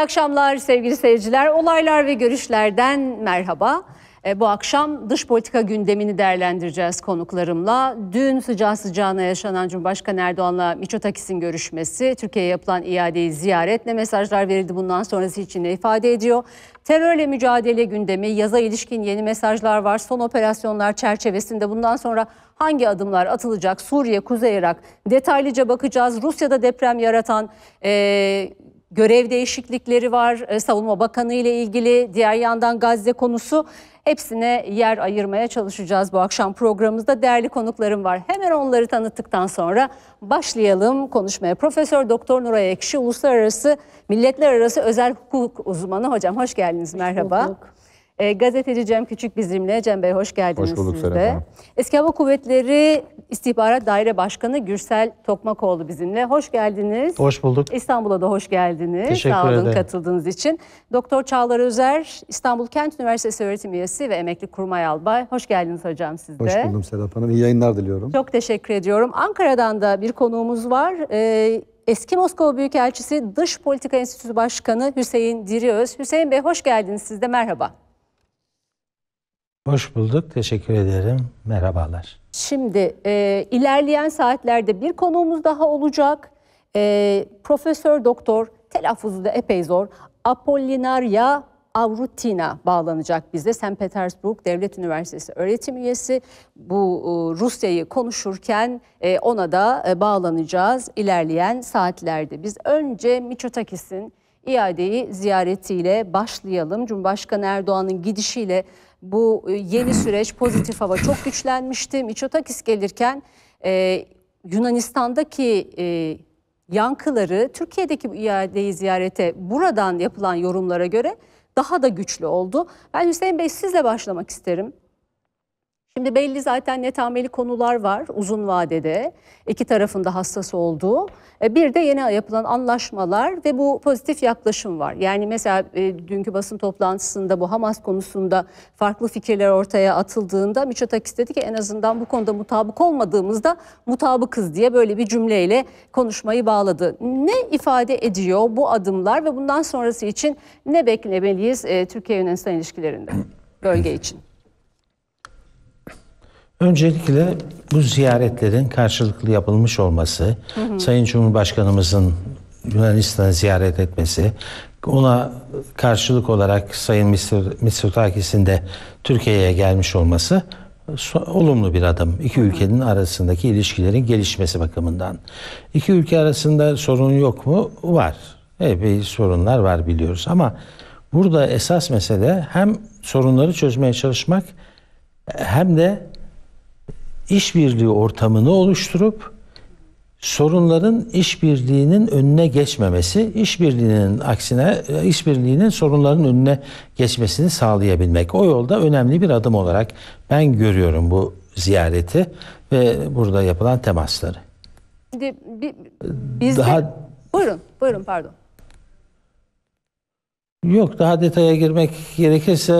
akşamlar sevgili seyirciler. Olaylar ve görüşlerden merhaba. E, bu akşam dış politika gündemini değerlendireceğiz konuklarımla. Dün sıcağı sıcağına yaşanan Cumhurbaşkanı Erdoğan'la Miçotakis'in görüşmesi, Türkiye'ye yapılan iadeyi ziyaret, ne mesajlar verildi bundan sonrası için ne ifade ediyor? Terörle mücadele gündemi, yaza ilişkin yeni mesajlar var. Son operasyonlar çerçevesinde bundan sonra hangi adımlar atılacak? Suriye, Kuzey Irak detaylıca bakacağız. Rusya'da deprem yaratan... E, görev değişiklikleri var. E, Savunma Bakanı ile ilgili diğer yandan Gazze konusu hepsine yer ayırmaya çalışacağız bu akşam programımızda. Değerli konuklarım var. Hemen onları tanıttıktan sonra başlayalım konuşmaya. Profesör Doktor Nuray Ekşi Uluslararası Milletler Arası Özel Hukuk Uzmanı hocam hoş geldiniz. Merhaba. Hoş e, gazeteci Cem Küçük bizimle. Cem Bey hoş geldiniz. Hoş bulduk siz Eski Hava Kuvvetleri İstihbarat Daire Başkanı Gürsel Tokmakoğlu bizimle. Hoş geldiniz. Hoş bulduk. İstanbul'a da hoş geldiniz. Teşekkür Sağ olun ederim. katıldığınız için. Doktor Çağlar Özer, İstanbul Kent Üniversitesi öğretim üyesi ve emekli kurmay albay. Hoş geldiniz hocam sizde. Hoş buldum Serap Hanım. İyi yayınlar diliyorum. Çok teşekkür ediyorum. Ankara'dan da bir konuğumuz var. Ee, Eski Moskova Büyükelçisi Dış Politika Enstitüsü Başkanı Hüseyin Diriöz. Hüseyin Bey hoş geldiniz siz de merhaba. Hoş bulduk. Teşekkür ederim. Merhabalar. Şimdi e, ilerleyen saatlerde bir konuğumuz daha olacak. E, Profesör Doktor, telaffuzu da epey zor. Apollinaria Avrutina bağlanacak bize. St. Petersburg Devlet Üniversitesi öğretim üyesi. Bu e, Rusya'yı konuşurken e, ona da e, bağlanacağız ilerleyen saatlerde. Biz önce Miçotakis'in iadeyi ziyaretiyle başlayalım. Cumhurbaşkanı Erdoğan'ın gidişiyle bu e, yeni süreç pozitif hava çok güçlenmişti. Miçotakis gelirken e, Yunanistan'daki e, yankıları Türkiye'deki iadeyi ziyarete buradan yapılan yorumlara göre daha da güçlü oldu. Ben Hüseyin Bey sizle başlamak isterim. Şimdi belli zaten netameli konular var uzun vadede. iki tarafında hassas olduğu. E, bir de yeni yapılan anlaşmalar ve bu pozitif yaklaşım var. Yani mesela e, dünkü basın toplantısında bu Hamas konusunda farklı fikirler ortaya atıldığında Miçotakis dedi ki en azından bu konuda mutabık olmadığımızda mutabıkız diye böyle bir cümleyle konuşmayı bağladı. Ne ifade ediyor bu adımlar ve bundan sonrası için ne beklemeliyiz e, Türkiye-Yunanistan ilişkilerinde bölge için? Öncelikle bu ziyaretlerin karşılıklı yapılmış olması, hı hı. Sayın Cumhurbaşkanımızın Yunanistan'ı ziyaret etmesi, ona karşılık olarak Sayın Mitsotakis'in de Türkiye'ye gelmiş olması olumlu bir adım. İki ülkenin arasındaki ilişkilerin gelişmesi bakımından. İki ülke arasında sorun yok mu? Var. Epey sorunlar var biliyoruz ama burada esas mesele hem sorunları çözmeye çalışmak hem de işbirliği ortamını oluşturup sorunların işbirliğinin önüne geçmemesi, işbirliğinin aksine işbirliğinin sorunların önüne geçmesini sağlayabilmek. O yolda önemli bir adım olarak ben görüyorum bu ziyareti ve burada yapılan temasları. Şimdi bi, biz daha de, buyurun, buyurun pardon. Yok daha detaya girmek gerekirse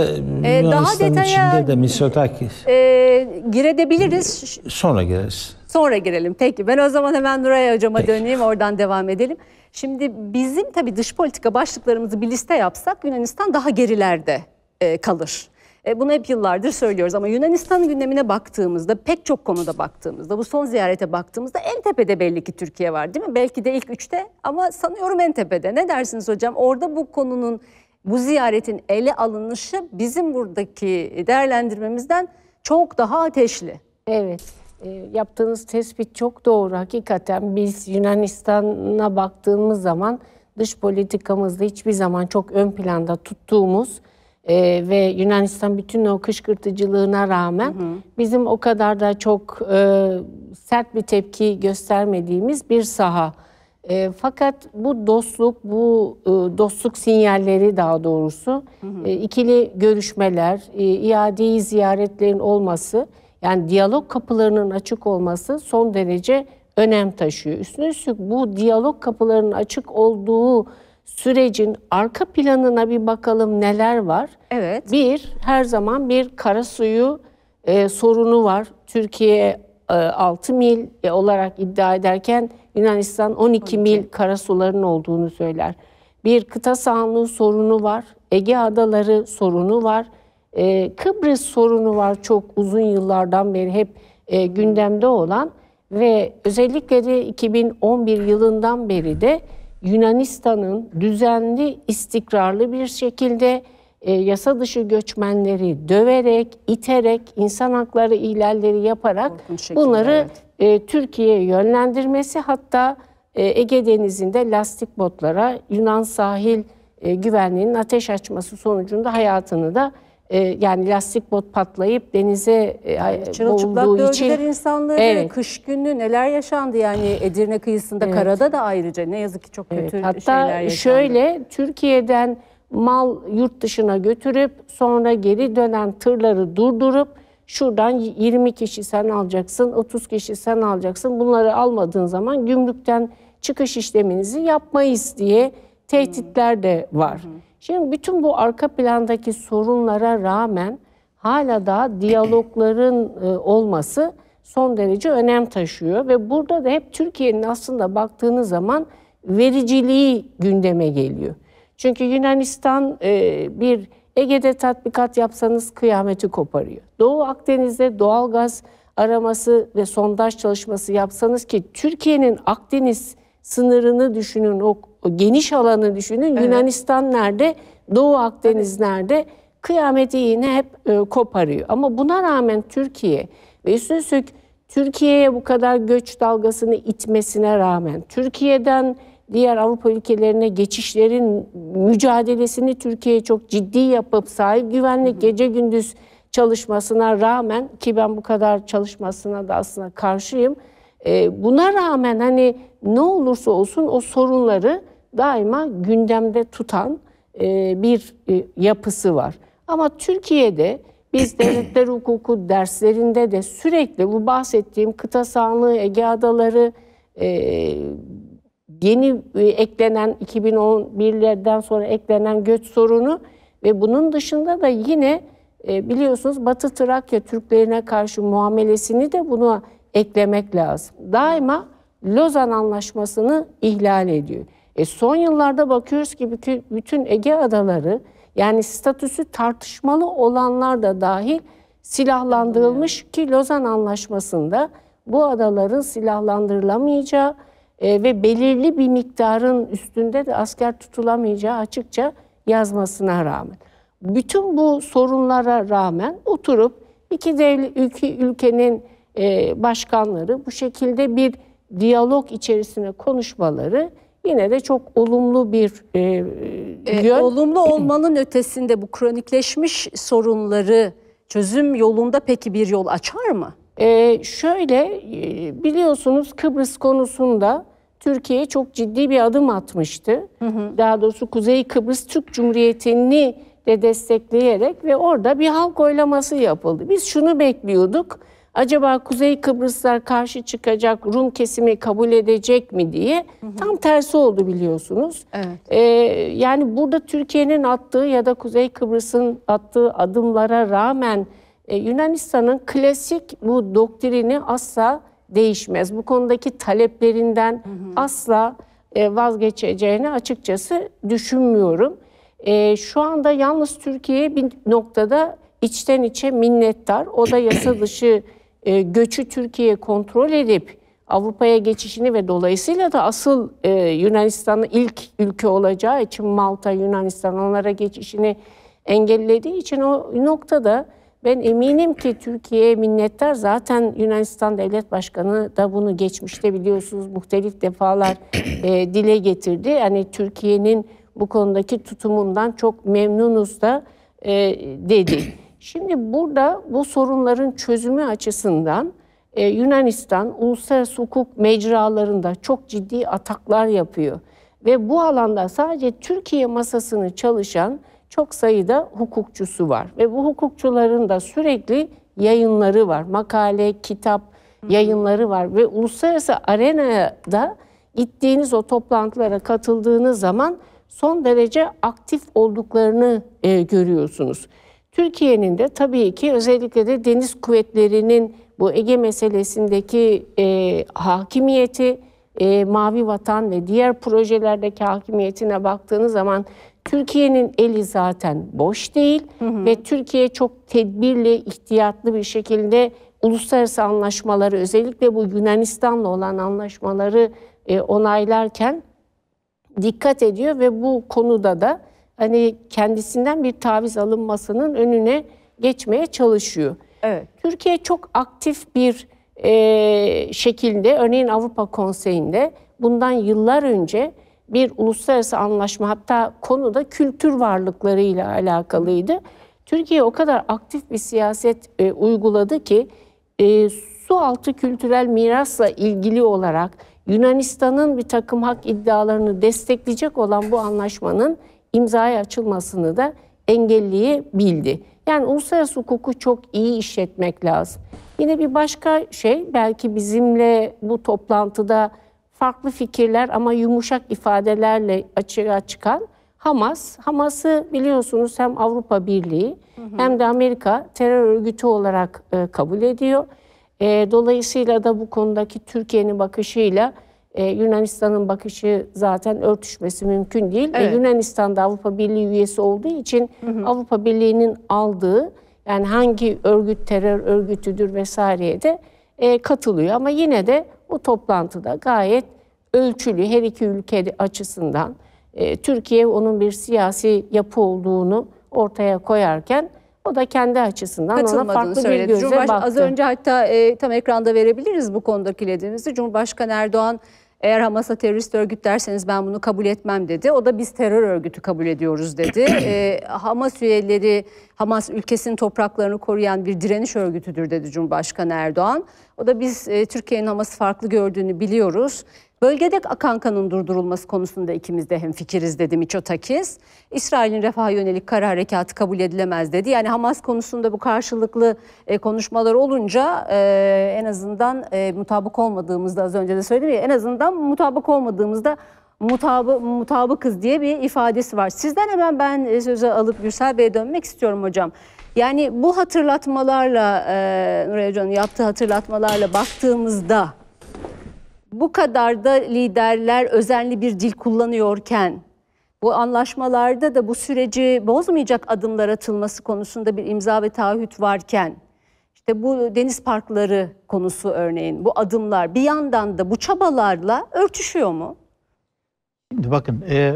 ee, Yunanistan daha detaya, içinde de Mitsotakis. E, girebiliriz. Ee, sonra gireriz. Sonra girelim. Peki ben o zaman hemen Nuray Hocam'a Peki. döneyim oradan devam edelim. Şimdi bizim tabii dış politika başlıklarımızı bir liste yapsak Yunanistan daha gerilerde e, kalır. E, bunu hep yıllardır söylüyoruz ama Yunanistan gündemine baktığımızda pek çok konuda baktığımızda bu son ziyarete baktığımızda en tepede belli ki Türkiye var değil mi? Belki de ilk üçte ama sanıyorum en tepede. Ne dersiniz hocam? Orada bu konunun bu ziyaretin ele alınışı bizim buradaki değerlendirmemizden çok daha ateşli. Evet. E, yaptığınız tespit çok doğru. Hakikaten biz Yunanistan'a baktığımız zaman dış politikamızda hiçbir zaman çok ön planda tuttuğumuz e, ve Yunanistan bütün o kışkırtıcılığına rağmen hı hı. bizim o kadar da çok e, sert bir tepki göstermediğimiz bir saha. E, fakat bu dostluk, bu e, dostluk sinyalleri daha doğrusu, hı hı. E, ikili görüşmeler, e, iadeyi ziyaretlerin olması, yani diyalog kapılarının açık olması son derece önem taşıyor. Üstüne üstlük bu diyalog kapılarının açık olduğu sürecin arka planına bir bakalım neler var. Evet. Bir, her zaman bir kara suyu e, sorunu var. Türkiye e, 6 mil e, olarak iddia ederken Yunanistan 12 okay. mil kara suların olduğunu söyler. Bir kıta sahanlığı sorunu var. Ege Adaları sorunu var. E, Kıbrıs sorunu var çok uzun yıllardan beri hep e, gündemde olan ve özellikle de 2011 yılından beri de Yunanistan'ın düzenli, istikrarlı bir şekilde e, yasa dışı göçmenleri döverek, iterek, insan hakları ihlalleri yaparak şekilde, bunları evet. e, Türkiye'ye yönlendirmesi hatta e, Ege Denizi'nde lastik botlara Yunan sahil e, güvenliğinin ateş açması sonucunda hayatını da ee, yani lastik bot patlayıp denize e, yani e, çırılçıplak boğulduğu için. insanları evet. kış günü neler yaşandı yani Edirne kıyısında evet. karada da ayrıca ne yazık ki çok kötü evet. Hatta şeyler yaşandı. Hatta şöyle Türkiye'den mal yurt dışına götürüp sonra geri dönen tırları durdurup şuradan 20 kişi sen alacaksın, 30 kişi sen alacaksın. Bunları almadığın zaman gümrükten çıkış işleminizi yapmayız diye tehditler de var. Hı hı. Şimdi bütün bu arka plandaki sorunlara rağmen hala da diyalogların e, olması son derece önem taşıyor ve burada da hep Türkiye'nin aslında baktığınız zaman vericiliği gündeme geliyor. Çünkü Yunanistan e, bir Ege'de tatbikat yapsanız kıyameti koparıyor. Doğu Akdeniz'de doğal gaz araması ve sondaj çalışması yapsanız ki Türkiye'nin Akdeniz sınırını düşünün o o geniş alanı düşünün. Evet. Yunanistan nerede? Doğu Akdeniz evet. nerede? Kıyameti yine hep e, koparıyor. Ama buna rağmen Türkiye ve üstünsük Türkiye'ye bu kadar göç dalgasını itmesine rağmen Türkiye'den diğer Avrupa ülkelerine geçişlerin mücadelesini Türkiye çok ciddi yapıp sahip güvenlik hı hı. gece gündüz çalışmasına rağmen ki ben bu kadar çalışmasına da aslında karşıyım. E, buna rağmen hani ne olursa olsun o sorunları daima gündemde tutan e, bir e, yapısı var. Ama Türkiye'de biz devletler hukuku derslerinde de sürekli bu bahsettiğim kıta sahanlığı, Ege Adaları, e, yeni e, eklenen 2011'lerden sonra eklenen göç sorunu ve bunun dışında da yine e, biliyorsunuz Batı Trakya Türklerine karşı muamelesini de bunu eklemek lazım. Daima Lozan Anlaşması'nı ihlal ediyor. E son yıllarda bakıyoruz ki bütün Ege adaları yani statüsü tartışmalı olanlar da dahil silahlandırılmış ki Lozan Anlaşması'nda bu adaların silahlandırılamayacağı e, ve belirli bir miktarın üstünde de asker tutulamayacağı açıkça yazmasına rağmen. Bütün bu sorunlara rağmen oturup iki devlet ülke, ülkenin e, başkanları bu şekilde bir diyalog içerisine konuşmaları yine de çok olumlu bir e, e, yön. olumlu olmanın ötesinde bu kronikleşmiş sorunları çözüm yolunda peki bir yol açar mı? E, şöyle e, biliyorsunuz Kıbrıs konusunda Türkiye çok ciddi bir adım atmıştı. Hı hı. Daha doğrusu Kuzey Kıbrıs Türk Cumhuriyeti'ni de destekleyerek ve orada bir halk oylaması yapıldı. Biz şunu bekliyorduk acaba Kuzey Kıbrıslar karşı çıkacak, Rum kesimi kabul edecek mi diye hı hı. tam tersi oldu biliyorsunuz. Evet. Ee, yani burada Türkiye'nin attığı ya da Kuzey Kıbrıs'ın attığı adımlara rağmen e, Yunanistan'ın klasik bu doktrini asla değişmez. Bu konudaki taleplerinden hı hı. asla e, vazgeçeceğini açıkçası düşünmüyorum. E, şu anda yalnız Türkiye bir noktada içten içe minnettar. O da yasa dışı e, göçü Türkiye kontrol edip Avrupa'ya geçişini ve dolayısıyla da asıl e, Yunanistan'ın ilk ülke olacağı için Malta, Yunanistan onlara geçişini engellediği için o noktada ben eminim ki Türkiye'ye minnettar. Zaten Yunanistan Devlet Başkanı da bunu geçmişte biliyorsunuz muhtelif defalar e, dile getirdi. Yani Türkiye'nin bu konudaki tutumundan çok memnunuz da e, dedi. Şimdi burada bu sorunların çözümü açısından e, Yunanistan uluslararası hukuk mecralarında çok ciddi ataklar yapıyor. Ve bu alanda sadece Türkiye masasını çalışan çok sayıda hukukçusu var. Ve bu hukukçuların da sürekli yayınları var. Makale, kitap yayınları var. Ve uluslararası arenaya da gittiğiniz o toplantılara katıldığınız zaman son derece aktif olduklarını e, görüyorsunuz. Türkiye'nin de tabii ki özellikle de deniz kuvvetlerinin bu Ege meselesindeki e, hakimiyeti, e, Mavi Vatan ve diğer projelerdeki hakimiyetine baktığınız zaman Türkiye'nin eli zaten boş değil hı hı. ve Türkiye çok tedbirli, ihtiyatlı bir şekilde uluslararası anlaşmaları özellikle bu Yunanistan'la olan anlaşmaları e, onaylarken dikkat ediyor ve bu konuda da hani kendisinden bir taviz alınmasının önüne geçmeye çalışıyor. Evet. Türkiye çok aktif bir e, şekilde örneğin Avrupa Konseyi'nde bundan yıllar önce bir uluslararası anlaşma hatta konu da kültür varlıklarıyla alakalıydı. Türkiye o kadar aktif bir siyaset e, uyguladı ki e, su altı kültürel mirasla ilgili olarak Yunanistan'ın bir takım hak iddialarını destekleyecek olan bu anlaşmanın imzaya açılmasını da engelleyebildi. Yani uluslararası hukuku çok iyi işletmek lazım. Yine bir başka şey belki bizimle bu toplantıda farklı fikirler ama yumuşak ifadelerle açığa çıkan Hamas. Hamas'ı biliyorsunuz hem Avrupa Birliği hı hı. hem de Amerika terör örgütü olarak e, kabul ediyor. E, dolayısıyla da bu konudaki Türkiye'nin bakışıyla e, Yunanistan'ın bakışı zaten örtüşmesi mümkün değil. Evet. E, Yunanistan da Avrupa Birliği üyesi olduğu için hı hı. Avrupa Birliği'nin aldığı yani hangi örgüt terör örgütüdür vesaireye de e, katılıyor. Ama yine de o toplantıda gayet ölçülü her iki ülke açısından e, Türkiye onun bir siyasi yapı olduğunu ortaya koyarken o da kendi açısından ona farklı söyledi. bir gözle baktı. Az önce hatta e, tam ekranda verebiliriz bu konudaki dediğimizi. Cumhurbaşkanı Erdoğan eğer Hamas'a terörist örgüt derseniz ben bunu kabul etmem dedi. O da biz terör örgütü kabul ediyoruz dedi. e, Hamas üyeleri Hamas ülkesinin topraklarını koruyan bir direniş örgütüdür dedi Cumhurbaşkanı Erdoğan. O da biz e, Türkiye'nin Hamas'ı farklı gördüğünü biliyoruz. Bölgede akan kanın durdurulması konusunda ikimiz de hemfikiriz dedi Miçotakis. İsrail'in refaha yönelik kara harekatı kabul edilemez dedi. Yani Hamas konusunda bu karşılıklı e, konuşmalar olunca e, en azından e, mutabık olmadığımızda az önce de söyledim ya en azından mutabık olmadığımızda mutabı, mutabıkız diye bir ifadesi var. Sizden hemen ben e, sözü alıp Gürsel Bey'e dönmek istiyorum hocam. Yani bu hatırlatmalarla e, Nuray Hoca'nın yaptığı hatırlatmalarla baktığımızda bu kadar da liderler özenli bir dil kullanıyorken bu anlaşmalarda da bu süreci bozmayacak adımlar atılması konusunda bir imza ve taahhüt varken işte bu deniz parkları konusu örneğin bu adımlar bir yandan da bu çabalarla örtüşüyor mu? Şimdi bakın e, e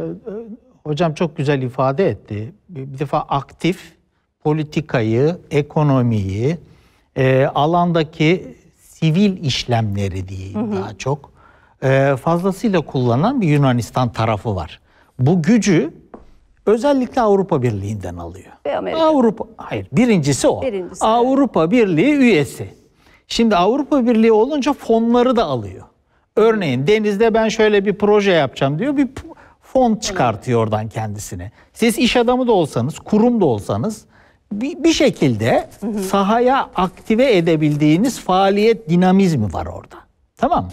hocam çok güzel ifade etti. Bir defa aktif politikayı, ekonomiyi, e, alandaki sivil işlemleri diye daha çok e, fazlasıyla kullanan bir Yunanistan tarafı var. Bu gücü özellikle Avrupa Birliği'nden alıyor. Ve Amerika. Avrupa hayır birincisi o. Birincisi. Avrupa Birliği üyesi. Şimdi Avrupa Birliği olunca fonları da alıyor. Örneğin denizde ben şöyle bir proje yapacağım diyor. Bir fon çıkartıyor oradan kendisine. Siz iş adamı da olsanız, kurum da olsanız bir, bir şekilde sahaya aktive edebildiğiniz faaliyet dinamizmi var orada. Tamam mı?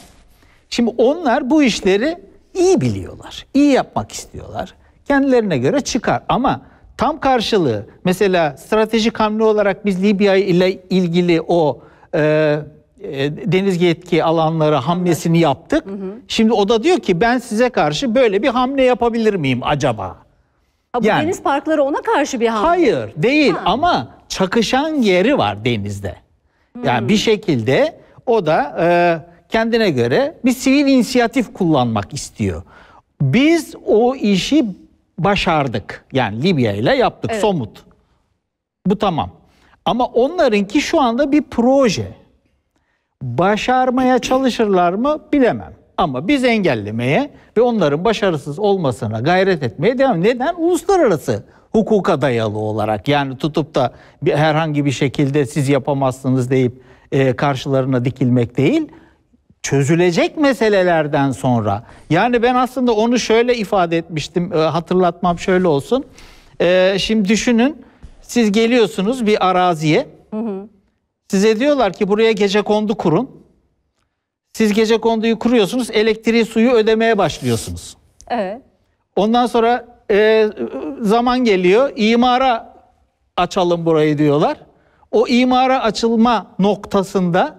Şimdi onlar bu işleri iyi biliyorlar. iyi yapmak istiyorlar. Kendilerine göre çıkar ama tam karşılığı mesela stratejik hamle olarak biz Libya ile ilgili o e, e deniz yetki alanları hamlesini yaptık. Hı hı. Şimdi o da diyor ki ben size karşı böyle bir hamle yapabilir miyim acaba? Ha, bu yani, deniz parkları ona karşı bir hamle. Hayır değil ha. ama çakışan yeri var denizde. Yani hmm. bir şekilde o da e, kendine göre bir sivil inisiyatif kullanmak istiyor. Biz o işi başardık. Yani Libya ile yaptık evet. somut. Bu tamam. Ama onlarınki şu anda bir proje. Başarmaya çalışırlar mı bilemem. Ama biz engellemeye ve onların başarısız olmasına gayret etmeye devam. Neden? Uluslararası hukuka dayalı olarak yani tutup da bir, herhangi bir şekilde siz yapamazsınız deyip e, karşılarına dikilmek değil çözülecek meselelerden sonra yani ben aslında onu şöyle ifade etmiştim e, hatırlatmam şöyle olsun e, şimdi düşünün siz geliyorsunuz bir araziye hı hı. size diyorlar ki buraya gece kondu kurun siz gece konduyu kuruyorsunuz, elektriği suyu ödemeye başlıyorsunuz. Evet. Ondan sonra e, zaman geliyor, imara açalım burayı diyorlar. O imara açılma noktasında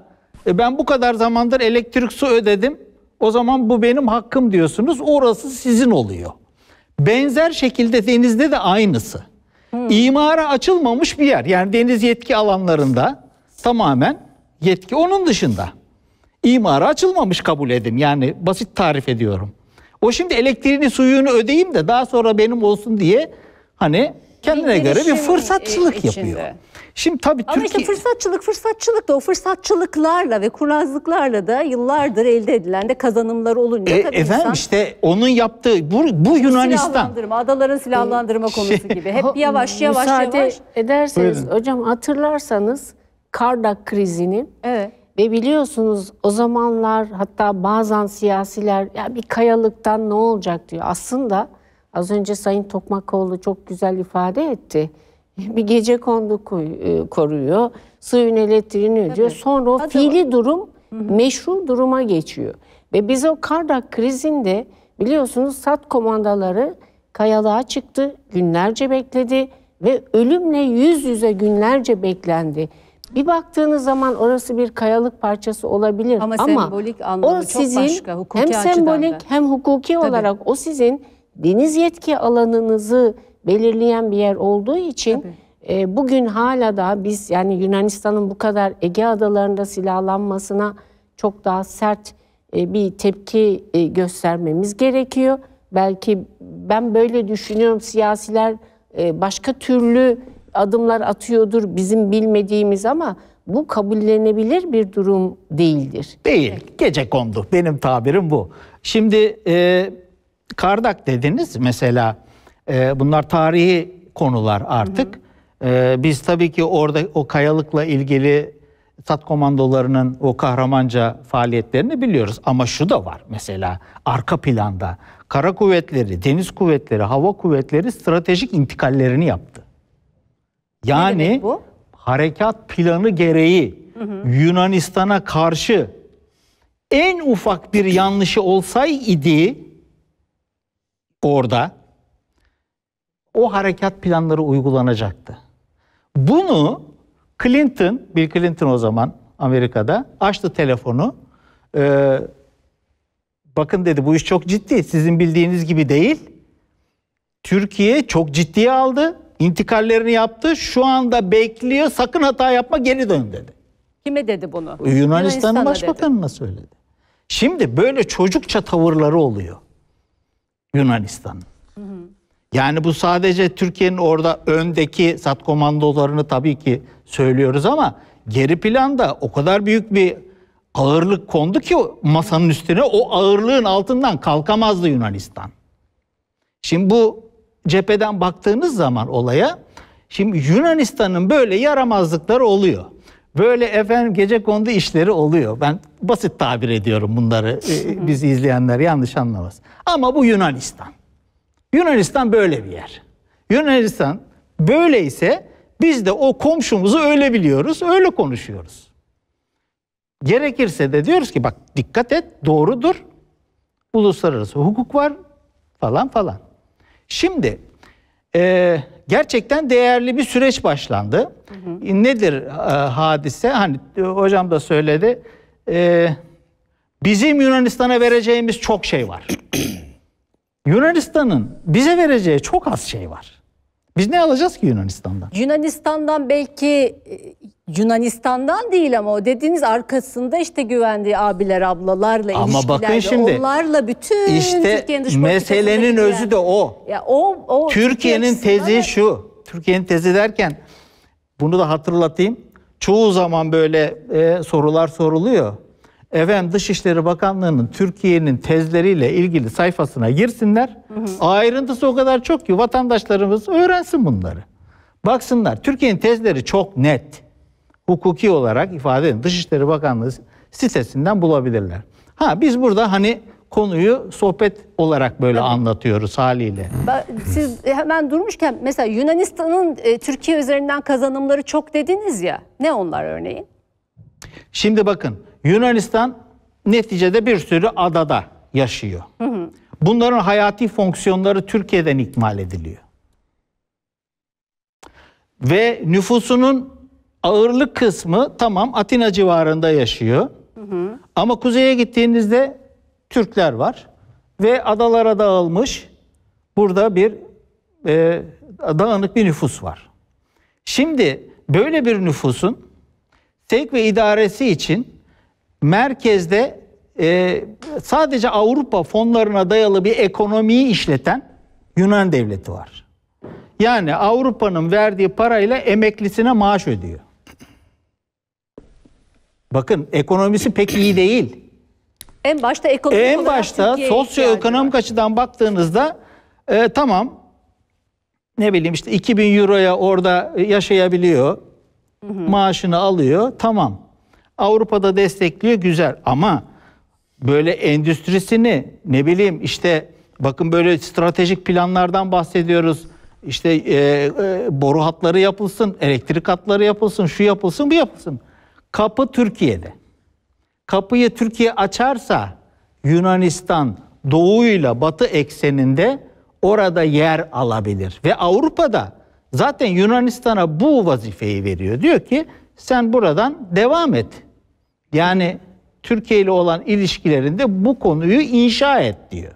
e, ben bu kadar zamandır elektrik su ödedim, o zaman bu benim hakkım diyorsunuz, orası sizin oluyor. Benzer şekilde denizde de aynısı. Hmm. İmara açılmamış bir yer. Yani deniz yetki alanlarında tamamen yetki onun dışında imara açılmamış kabul edin. Yani basit tarif ediyorum. O şimdi elektriğini suyunu ödeyeyim de daha sonra benim olsun diye hani kendine bir göre bir e, fırsatçılık içinde. yapıyor. Şimdi tabii Ama Türkiye... işte fırsatçılık fırsatçılık da o fırsatçılıklarla ve kurnazlıklarla da yıllardır elde edilen de kazanımlar olunca e, tabii Efendim insan... işte onun yaptığı bu, bu Yunanistan. Silahlandırma, adaların e, silahlandırma ee, konusu şey, gibi. Hep yavaş yavaş müsaade yavaş. ederseniz Buyurun. hocam hatırlarsanız Kardak krizinin evet. Ve biliyorsunuz o zamanlar hatta bazen siyasiler ya bir kayalıktan ne olacak diyor. Aslında az önce Sayın Tokmakoğlu çok güzel ifade etti. Bir gece kondu e, koruyor, suyun elektriğini ödüyor. Sonra o Hadi fiili o. durum Hı -hı. meşru duruma geçiyor. Ve biz o Kardak krizinde biliyorsunuz SAT komandaları kayalığa çıktı, günlerce bekledi ve ölümle yüz yüze günlerce beklendi. Bir baktığınız zaman orası bir kayalık parçası olabilir ama, ama sembolik anlamı o çok başka hem sembolik da. hem hukuki Tabii. olarak o sizin deniz yetki alanınızı belirleyen bir yer olduğu için E, bugün hala da biz yani Yunanistan'ın bu kadar Ege adalarında silahlanmasına çok daha sert e, bir tepki e, göstermemiz gerekiyor. Belki ben böyle düşünüyorum siyasiler e, başka türlü adımlar atıyordur bizim bilmediğimiz ama bu kabullenebilir bir durum değildir. Değil. Gece kondu. Benim tabirim bu. Şimdi e, Kardak dediniz mesela e, bunlar tarihi konular artık. Hı hı. E, biz tabii ki orada o kayalıkla ilgili sat komandolarının o kahramanca faaliyetlerini biliyoruz. Ama şu da var mesela arka planda kara kuvvetleri, deniz kuvvetleri, hava kuvvetleri stratejik intikallerini yaptı. Yani harekat planı gereği Yunanistan'a karşı en ufak bir yanlışı olsaydı orada o harekat planları uygulanacaktı. Bunu Clinton, Bill Clinton o zaman Amerika'da açtı telefonu. Ee, bakın dedi bu iş çok ciddi. Sizin bildiğiniz gibi değil. Türkiye çok ciddiye aldı. İntikallerini yaptı. Şu anda bekliyor. Sakın hata yapma geri dön dedi. Kime dedi bunu? Yunanistan'ın Yunanistan'a başbakanına dedi. söyledi. Şimdi böyle çocukça tavırları oluyor Yunanistan'ın. Yani bu sadece Türkiye'nin orada öndeki sat komandolarını tabii ki söylüyoruz ama geri planda o kadar büyük bir ağırlık kondu ki masanın üstüne o ağırlığın altından kalkamazdı Yunanistan. Şimdi bu cepheden baktığınız zaman olaya şimdi Yunanistan'ın böyle yaramazlıkları oluyor. Böyle efendim gece kondu işleri oluyor. Ben basit tabir ediyorum bunları e, bizi izleyenler yanlış anlamaz. Ama bu Yunanistan. Yunanistan böyle bir yer. Yunanistan böyleyse biz de o komşumuzu öyle biliyoruz, öyle konuşuyoruz. Gerekirse de diyoruz ki bak dikkat et doğrudur. Uluslararası hukuk var falan falan. Şimdi e, gerçekten değerli bir süreç başlandı. Hı hı. Nedir e, hadise? Hani e, hocam da söyledi. E, bizim Yunanistan'a vereceğimiz çok şey var. Yunanistan'ın bize vereceği çok az şey var. Biz ne alacağız ki Yunanistan'dan? Yunanistan'dan belki e, Yunanistan'dan değil ama o dediğiniz arkasında işte güvendiği abiler ablalarla ama ilişkilerle bakın şimdi, onlarla bütün işte Türkiye'nin dış meselenin özü de o. Ya o, o Türkiye'nin tezi da... şu. Türkiye'nin tezi derken bunu da hatırlatayım. Çoğu zaman böyle e, sorular soruluyor efendim Dışişleri Bakanlığı'nın Türkiye'nin tezleriyle ilgili sayfasına girsinler. Hı hı. Ayrıntısı o kadar çok ki vatandaşlarımız öğrensin bunları. Baksınlar Türkiye'nin tezleri çok net. Hukuki olarak ifade edin. Dışişleri Bakanlığı sitesinden bulabilirler. Ha biz burada hani konuyu sohbet olarak böyle anlatıyoruz haliyle. Siz hemen durmuşken mesela Yunanistan'ın e, Türkiye üzerinden kazanımları çok dediniz ya. Ne onlar örneğin? Şimdi bakın Yunanistan neticede bir sürü adada yaşıyor. Hı hı. Bunların hayati fonksiyonları Türkiye'den ikmal ediliyor. Ve nüfusunun ağırlık kısmı tamam Atina civarında yaşıyor. Hı hı. Ama kuzeye gittiğinizde Türkler var. Ve adalara dağılmış burada bir e, dağınık bir nüfus var. Şimdi böyle bir nüfusun sevk ve idaresi için merkezde e, sadece Avrupa fonlarına dayalı bir ekonomiyi işleten Yunan devleti var. Yani Avrupa'nın verdiği parayla emeklisine maaş ödüyor. Bakın ekonomisi pek iyi değil. En başta ekonomik En başta sosyoekonomik açıdan baktığınızda e, tamam ne bileyim işte 2000 euroya orada yaşayabiliyor. Hı hı. Maaşını alıyor. Tamam. Avrupa'da destekliyor güzel ama böyle endüstrisini ne bileyim işte bakın böyle stratejik planlardan bahsediyoruz. İşte e, e, boru hatları yapılsın, elektrik hatları yapılsın, şu yapılsın, bu yapılsın. Kapı Türkiye'de. Kapıyı Türkiye açarsa Yunanistan doğuyla batı ekseninde orada yer alabilir. Ve Avrupa'da zaten Yunanistan'a bu vazifeyi veriyor. Diyor ki sen buradan devam et. Yani Türkiye ile olan ilişkilerinde bu konuyu inşa et diyor.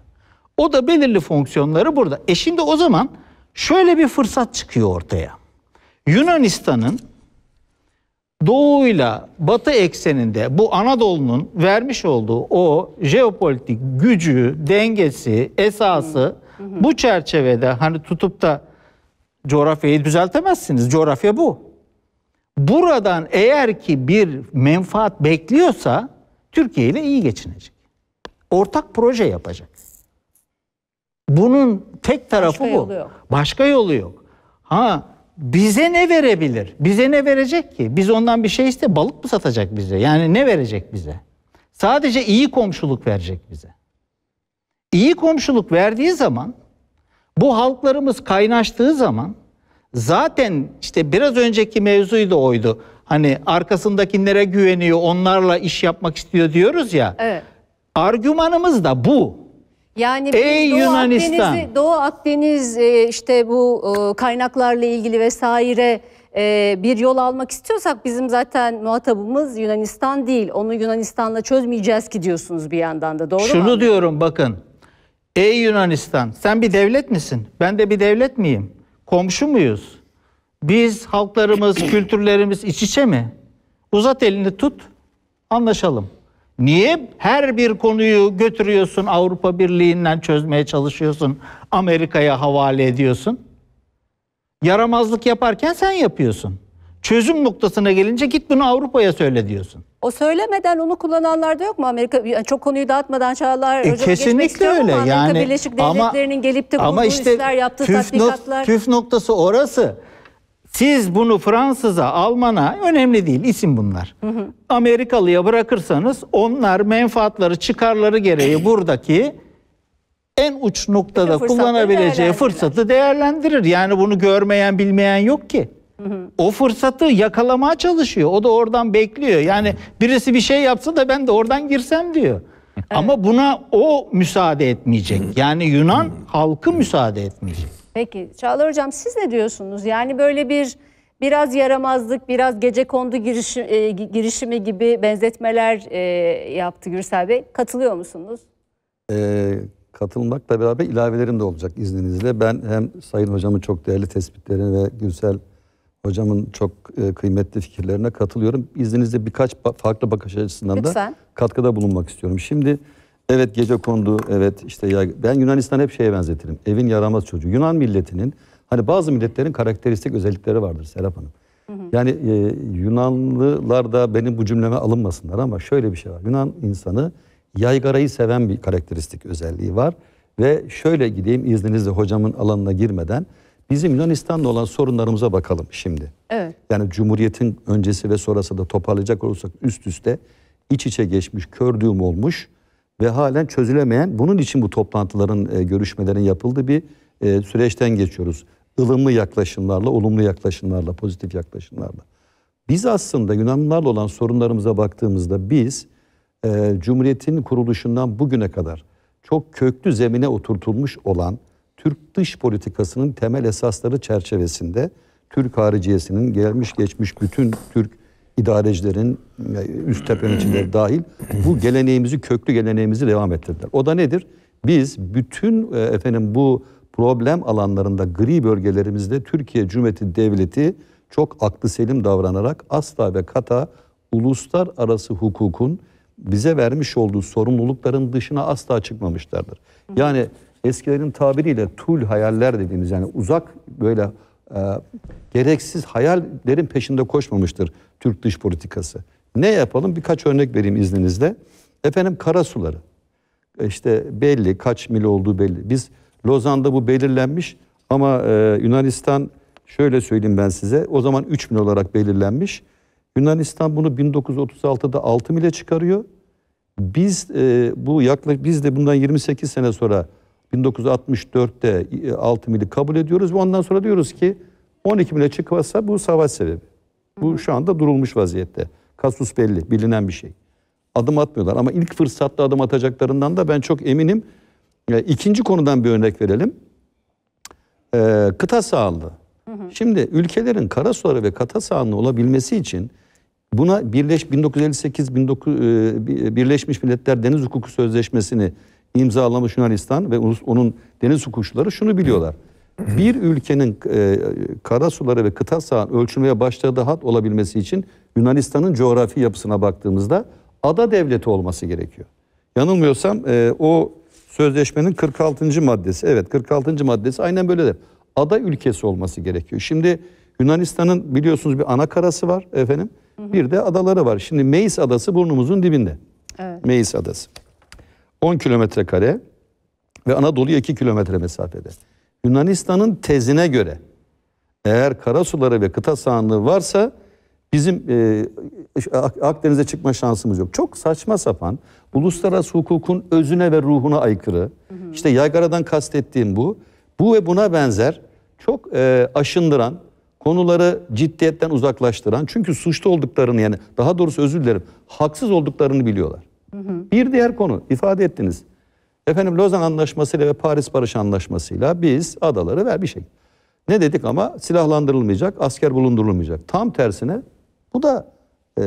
O da belirli fonksiyonları burada. E şimdi o zaman şöyle bir fırsat çıkıyor ortaya. Yunanistan'ın doğuyla batı ekseninde bu Anadolu'nun vermiş olduğu o jeopolitik gücü, dengesi, esası bu çerçevede hani tutup da coğrafyayı düzeltemezsiniz. Coğrafya bu. Buradan eğer ki bir menfaat bekliyorsa Türkiye ile iyi geçinecek. Ortak proje yapacak. Bunun tek tarafı Başka bu. Yolu yok. Başka yolu yok. Ha bize ne verebilir? Bize ne verecek ki? Biz ondan bir şey iste balık mı satacak bize? Yani ne verecek bize? Sadece iyi komşuluk verecek bize. İyi komşuluk verdiği zaman bu halklarımız kaynaştığı zaman Zaten işte biraz önceki mevzuyu da oydu. Hani arkasındakilere güveniyor, onlarla iş yapmak istiyor diyoruz ya. Evet. Argümanımız da bu. Yani Ey Doğu Yunanistan. Akdeniz'i, Doğu Akdeniz e, işte bu e, kaynaklarla ilgili vesaire e, bir yol almak istiyorsak bizim zaten muhatabımız Yunanistan değil. Onu Yunanistan'la çözmeyeceğiz ki diyorsunuz bir yandan da doğru Şunu mu? Şunu diyorum bakın. Ey Yunanistan sen bir devlet misin? Ben de bir devlet miyim? Komşu muyuz? Biz halklarımız, kültürlerimiz iç içe mi? Uzat elini tut, anlaşalım. Niye her bir konuyu götürüyorsun Avrupa Birliği'nden çözmeye çalışıyorsun, Amerika'ya havale ediyorsun? Yaramazlık yaparken sen yapıyorsun. Çözüm noktasına gelince git bunu Avrupa'ya söyle diyorsun. O söylemeden onu kullananlar da yok mu Amerika? Yani çok konuyu dağıtmadan Çağlar e, kesinlikle öyle. Ama yani Amerika Birleşik Devletleri'nin ama, gelip de ama işte işler yaptığı tüf, tatbikatlar. Nok, tüf noktası orası. Siz bunu Fransız'a, Alman'a önemli değil isim bunlar. Hı hı. Amerikalıya bırakırsanız onlar menfaatları, çıkarları gereği buradaki en uç noktada kullanabileceği fırsatı değerlendirir. Yani bunu görmeyen, bilmeyen yok ki. Hı hı. O fırsatı yakalamaya çalışıyor. O da oradan bekliyor. Yani birisi bir şey yapsa da ben de oradan girsem diyor. Evet. Ama buna o müsaade etmeyecek. Yani Yunan halkı müsaade etmeyecek. Peki Çağlar Hocam siz ne diyorsunuz? Yani böyle bir biraz yaramazlık, biraz gece kondu girişi, e, girişimi gibi benzetmeler e, yaptı Gürsel Bey. Katılıyor musunuz? Ee, katılmakla beraber ilavelerim de olacak izninizle. Ben hem Sayın Hocamın çok değerli tespitlerini ve Gürsel Hocamın çok e, kıymetli fikirlerine katılıyorum. İzninizle birkaç farklı bakış açısından Lütfen. da katkıda bulunmak istiyorum. Şimdi evet gece kondu, evet işte ya, ben Yunanistan hep şeye benzetirim. Evin yaramaz çocuğu. Yunan milletinin hani bazı milletlerin karakteristik özellikleri vardır Serap Hanım. Hı hı. Yani e, Yunanlılar da benim bu cümleme alınmasınlar ama şöyle bir şey var. Yunan insanı yaygarayı seven bir karakteristik özelliği var. Ve şöyle gideyim izninizle hocamın alanına girmeden Bizim Yunanistan'da olan sorunlarımıza bakalım şimdi. Evet. Yani Cumhuriyet'in öncesi ve sonrası da toparlayacak olursak üst üste iç içe geçmiş, kördüğüm olmuş ve halen çözülemeyen, bunun için bu toplantıların, e, görüşmelerin yapıldığı bir e, süreçten geçiyoruz. Ilımlı yaklaşımlarla, olumlu yaklaşımlarla, pozitif yaklaşımlarla. Biz aslında Yunanlılarla olan sorunlarımıza baktığımızda biz e, Cumhuriyet'in kuruluşundan bugüne kadar çok köklü zemine oturtulmuş olan Türk dış politikasının temel esasları çerçevesinde Türk hariciyesinin gelmiş geçmiş bütün Türk idarecilerin e, üst tepe yöneticileri dahil bu geleneğimizi köklü geleneğimizi devam ettirdiler. O da nedir? Biz bütün e, efendim bu problem alanlarında gri bölgelerimizde Türkiye Cumhuriyeti Devleti çok aklı selim davranarak asla ve kata uluslararası hukukun bize vermiş olduğu sorumlulukların dışına asla çıkmamışlardır. Yani eskilerin tabiriyle tul hayaller dediğimiz yani uzak böyle e, gereksiz hayallerin peşinde koşmamıştır Türk dış politikası. Ne yapalım? Birkaç örnek vereyim izninizle. Efendim karasuları. E, işte belli kaç mil olduğu belli. Biz Lozan'da bu belirlenmiş ama e, Yunanistan şöyle söyleyeyim ben size o zaman 3 mil olarak belirlenmiş. Yunanistan bunu 1936'da 6 mile çıkarıyor. Biz e, bu yaklaşık biz de bundan 28 sene sonra 1964'te 6 e, mili kabul ediyoruz ve ondan sonra diyoruz ki 12 mile çıkmazsa bu savaş sebebi. Bu şu anda durulmuş vaziyette. Kasus belli, bilinen bir şey. Adım atmıyorlar ama ilk fırsatta adım atacaklarından da ben çok eminim. E, ikinci konudan bir örnek verelim. E, kıta sağlığı. Şimdi ülkelerin kara suları ve kata sağlığı olabilmesi için buna Birleş 1958 19, e, Birleşmiş Milletler Deniz Hukuku Sözleşmesi'ni imzalamış Yunanistan ve onun deniz hukukçuları şunu biliyorlar. Bir ülkenin e, kara suları ve kıta sahan ölçülmeye başladığı hat olabilmesi için Yunanistan'ın coğrafi yapısına baktığımızda ada devleti olması gerekiyor. Yanılmıyorsam e, o sözleşmenin 46. maddesi. Evet 46. maddesi aynen böyle der. Ada ülkesi olması gerekiyor. Şimdi Yunanistan'ın biliyorsunuz bir ana karası var efendim. Hı hı. Bir de adaları var. Şimdi Meis Adası burnumuzun dibinde. Evet. Meis Adası. 10 kilometre kare ve Anadolu'ya 2 kilometre mesafede. Yunanistan'ın tezine göre eğer karasuları ve kıta sahanlığı varsa bizim e, Akdeniz'e çıkma şansımız yok. Çok saçma sapan, uluslararası hukukun özüne ve ruhuna aykırı. Hı hı. İşte Yaygara'dan kastettiğim bu. Bu ve buna benzer çok e, aşındıran, konuları ciddiyetten uzaklaştıran. Çünkü suçlu olduklarını yani daha doğrusu özür dilerim, haksız olduklarını biliyorlar. Hı hı. Bir diğer konu ifade ettiniz. Efendim Lozan anlaşmasıyla ve Paris Barış Anlaşması'yla biz adaları ver bir vermişik. Şey. Ne dedik ama silahlandırılmayacak, asker bulundurulmayacak. Tam tersine bu da e,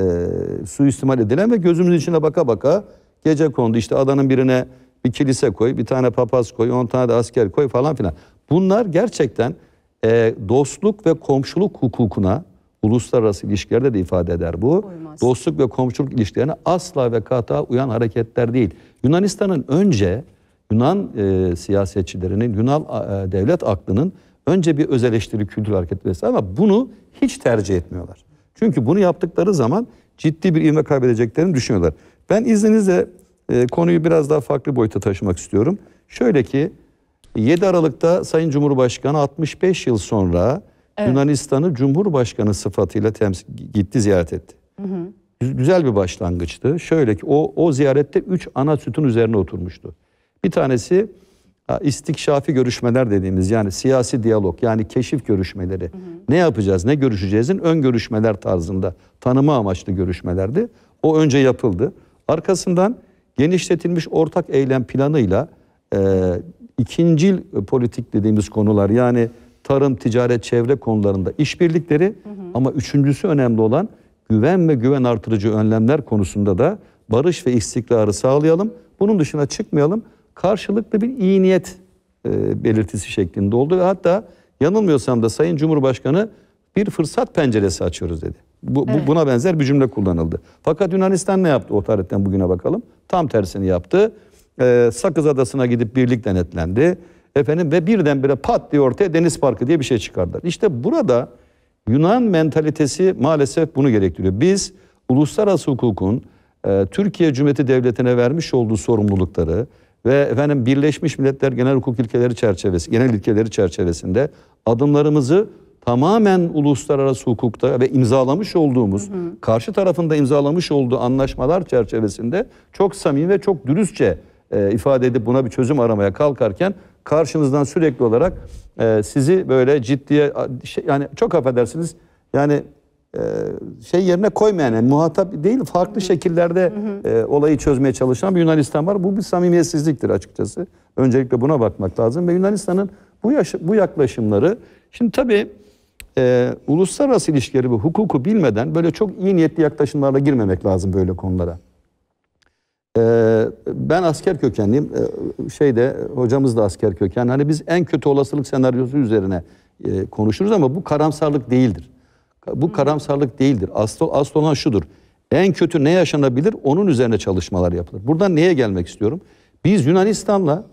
suistimal edilen ve gözümüzün içine baka baka gece kondu. İşte adanın birine bir kilise koy, bir tane papaz koy, on tane de asker koy falan filan. Bunlar gerçekten e, dostluk ve komşuluk hukukuna Uluslararası ilişkilerde de ifade eder bu. Uymaz. Dostluk ve komşuluk ilişkilerine asla ve kata uyan hareketler değil. Yunanistan'ın önce Yunan e, siyasetçilerinin, Yunan e, devlet aklının önce bir öz eleştiri kültür hareketi vesaire ama bunu hiç tercih etmiyorlar. Çünkü bunu yaptıkları zaman ciddi bir ivme kaybedeceklerini düşünüyorlar. Ben izninizle e, konuyu biraz daha farklı boyuta taşımak istiyorum. Şöyle ki 7 Aralık'ta Sayın Cumhurbaşkanı 65 yıl sonra Evet. Yunanistan'ı Cumhurbaşkanı sıfatıyla temsil gitti ziyaret etti. Hı hı. Güzel bir başlangıçtı. Şöyle ki o, o ziyarette üç ana sütun üzerine oturmuştu. Bir tanesi istikşafi görüşmeler dediğimiz yani siyasi diyalog yani keşif görüşmeleri. Hı hı. Ne yapacağız ne görüşeceğizin ön görüşmeler tarzında tanıma amaçlı görüşmelerdi. O önce yapıldı. Arkasından genişletilmiş ortak eylem planıyla e, ikincil politik dediğimiz konular yani tarım, ticaret, çevre konularında işbirlikleri hı hı. ama üçüncüsü önemli olan güven ve güven artırıcı önlemler konusunda da barış ve istikrarı sağlayalım. Bunun dışına çıkmayalım. Karşılıklı bir iyi niyet e, belirtisi şeklinde oldu ve hatta yanılmıyorsam da Sayın Cumhurbaşkanı bir fırsat penceresi açıyoruz dedi. Bu, evet. buna benzer bir cümle kullanıldı. Fakat Yunanistan ne yaptı o tarihten bugüne bakalım? Tam tersini yaptı. Ee, Sakız Adası'na gidip birlik denetlendi. Efendim ve birdenbire pat diye ortaya deniz parkı diye bir şey çıkardılar. İşte burada Yunan mentalitesi maalesef bunu gerektiriyor. Biz uluslararası hukukun e, Türkiye Cumhuriyeti Devleti'ne vermiş olduğu sorumlulukları ve efendim Birleşmiş Milletler Genel Hukuk İlkeleri çerçevesi, genel ilkeleri çerçevesinde adımlarımızı tamamen uluslararası hukukta ve imzalamış olduğumuz, hı hı. karşı tarafında imzalamış olduğu anlaşmalar çerçevesinde çok samimi ve çok dürüstçe e, ifade edip buna bir çözüm aramaya kalkarken karşınızdan sürekli olarak e, sizi böyle ciddiye şey, yani çok affedersiniz yani e, şey yerine koymayan yani muhatap değil farklı şekillerde E, olayı çözmeye çalışan bir Yunanistan var. Bu bir samimiyetsizliktir açıkçası. Öncelikle buna bakmak lazım ve Yunanistan'ın bu, yaş bu yaklaşımları şimdi tabii e, uluslararası ilişkileri ve hukuku bilmeden böyle çok iyi niyetli yaklaşımlarla girmemek lazım böyle konulara. Ee, ben asker kökenliyim. Ee, şey de hocamız da asker kökenli. Hani biz en kötü olasılık senaryosu üzerine e, konuşuruz ama bu karamsarlık değildir. Bu karamsarlık değildir. Asıl, asıl olan şudur. En kötü ne yaşanabilir onun üzerine çalışmalar yapılır. Buradan neye gelmek istiyorum? Biz Yunanistan'la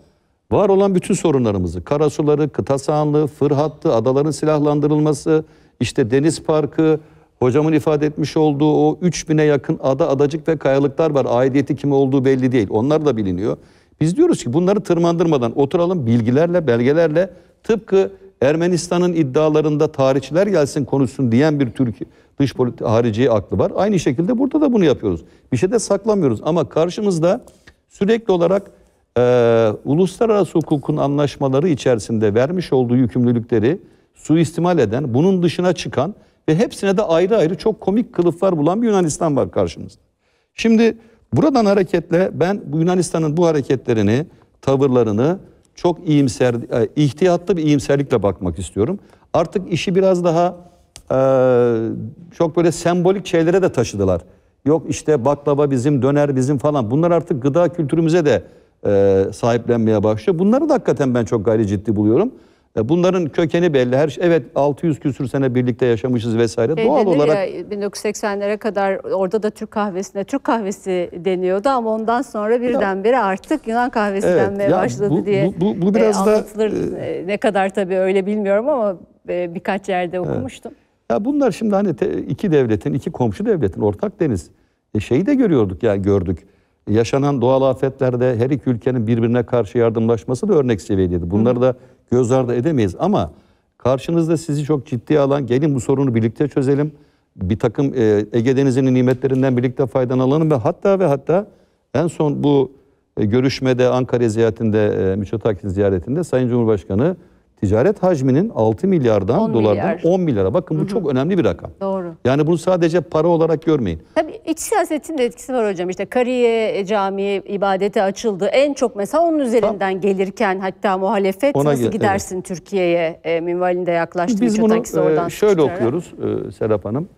var olan bütün sorunlarımızı, karasuları, kıta sahanlığı, fırhattı, adaların silahlandırılması, işte deniz parkı, Hocamın ifade etmiş olduğu o 3000'e yakın ada, adacık ve kayalıklar var. Aidiyeti kime olduğu belli değil. Onlar da biliniyor. Biz diyoruz ki bunları tırmandırmadan oturalım bilgilerle, belgelerle tıpkı Ermenistan'ın iddialarında tarihçiler gelsin konuşsun diyen bir Türk dış harici aklı var. Aynı şekilde burada da bunu yapıyoruz. Bir şey de saklamıyoruz ama karşımızda sürekli olarak e, uluslararası hukukun anlaşmaları içerisinde vermiş olduğu yükümlülükleri suistimal eden, bunun dışına çıkan ve hepsine de ayrı ayrı çok komik kılıflar bulan bir Yunanistan var karşımızda. Şimdi buradan hareketle ben bu Yunanistan'ın bu hareketlerini, tavırlarını çok iyimser, e, ihtiyatlı bir iyimserlikle bakmak istiyorum. Artık işi biraz daha e, çok böyle sembolik şeylere de taşıdılar. Yok işte baklava bizim, döner bizim falan. Bunlar artık gıda kültürümüze de e, sahiplenmeye başlıyor. Bunları da hakikaten ben çok gayri ciddi buluyorum. E, bunların kökeni belli. Her şey, evet 600 küsür sene birlikte yaşamışız vesaire. Şey Doğal olarak 1980'lere kadar orada da Türk kahvesine Türk kahvesi deniyordu ama ondan sonra birdenbire artık Yunan kahvesi evet, denmeye başladı bu, diye. Bu, bu, bu biraz e, da e, e, ne kadar tabii öyle bilmiyorum ama e, birkaç yerde okumuştum. Evet. Ya bunlar şimdi hani te, iki devletin, iki komşu devletin ortak deniz. E şeyi de görüyorduk ya yani gördük. Yaşanan doğal afetlerde her iki ülkenin birbirine karşı yardımlaşması da örnek seviyedeydi. Bunları Hı. da göz ardı edemeyiz ama karşınızda sizi çok ciddi alan gelin bu sorunu birlikte çözelim. Bir takım e, Ege Denizi'nin nimetlerinden birlikte faydalanalım ve hatta ve hatta en son bu e, görüşmede Ankara ziyaretinde e, Miçotakis ziyaretinde Sayın Cumhurbaşkanı ticaret hacminin 6 milyardan 10 dolardan milyar. 10 milyara. Bakın bu Hı -hı. çok önemli bir rakam. Doğru. Yani bunu sadece para olarak görmeyin. Tabii İç siyasetin de etkisi var hocam. İşte Kariye e, Camii ibadete açıldı. En çok mesela onun üzerinden tamam. gelirken hatta muhalefet Ona nasıl gidersin evet. Türkiye'ye e, minvalinde yaklaştı. Biz bunu e, şöyle okuyoruz e, Serap Hanım.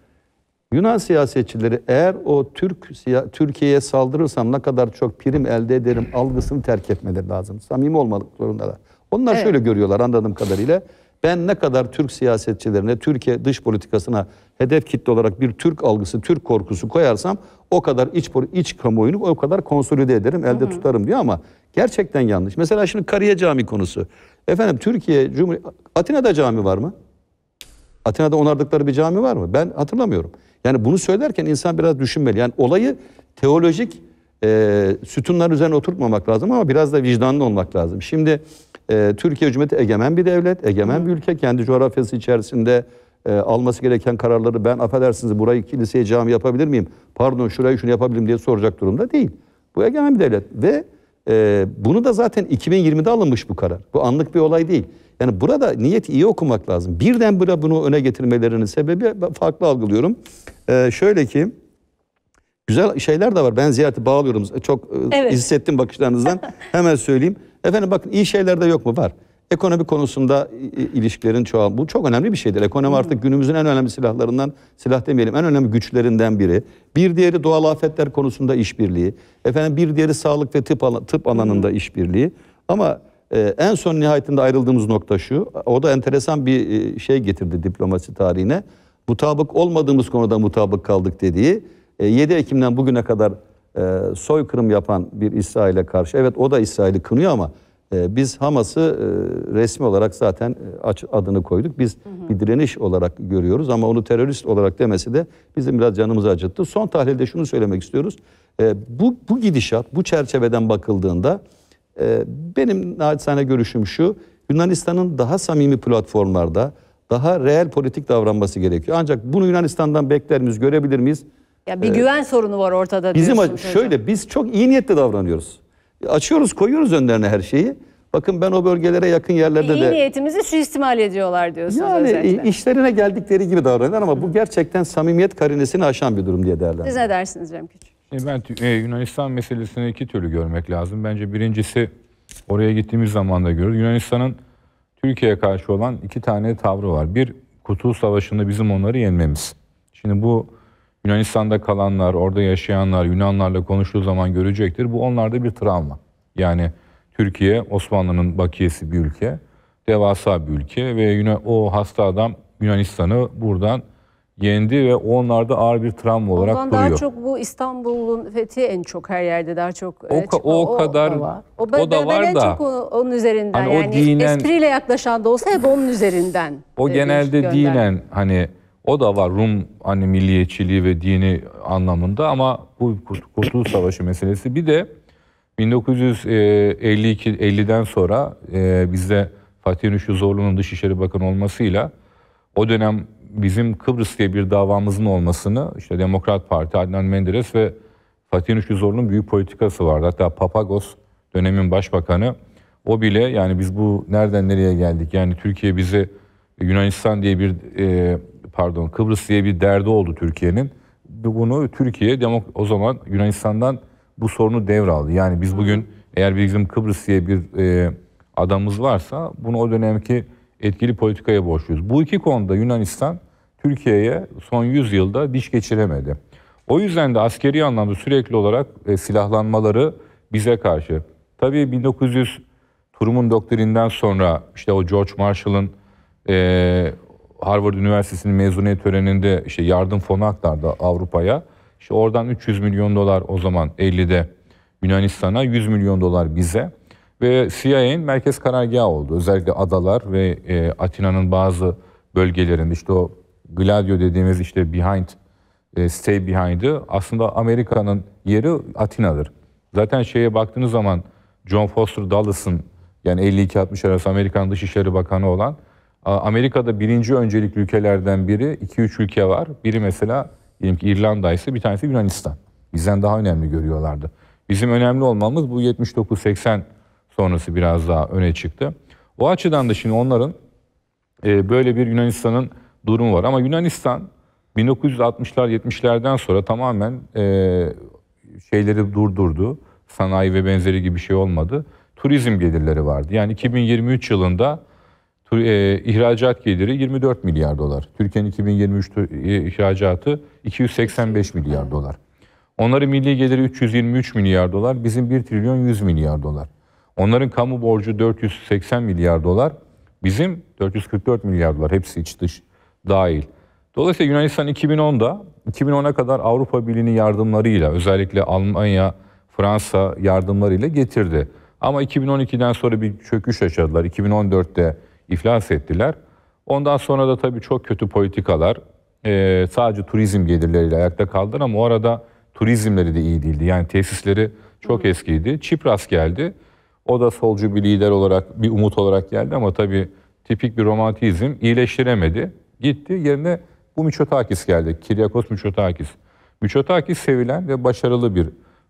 Yunan siyasetçileri eğer o Türk Türkiye'ye saldırırsam ne kadar çok prim elde ederim algısını terk etmeleri lazım. Samimi olmalık zorundalar. Onlar evet. şöyle görüyorlar anladığım kadarıyla. Ben ne kadar Türk siyasetçilerine, Türkiye dış politikasına hedef kitle olarak bir Türk algısı, Türk korkusu koyarsam o kadar iç iç kamuoyunu o kadar konsolide ederim, elde hı hı. tutarım diyor ama gerçekten yanlış. Mesela şimdi Kariye Cami konusu. Efendim Türkiye Cumhuriyeti Atina'da cami var mı? Atina'da onardıkları bir cami var mı? Ben hatırlamıyorum. Yani bunu söylerken insan biraz düşünmeli. Yani olayı teolojik e, sütunlar üzerine oturtmamak lazım ama biraz da vicdanlı olmak lazım. Şimdi e, Türkiye Cumhuriyeti egemen bir devlet, egemen bir ülke. Kendi coğrafyası içerisinde e, alması gereken kararları ben affedersiniz burayı kiliseye cami yapabilir miyim? Pardon şurayı şunu yapabilirim diye soracak durumda değil. Bu egemen bir devlet ve e, bunu da zaten 2020'de alınmış bu karar. Bu anlık bir olay değil. Yani burada niyeti iyi okumak lazım. Birden bura bunu öne getirmelerinin sebebi farklı algılıyorum. E, şöyle ki güzel şeyler de var. Ben ziyareti bağlıyorum. Çok e, evet. hissettim bakışlarınızdan. Hemen söyleyeyim. Efendim bakın iyi şeyler de yok mu? Var. Ekonomi konusunda ilişkilerin çoğal. Bu çok önemli bir şeydir. Ekonomi artık günümüzün en önemli silahlarından, silah demeyelim, en önemli güçlerinden biri. Bir diğeri doğal afetler konusunda işbirliği. Efendim bir diğeri sağlık ve tıp, tıp alanında işbirliği. Ama ee, en son nihayetinde ayrıldığımız nokta şu. O da enteresan bir e, şey getirdi diplomasi tarihine. Mutabık olmadığımız konuda mutabık kaldık dediği. 7 e, Ekim'den bugüne kadar e, soykırım yapan bir İsrail'e karşı evet o da İsrail'i kınıyor ama e, biz Hamas'ı e, resmi olarak zaten e, adını koyduk. Biz hı hı. bir direniş olarak görüyoruz ama onu terörist olarak demesi de bizim biraz canımızı acıttı. Son tahlilde şunu söylemek istiyoruz. E, bu, bu gidişat bu çerçeveden bakıldığında e, benim naçizane görüşüm şu. Yunanistan'ın daha samimi platformlarda daha reel politik davranması gerekiyor. Ancak bunu Yunanistan'dan bekler miyiz, görebilir miyiz? Ya bir ee, güven sorunu var ortada Bizim hocam. şöyle biz çok iyi niyetle davranıyoruz. Açıyoruz, koyuyoruz önlerine her şeyi. Bakın ben o bölgelere yakın yerlerde e, iyi de... İyi niyetimizi suistimal ediyorlar diyorsunuz Yani e, özellikle. işlerine geldikleri gibi davranıyorlar ama bu gerçekten samimiyet karinesini aşan bir durum diye değerlendiriyorum. Siz ne dersiniz Cem Küçük? E, ben e, Yunanistan meselesini iki türlü görmek lazım. Bence birincisi oraya gittiğimiz zaman da görürüz. Yunanistan'ın Türkiye'ye karşı olan iki tane tavrı var. Bir, Kutu Savaşı'nda bizim onları yenmemiz. Şimdi bu Yunanistan'da kalanlar, orada yaşayanlar, Yunanlarla konuştuğu zaman görecektir. Bu onlarda bir travma. Yani Türkiye Osmanlı'nın bakiyesi bir ülke, devasa bir ülke ve Yunan, o hasta adam Yunanistan'ı buradan yendi ve onlarda ağır bir travma olarak Ondan duruyor. Daha çok bu İstanbul'un fethi en çok her yerde daha çok e, o, çıkan, o, o kadar o, o, o da var ben da. Çok onun üzerinden hani yani o dinen, espriyle yaklaşan da olsa hep onun üzerinden. O e, genelde dinen hani o da var Rum hani milliyetçiliği ve dini anlamında ama bu Kurtuluş Savaşı meselesi. Bir de 1952 50'den sonra e, bizde Fatih Nuşu Zorlu'nun Dışişleri Bakanı olmasıyla o dönem bizim Kıbrıs diye bir davamızın olmasını işte Demokrat Parti, Adnan Menderes ve Fatih Nuşu Zorlu'nun büyük politikası vardı. Hatta Papagos dönemin başbakanı o bile yani biz bu nereden nereye geldik yani Türkiye bizi Yunanistan diye bir e, pardon Kıbrıs diye bir derdi oldu Türkiye'nin. Bunu Türkiye demok o zaman Yunanistan'dan bu sorunu devraldı. Yani biz bugün eğer bizim Kıbrıs diye bir e, adamımız varsa bunu o dönemki etkili politikaya borçluyuz. Bu iki konuda Yunanistan Türkiye'ye son 100 yılda diş geçiremedi. O yüzden de askeri anlamda sürekli olarak e, silahlanmaları bize karşı. Tabii 1900 Turum'un doktrininden sonra işte o George Marshall'ın e, Harvard Üniversitesi'nin mezuniyet töreninde işte yardım fonu aktardı Avrupa'ya. İşte oradan 300 milyon dolar o zaman 50'de Yunanistan'a 100 milyon dolar bize ve CIA'nin merkez karargahı oldu. Özellikle adalar ve e, Atina'nın bazı bölgelerinde işte o Gladio dediğimiz işte behind, e, stay behind'ı aslında Amerika'nın yeri Atina'dır. Zaten şeye baktığınız zaman John Foster Dulles yani 52-60 arası Amerikan Dışişleri Bakanı olan Amerika'da birinci öncelik ülkelerden biri iki üç ülke var. Biri mesela diyelim ki İrlanda ise bir tanesi Yunanistan. Bizden daha önemli görüyorlardı. Bizim önemli olmamız bu 79-80 sonrası biraz daha öne çıktı. O açıdan da şimdi onların e, böyle bir Yunanistan'ın durumu var. Ama Yunanistan 1960'lar 70'lerden sonra tamamen e, şeyleri durdurdu. Sanayi ve benzeri gibi şey olmadı. Turizm gelirleri vardı. Yani 2023 yılında e, ihracat geliri 24 milyar dolar. Türkiye'nin 2023 e, ihracatı 285 milyar dolar. Onların milli geliri 323 milyar dolar, bizim 1 trilyon 100 milyar dolar. Onların kamu borcu 480 milyar dolar, bizim 444 milyar dolar hepsi iç dış dahil. Dolayısıyla Yunanistan 2010'da 2010'a kadar Avrupa Birliği'nin yardımlarıyla özellikle Almanya, Fransa yardımlarıyla getirdi. Ama 2012'den sonra bir çöküş yaşadılar. 2014'te iflas ettiler. Ondan sonra da tabii çok kötü politikalar e, sadece turizm gelirleriyle ayakta kaldılar ama o arada turizmleri de iyi değildi. Yani tesisleri çok eskiydi. Çipras geldi. O da solcu bir lider olarak, bir umut olarak geldi ama tabii tipik bir romantizm iyileştiremedi. Gitti yerine bu Miçotakis geldi. Kiryakos Miçotakis. Miçotakis sevilen ve başarılı bir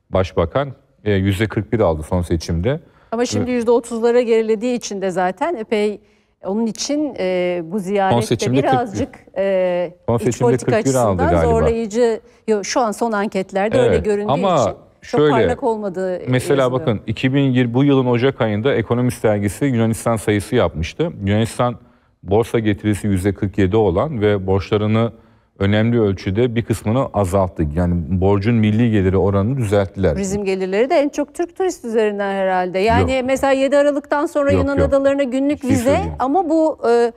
başbakan. E, %41 aldı son seçimde. Ama şimdi %30'lara gerilediği için de zaten epey onun için e, bu ziyaret de birazcık 41. e, iç politika açısından zorlayıcı. Yo, şu an son anketlerde evet, öyle göründüğü ama için. Çok şöyle, parlak olmadığı Mesela yazılıyor. bakın 2020 bu yılın Ocak ayında Ekonomist dergisi Yunanistan sayısı yapmıştı. Yunanistan borsa getirisi %47 olan ve borçlarını önemli ölçüde bir kısmını azalttı. Yani borcun milli geliri oranını düzelttiler. Turizm gelirleri de en çok Türk turist üzerinden herhalde. Yani yok. mesela 7 Aralık'tan sonra yok, Yunan yok. adalarına şey günlük Hiç vize ama bu e,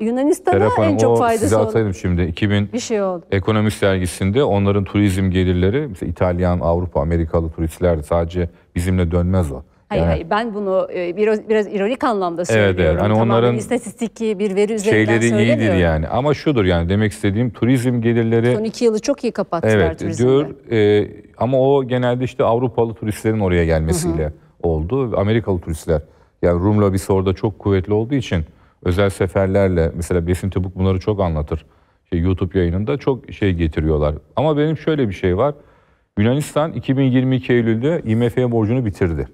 Yunanistan'a Hanım, en çok faydası size atayım oldu. şimdi. 2000 bir şey oldu. Ekonomist dergisinde onların turizm gelirleri mesela İtalyan, Avrupa, Amerikalı turistler sadece bizimle dönmez o. Hayır yani. hayır ben bunu e, biraz, biraz ironik anlamda söylüyorum. Evet evet. Hani Tamamen onların istatistiki bir veri üzerinden şeyleri iyidir yani. Ama şudur yani demek istediğim turizm gelirleri... Son iki yılı çok iyi kapattılar evet, turizmde. diyor e, ama o genelde işte Avrupalı turistlerin oraya gelmesiyle Hı -hı. oldu. Amerikalı turistler yani Rum lobisi orada çok kuvvetli olduğu için özel seferlerle mesela Besim Tebuk bunları çok anlatır. Şey, YouTube yayınında çok şey getiriyorlar. Ama benim şöyle bir şey var. Yunanistan 2022 Eylül'de IMF borcunu bitirdi.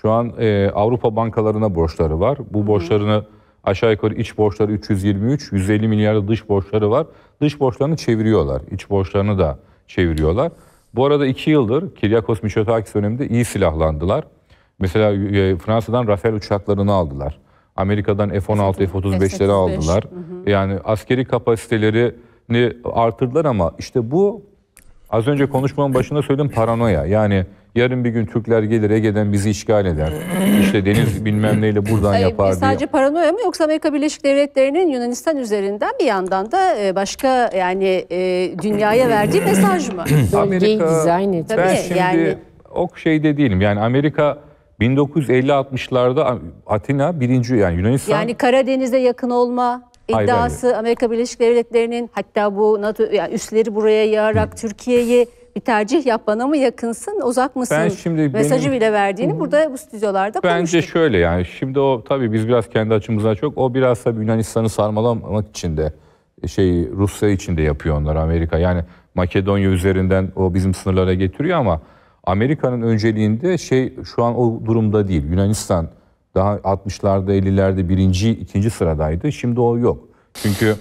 Şu an e, Avrupa bankalarına borçları var. Bu borçlarını aşağı yukarı iç borçları 323, 150 milyar dış borçları var. Dış borçlarını çeviriyorlar. İç borçlarını da çeviriyorlar. Bu arada iki yıldır Kiryakos Mitsotakis döneminde iyi silahlandılar. Mesela e, Fransa'dan Rafael uçaklarını aldılar. Amerika'dan F-16, F-35'leri aldılar. Hı hı. Yani askeri kapasitelerini artırdılar ama işte bu az önce konuşmanın başında söyledim paranoya. Yani Yarın bir gün Türkler gelir Ege'den bizi işgal eder. İşte deniz bilmem neyle buradan yapar diye. Sadece paranoya mı yoksa Amerika Birleşik Devletleri'nin Yunanistan üzerinden bir yandan da e, başka yani e, dünyaya verdiği mesaj mı? Amerika, dizayn et. Ben şimdi yani... ok şeyde değilim. Yani Amerika 1950-60'larda Atina birinci yani Yunanistan. Yani Karadeniz'e yakın olma iddiası hayır, hayır. Amerika Birleşik Devletleri'nin hatta bu NATO yani üsleri buraya yağarak Türkiye'yi bir tercih yap bana mı yakınsın uzak mısın ben şimdi mesajı benim, bile verdiğini burada bu stüdyolarda bence konuştuk. Bence şöyle yani şimdi o tabii biz biraz kendi açımızdan çok o biraz da Yunanistan'ı sarmalamak için de şey Rusya için de yapıyor onlar Amerika. Yani Makedonya üzerinden o bizim sınırlara getiriyor ama Amerika'nın önceliğinde şey şu an o durumda değil. Yunanistan daha 60'larda 50'lerde birinci ikinci sıradaydı şimdi o yok. Çünkü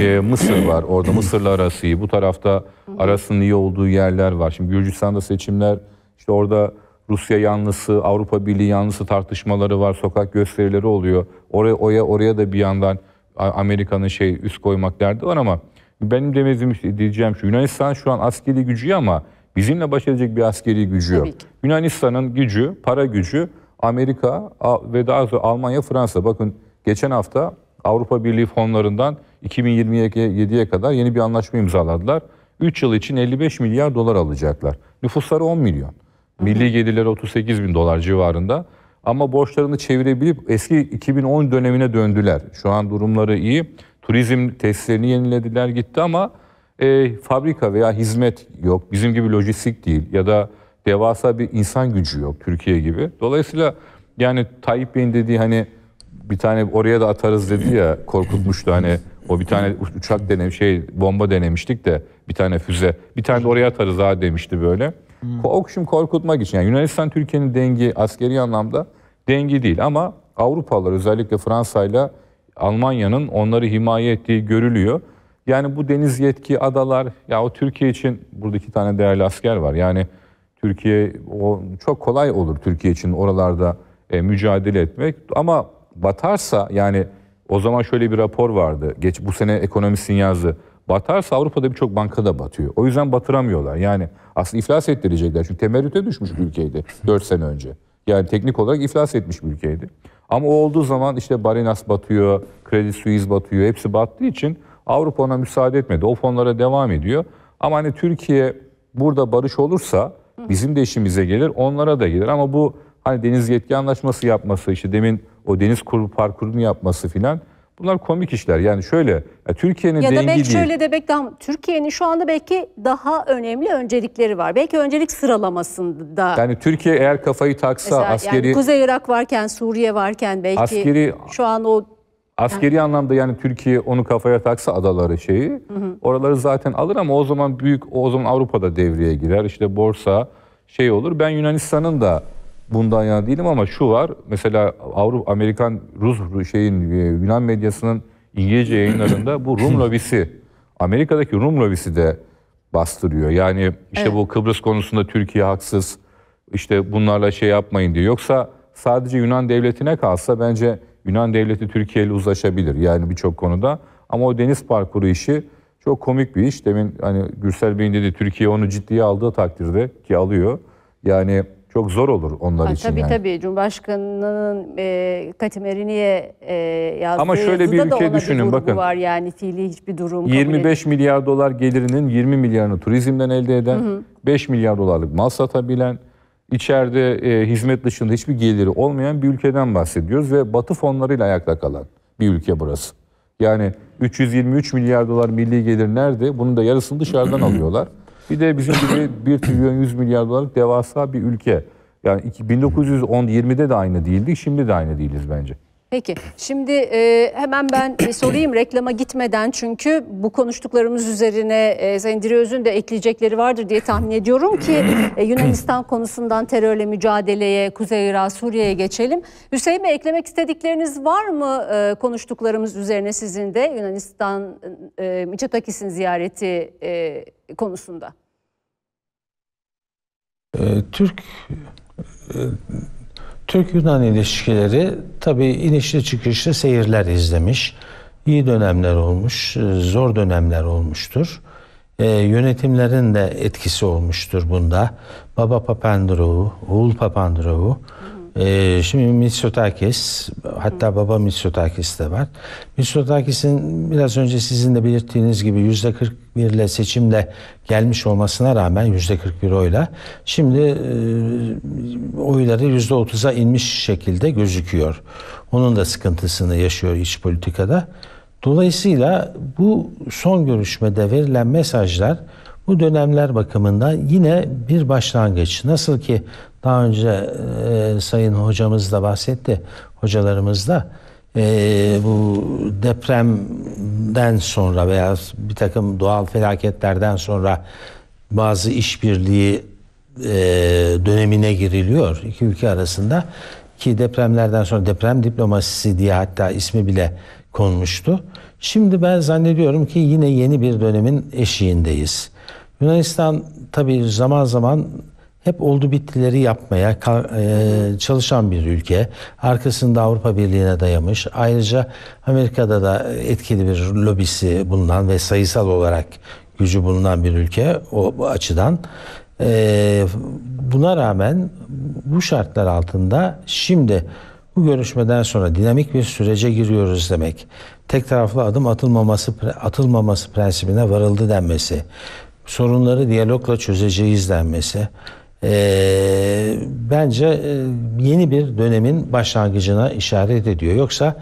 e, Mısır var. Orada Mısır'la arası iyi. Bu tarafta arasının iyi olduğu yerler var. Şimdi Gürcistan'da seçimler işte orada Rusya yanlısı, Avrupa Birliği yanlısı tartışmaları var. Sokak gösterileri oluyor. Oraya oraya, oraya da bir yandan Amerika'nın şey üst koymak derdi var ama benim demezim diyeceğim şu Yunanistan şu an askeri gücü ama bizimle baş edecek bir askeri gücü yok. Yunanistan'ın gücü, para gücü Amerika ve daha sonra Almanya, Fransa. Bakın geçen hafta Avrupa Birliği fonlarından 2027'ye kadar yeni bir anlaşma imzaladılar. 3 yıl için 55 milyar dolar alacaklar. Nüfusları 10 milyon. Milli gelirleri 38 bin dolar civarında. Ama borçlarını çevirebilip eski 2010 dönemine döndüler. Şu an durumları iyi. Turizm tesislerini yenilediler gitti ama e, fabrika veya hizmet yok. Bizim gibi lojistik değil ya da devasa bir insan gücü yok Türkiye gibi. Dolayısıyla yani Tayyip Bey'in dediği hani bir tane oraya da atarız dedi ya korkutmuştu hani o bir tane uçak denem şey bomba denemiştik de bir tane füze. Bir tane de oraya atarız ha demişti böyle. Hmm. şimdi korkutmak için. Yani Yunanistan Türkiye'nin dengi askeri anlamda dengi değil ama Avrupalılar özellikle Fransa ile Almanya'nın onları himaye ettiği görülüyor. Yani bu deniz yetki adalar ya o Türkiye için burada iki tane değerli asker var. Yani Türkiye o çok kolay olur Türkiye için oralarda e, mücadele etmek ama batarsa yani o zaman şöyle bir rapor vardı. Geç bu sene ekonomistin yazdı. Batarsa Avrupa'da birçok banka da batıyor. O yüzden batıramıyorlar. Yani aslında iflas ettirecekler. Çünkü temerrüte düşmüş bir ülkeydi 4 sene önce. Yani teknik olarak iflas etmiş bir ülkeydi. Ama o olduğu zaman işte Barinas batıyor, kredi Suisse batıyor. Hepsi battığı için Avrupa ona müsaade etmedi. O fonlara devam ediyor. Ama hani Türkiye burada barış olursa bizim de işimize gelir, onlara da gelir. Ama bu hani deniz yetki anlaşması yapması, işte demin o deniz kurbu parkurunu yapması filan. Bunlar komik işler. Yani şöyle ya Türkiye'nin ya da belki değil. şöyle demek daha Türkiye'nin şu anda belki daha önemli öncelikleri var. Belki öncelik sıralamasında. Yani Türkiye eğer kafayı taksa Mesela, askeri yani Kuzey Irak varken, Suriye varken belki askeri, şu an o Askeri yani. anlamda yani Türkiye onu kafaya taksa adaları şeyi hı. oraları zaten alır ama o zaman büyük o zaman Avrupa'da devreye girer. İşte borsa şey olur. Ben Yunanistan'ın da bundan yana değilim ama şu var. Mesela Avrupa, Amerikan, Rus şeyin e, Yunan medyasının İngilizce yayınlarında bu Rum lobisi, Amerika'daki Rum lobisi de bastırıyor. Yani işte evet. bu Kıbrıs konusunda Türkiye haksız, işte bunlarla şey yapmayın diyor. Yoksa sadece Yunan devletine kalsa bence Yunan devleti Türkiye ile uzlaşabilir yani birçok konuda. Ama o deniz parkuru işi çok komik bir iş. Demin hani Gürsel Bey'in dedi Türkiye onu ciddiye aldığı takdirde ki alıyor. Yani çok zor olur onlar ha, için. Tabii yani. tabii Cumhurbaşkanı'nın e, Katimerini'ye e, yazdığı Ama şöyle bir ülke düşünün bir bakın. var yani fiili hiçbir durum. 25 milyar dolar gelirinin 20 milyarını turizmden elde eden, hı hı. 5 milyar dolarlık mal satabilen, içeride e, hizmet dışında hiçbir geliri olmayan bir ülkeden bahsediyoruz ve batı fonlarıyla ayakta kalan bir ülke burası. Yani 323 milyar dolar milli gelir nerede? Bunun da yarısını dışarıdan alıyorlar. Bir de bizim gibi 1 trilyon 100 milyar dolarlık devasa bir ülke. Yani 1910-20'de de aynı değildi şimdi de aynı değiliz bence. Peki şimdi e, hemen ben sorayım reklama gitmeden çünkü bu konuştuklarımız üzerine e, Sayın Diriöz'ün de ekleyecekleri vardır diye tahmin ediyorum ki e, Yunanistan konusundan terörle mücadeleye, Kuzey Irak, Suriye'ye geçelim. Hüseyin Bey eklemek istedikleriniz var mı e, konuştuklarımız üzerine sizin de Yunanistan e, Mitsotakis'in ziyareti e, konusunda? Ee, Türk e, Türk Yunan ilişkileri tabii inişli çıkışlı seyirler izlemiş. İyi dönemler olmuş, e, zor dönemler olmuştur. E, yönetimlerin de etkisi olmuştur bunda. Baba Papandreou, Uğul Papandreou ee, şimdi Mitsotakis, hatta baba Mitsotakis de var. Mitsotakis'in biraz önce sizin de belirttiğiniz gibi yüzde 41 ile seçimle gelmiş olmasına rağmen yüzde 41 oyla şimdi e, oyları yüzde 30'a inmiş şekilde gözüküyor. Onun da sıkıntısını yaşıyor iç politikada. Dolayısıyla bu son görüşmede verilen mesajlar bu dönemler bakımından yine bir başlangıç. Nasıl ki daha önce e, Sayın Hocamız da bahsetti, hocalarımız da e, bu depremden sonra veya bir takım doğal felaketlerden sonra bazı işbirliği e, dönemine giriliyor iki ülke arasında ki depremlerden sonra deprem diplomasisi diye hatta ismi bile konmuştu. Şimdi ben zannediyorum ki yine yeni bir dönemin eşiğindeyiz. Yunanistan tabii zaman zaman hep oldu bittileri yapmaya e, çalışan bir ülke. Arkasında Avrupa Birliği'ne dayamış. Ayrıca Amerika'da da etkili bir lobisi bulunan ve sayısal olarak gücü bulunan bir ülke o açıdan. E, buna rağmen bu şartlar altında şimdi bu görüşmeden sonra dinamik bir sürece giriyoruz demek. Tek taraflı adım atılmaması atılmaması prensibine varıldı denmesi sorunları diyalogla çözeceğiz denmesi e, bence e, yeni bir dönemin başlangıcına işaret ediyor. Yoksa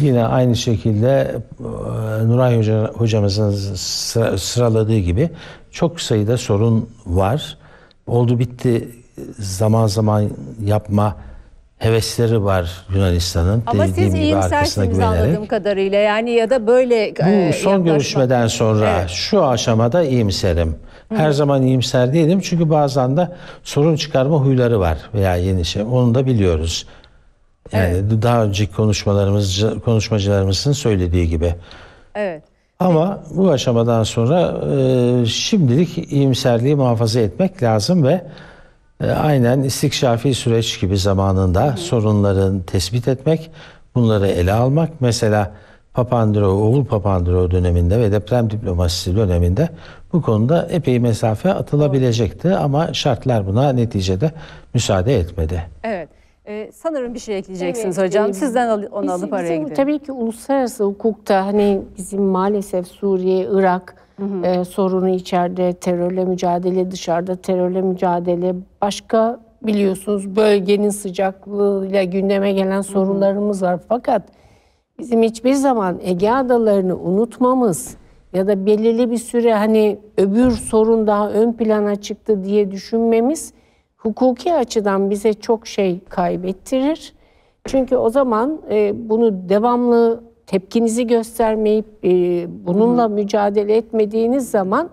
yine aynı şekilde e, Nuray Hoca, hocamızın sıra, sıraladığı gibi çok sayıda sorun var. Oldu bitti zaman zaman yapma hevesleri var Yunanistan'ın. Ama Dediğim siz iyimsersiniz anladığım kadarıyla. Yani ya da böyle e, Bu e, son yaklaşma. görüşmeden sonra evet. şu aşamada iyimserim. Hı. Her zaman iyimser değilim çünkü bazen de sorun çıkarma huyları var veya yeni şey. Onu da biliyoruz. Yani evet. daha önceki konuşmalarımız konuşmacılarımızın söylediği gibi. Evet. Ama bu aşamadan sonra e, şimdilik iyimserliği muhafaza etmek lazım ve e, aynen istikşafi süreç gibi zamanında hı sorunların tespit etmek, bunları ele almak. Mesela Papandreou, oğul Papandreou döneminde ve deprem diplomasisi döneminde bu konuda epey mesafe atılabilecekti ama şartlar buna neticede müsaade etmedi. Evet. Ee, sanırım bir şey ekleyeceksiniz evet, hocam. E, Sizden al, onu bizim, alıp araya gidelim. Tabii ki uluslararası hukukta hani bizim maalesef Suriye, Irak e, sorunu içeride, terörle mücadele dışarıda, terörle mücadele başka biliyorsunuz bölgenin sıcaklığıyla gündeme gelen sorunlarımız var. Fakat bizim hiçbir zaman Ege Adaları'nı unutmamız ya da belirli bir süre hani öbür sorun daha ön plana çıktı diye düşünmemiz hukuki açıdan bize çok şey kaybettirir. Çünkü o zaman e, bunu devamlı tepkinizi göstermeyip e, bununla hı mücadele etmediğiniz zaman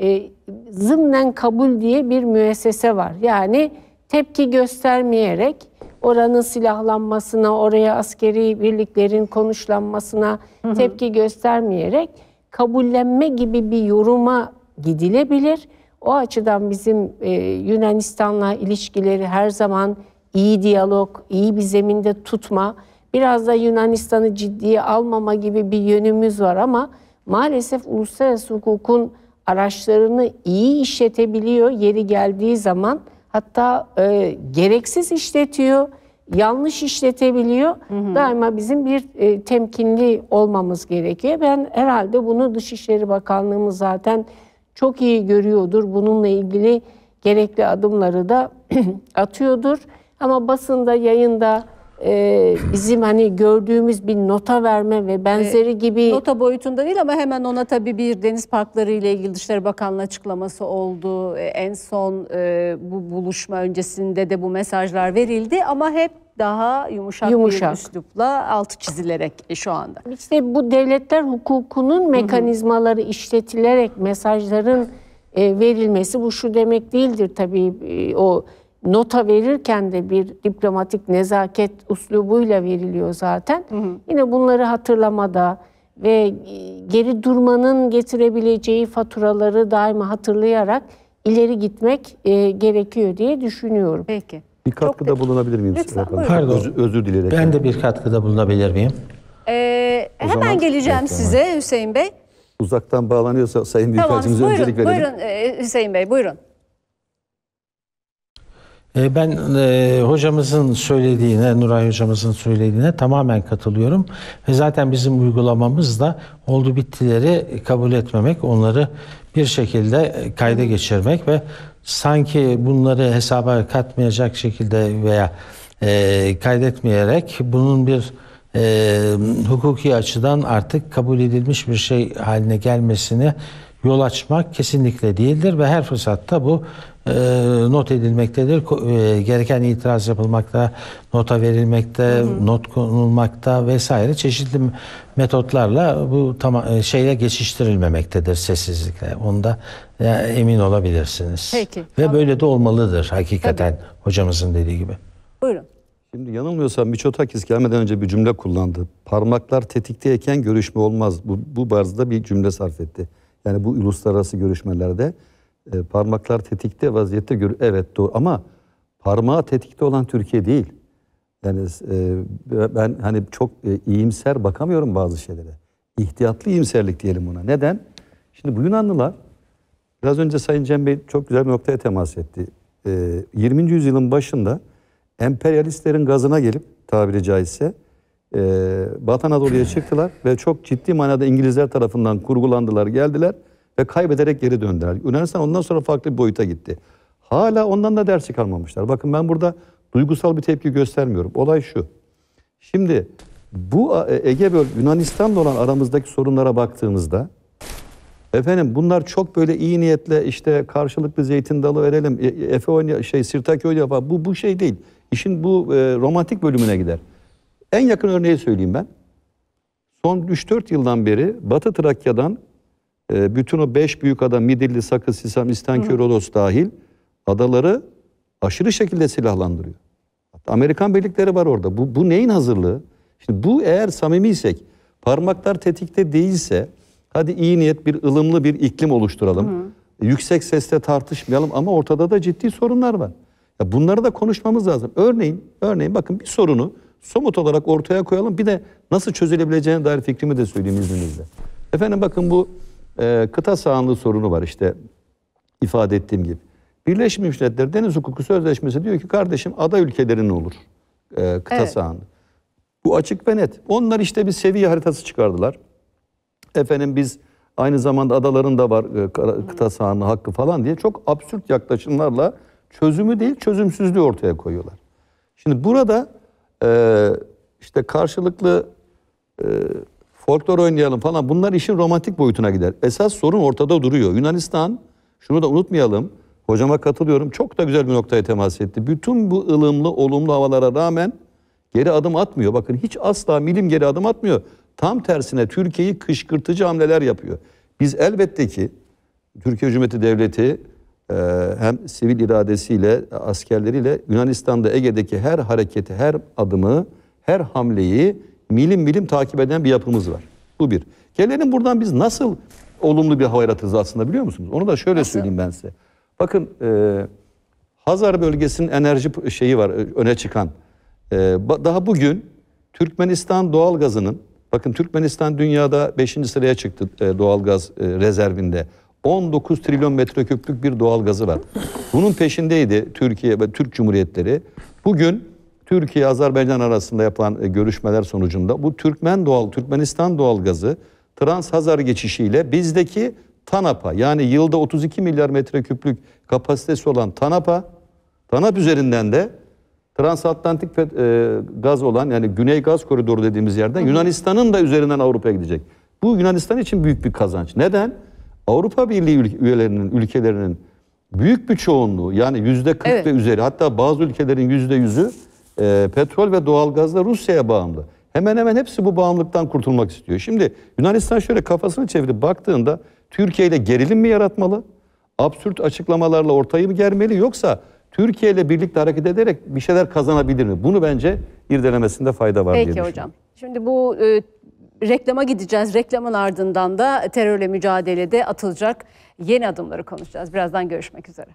e, zımnen kabul diye bir müessese var. Yani tepki göstermeyerek oranın silahlanmasına, oraya askeri birliklerin konuşlanmasına hı tepki göstermeyerek kabullenme gibi bir yoruma gidilebilir. O açıdan bizim e, Yunanistan'la ilişkileri her zaman iyi diyalog, iyi bir zeminde tutma, Biraz da Yunanistan'ı ciddiye almama gibi bir yönümüz var ama maalesef uluslararası hukukun araçlarını iyi işletebiliyor yeri geldiği zaman. Hatta e, gereksiz işletiyor, yanlış işletebiliyor. Hı hı. Daima bizim bir e, temkinli olmamız gerekiyor. Ben herhalde bunu Dışişleri Bakanlığımız zaten çok iyi görüyordur. Bununla ilgili gerekli adımları da atıyordur. Ama basında, yayında e, bizim hani gördüğümüz bir nota verme ve benzeri e, gibi... Nota boyutunda değil ama hemen ona tabi bir deniz parkları ile ilgili Dışişleri Bakanlığı açıklaması oldu. E, en son e, bu buluşma öncesinde de bu mesajlar verildi ama hep daha yumuşak, yumuşak. bir üslupla altı çizilerek e, şu anda. İşte bu devletler hukukunun mekanizmaları Hı -hı. işletilerek mesajların e, verilmesi bu şu demek değildir tabii e, o nota verirken de bir diplomatik nezaket uslubuyla veriliyor zaten. Hı hı. Yine bunları hatırlamada ve e, geri durmanın getirebileceği faturaları daima hatırlayarak ileri gitmek e, gerekiyor diye düşünüyorum. Peki. Bir katkıda Çok bulunabilir miyim? Lütfen, Pardon. Öz, özür dilerim. Ben de bir katkıda bulunabilir miyim? Ee, hemen zaman, geleceğim size Hüseyin Bey. Uzaktan bağlanıyorsa Sayın Büyükelçimize tamam, buyurun, öncelik verelim. Buyurun e, Hüseyin Bey, buyurun. Ee, ben e, hocamızın söylediğine, Nuray hocamızın söylediğine tamamen katılıyorum. Ve zaten bizim uygulamamız da oldu bittileri kabul etmemek, onları bir şekilde kayda geçirmek ve sanki bunları hesaba katmayacak şekilde veya e, kaydetmeyerek bunun bir e, hukuki açıdan artık kabul edilmiş bir şey haline gelmesini yol açmak kesinlikle değildir ve her fırsatta bu e, not edilmektedir. E, gereken itiraz yapılmakta, nota verilmekte, hı hı. not konulmakta vesaire çeşitli metotlarla bu tam e, şeye geçiştirilmemektedir sessizlikle. Onda yani emin olabilirsiniz. Peki. Ve tamam. böyle de olmalıdır hakikaten Tabii. hocamızın dediği gibi. Buyurun. Şimdi yanılmıyorsam Miçotakis gelmeden önce bir cümle kullandı. Parmaklar tetikteyken görüşme olmaz. Bu, bu barzda bir cümle sarf etti. Yani bu uluslararası görüşmelerde e, parmaklar tetikte vaziyette gör evet doğru ama parmağı tetikte olan Türkiye değil. Yani e, ben hani çok e, iyimser bakamıyorum bazı şeylere. İhtiyatlı iyimserlik diyelim buna. Neden? Şimdi bu Yunanlılar biraz önce Sayın Cem Bey çok güzel bir noktaya temas etti. E, 20. yüzyılın başında emperyalistlerin gazına gelip tabiri caizse e, Batı Anadolu'ya çıktılar ve çok ciddi manada İngilizler tarafından kurgulandılar, geldiler ve kaybederek geri döndüler. Yunanistan ondan sonra farklı bir boyuta gitti. Hala ondan da ders çıkarmamışlar. Bakın ben burada duygusal bir tepki göstermiyorum. Olay şu. Şimdi bu e, Ege bölge Yunanistan'la olan aramızdaki sorunlara baktığımızda efendim bunlar çok böyle iyi niyetle işte karşılıklı zeytin dalı verelim e, e, Efe oyna şey Sirtak oyna bu bu şey değil. İşin bu e, romantik bölümüne gider. En yakın örneği söyleyeyim ben. Son 3-4 yıldan beri Batı Trakya'dan e, bütün o 5 büyük ada Midilli, Sakı, Sisam, İstanköy, Rodos dahil adaları aşırı şekilde silahlandırıyor. Hatta Amerikan birlikleri var orada. Bu, bu neyin hazırlığı? Şimdi bu eğer samimiysek, parmaklar tetikte değilse, hadi iyi niyet bir ılımlı bir iklim oluşturalım. Hı. Yüksek sesle tartışmayalım ama ortada da ciddi sorunlar var. Ya bunları da konuşmamız lazım. Örneğin, örneğin bakın bir sorunu somut olarak ortaya koyalım. Bir de nasıl çözülebileceğine dair fikrimi de söyleyeyim izninizle. Efendim bakın bu e, kıta sahanlığı sorunu var işte ifade ettiğim gibi. Birleşmiş Milletler Deniz Hukuku Sözleşmesi diyor ki kardeşim ada ülkelerinin olur e, kıta evet. sahanlığı. Bu açık ve net. Onlar işte bir seviye haritası çıkardılar. Efendim biz aynı zamanda adaların da var e, kıta sahanlığı hakkı falan diye çok absürt yaklaşımlarla çözümü değil çözümsüzlüğü ortaya koyuyorlar. Şimdi burada e, işte karşılıklı e, folklor oynayalım falan bunlar işin romantik boyutuna gider. Esas sorun ortada duruyor. Yunanistan şunu da unutmayalım. Hocama katılıyorum. Çok da güzel bir noktaya temas etti. Bütün bu ılımlı, olumlu havalara rağmen geri adım atmıyor. Bakın hiç asla milim geri adım atmıyor. Tam tersine Türkiye'yi kışkırtıcı hamleler yapıyor. Biz elbette ki Türkiye Cumhuriyeti Devleti ee, hem sivil iradesiyle, askerleriyle Yunanistan'da Ege'deki her hareketi, her adımı, her hamleyi milim milim takip eden bir yapımız var. Bu bir. Gelelim buradan biz nasıl olumlu bir hava yaratırız aslında biliyor musunuz? Onu da şöyle nasıl? söyleyeyim ben size. Bakın e, Hazar bölgesinin enerji şeyi var e, öne çıkan. E, daha bugün Türkmenistan doğalgazının, bakın Türkmenistan dünyada 5. sıraya çıktı e, doğalgaz e, rezervinde. 19 trilyon metreküplük bir doğal gazı var. Bunun peşindeydi Türkiye ve Türk Cumhuriyetleri. Bugün Türkiye Azerbaycan arasında yapılan e, görüşmeler sonucunda bu Türkmen doğal Türkmenistan doğal gazı Trans Hazar geçişiyle bizdeki TANAP'a yani yılda 32 milyar metreküplük kapasitesi olan TANAP'a TANAP üzerinden de transatlantik e, gaz olan yani Güney Gaz Koridoru dediğimiz yerden Yunanistan'ın da üzerinden Avrupa'ya gidecek. Bu Yunanistan için büyük bir kazanç. Neden? Avrupa Birliği üyelerinin ülkelerinin büyük bir çoğunluğu yani yüzde 40 evet. ve üzeri hatta bazı ülkelerin yüzde yüzü e, petrol ve doğalgazla Rusya'ya bağımlı. Hemen hemen hepsi bu bağımlılıktan kurtulmak istiyor. Şimdi Yunanistan şöyle kafasını çevirip baktığında Türkiye ile gerilim mi yaratmalı? Absürt açıklamalarla ortayı mı germeli yoksa Türkiye ile birlikte hareket ederek bir şeyler kazanabilir mi? Bunu bence irdelemesinde fayda var Peki diye Peki hocam. Şimdi bu e, reklama gideceğiz. Reklamın ardından da terörle mücadelede atılacak yeni adımları konuşacağız. Birazdan görüşmek üzere.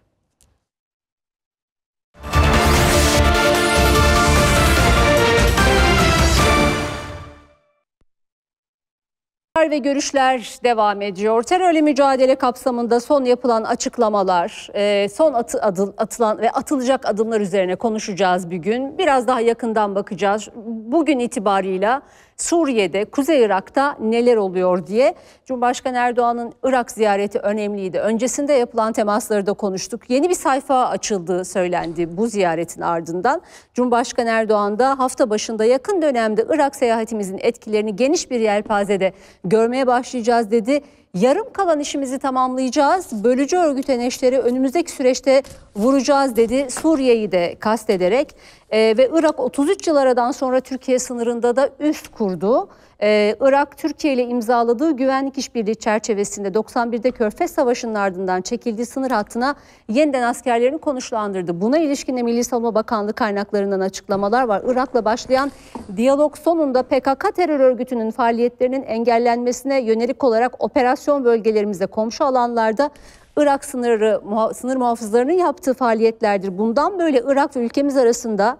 ve görüşler devam ediyor. Terörle mücadele kapsamında son yapılan açıklamalar, e, son atı, adı, atılan ve atılacak adımlar üzerine konuşacağız bir gün. Biraz daha yakından bakacağız. Bugün itibarıyla Suriye'de, Kuzey Irak'ta neler oluyor diye. Cumhurbaşkanı Erdoğan'ın Irak ziyareti önemliydi. Öncesinde yapılan temasları da konuştuk. Yeni bir sayfa açıldığı söylendi bu ziyaretin ardından. Cumhurbaşkanı Erdoğan da hafta başında yakın dönemde Irak seyahatimizin etkilerini geniş bir yelpazede görmeye başlayacağız dedi yarım kalan işimizi tamamlayacağız. Bölücü örgüten eşleri önümüzdeki süreçte vuracağız dedi Suriye'yi de kastederek. E, ve Irak 33 yıl aradan sonra Türkiye sınırında da üst kurdu. Ee, Irak Türkiye ile imzaladığı güvenlik işbirliği çerçevesinde 91'de Körfez Savaşı'nın ardından çekildiği sınır hattına yeniden askerlerini konuşlandırdı. Buna ilişkin de Milli Savunma Bakanlığı kaynaklarından açıklamalar var. Irak'la başlayan diyalog sonunda PKK terör örgütünün faaliyetlerinin engellenmesine yönelik olarak operasyon bölgelerimizde komşu alanlarda Irak sınırı sınır muhafızlarının yaptığı faaliyetlerdir. Bundan böyle Irak ve ülkemiz arasında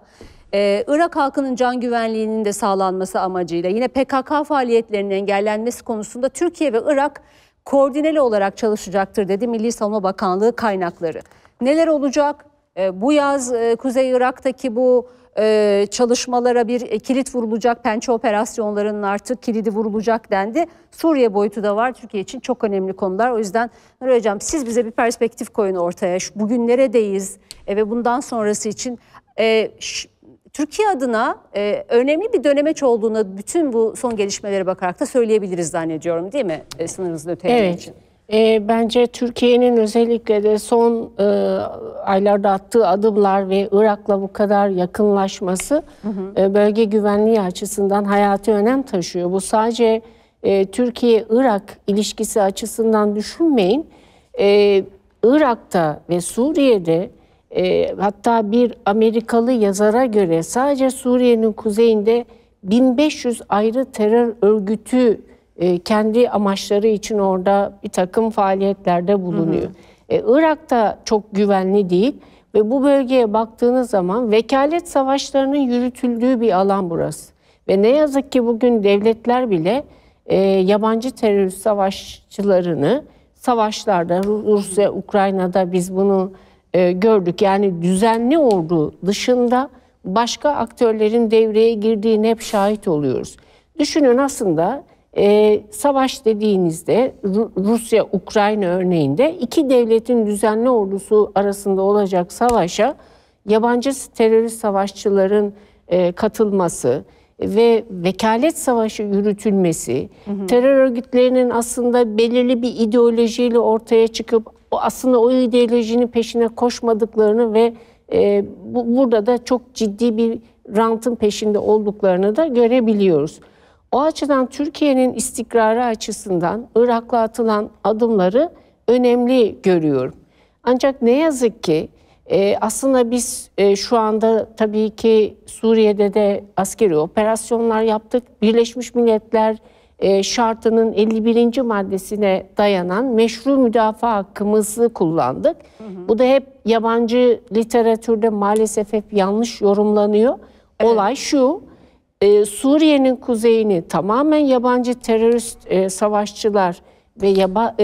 ee, Irak halkının can güvenliğinin de sağlanması amacıyla yine PKK faaliyetlerinin engellenmesi konusunda Türkiye ve Irak koordineli olarak çalışacaktır dedi Milli Savunma Bakanlığı kaynakları. Neler olacak? Ee, bu yaz e, Kuzey Irak'taki bu e, çalışmalara bir e, kilit vurulacak, pençe operasyonlarının artık kilidi vurulacak dendi. Suriye boyutu da var Türkiye için çok önemli konular. O yüzden Nuray Hocam siz bize bir perspektif koyun ortaya. Şu, bugün neredeyiz e, ve bundan sonrası için e, ş, Türkiye adına e, önemli bir dönemeç olduğuna bütün bu son gelişmelere bakarak da söyleyebiliriz zannediyorum değil mi e, sınırınızın öteki evet. için? E, bence Türkiye'nin özellikle de son e, aylarda attığı adımlar ve Irak'la bu kadar yakınlaşması hı hı. E, bölge güvenliği açısından hayati önem taşıyor. Bu sadece e, Türkiye-Irak ilişkisi açısından düşünmeyin. E, Irak'ta ve Suriye'de e, hatta bir Amerikalı yazara göre sadece Suriye'nin kuzeyinde 1500 ayrı terör örgütü e, kendi amaçları için orada bir takım faaliyetlerde bulunuyor. Hı hı. E, Irak'ta çok güvenli değil ve bu bölgeye baktığınız zaman vekalet savaşlarının yürütüldüğü bir alan burası. Ve ne yazık ki bugün devletler bile e, yabancı terörist savaşçılarını savaşlarda Rusya, Ukrayna'da biz bunu e, gördük. Yani düzenli ordu dışında başka aktörlerin devreye girdiğini hep şahit oluyoruz. Düşünün aslında e, savaş dediğinizde Rusya-Ukrayna örneğinde iki devletin düzenli ordusu arasında olacak savaşa yabancı terörist savaşçıların e, katılması ve vekalet savaşı yürütülmesi, hı hı. terör örgütlerinin aslında belirli bir ideolojiyle ortaya çıkıp o aslında o ideolojinin peşine koşmadıklarını ve e, bu, burada da çok ciddi bir rantın peşinde olduklarını da görebiliyoruz. O açıdan Türkiye'nin istikrarı açısından Irak'la atılan adımları önemli görüyorum. Ancak ne yazık ki e, aslında biz e, şu anda tabii ki Suriye'de de askeri operasyonlar yaptık. Birleşmiş Milletler e, şartının 51. maddesine dayanan meşru müdafaa hakkımızı kullandık. Hı hı. Bu da hep yabancı literatürde maalesef hep yanlış yorumlanıyor. Evet. Olay şu, e, Suriye'nin kuzeyini tamamen yabancı terörist e, savaşçılar ve yaba,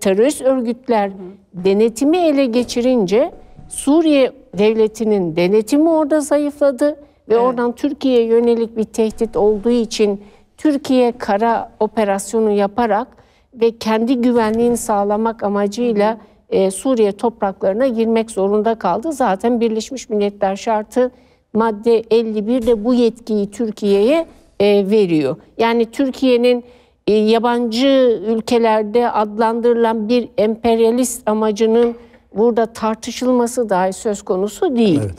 terörist örgütler hı hı. denetimi ele geçirince Suriye devletinin denetimi orada zayıfladı ve evet. oradan Türkiye'ye yönelik bir tehdit olduğu için Türkiye kara operasyonu yaparak ve kendi güvenliğini sağlamak amacıyla e, Suriye topraklarına girmek zorunda kaldı. Zaten Birleşmiş Milletler Şartı madde 51 de bu yetkiyi Türkiye'ye e, veriyor. Yani Türkiye'nin e, yabancı ülkelerde adlandırılan bir emperyalist amacının burada tartışılması dahi söz konusu değil. Evet.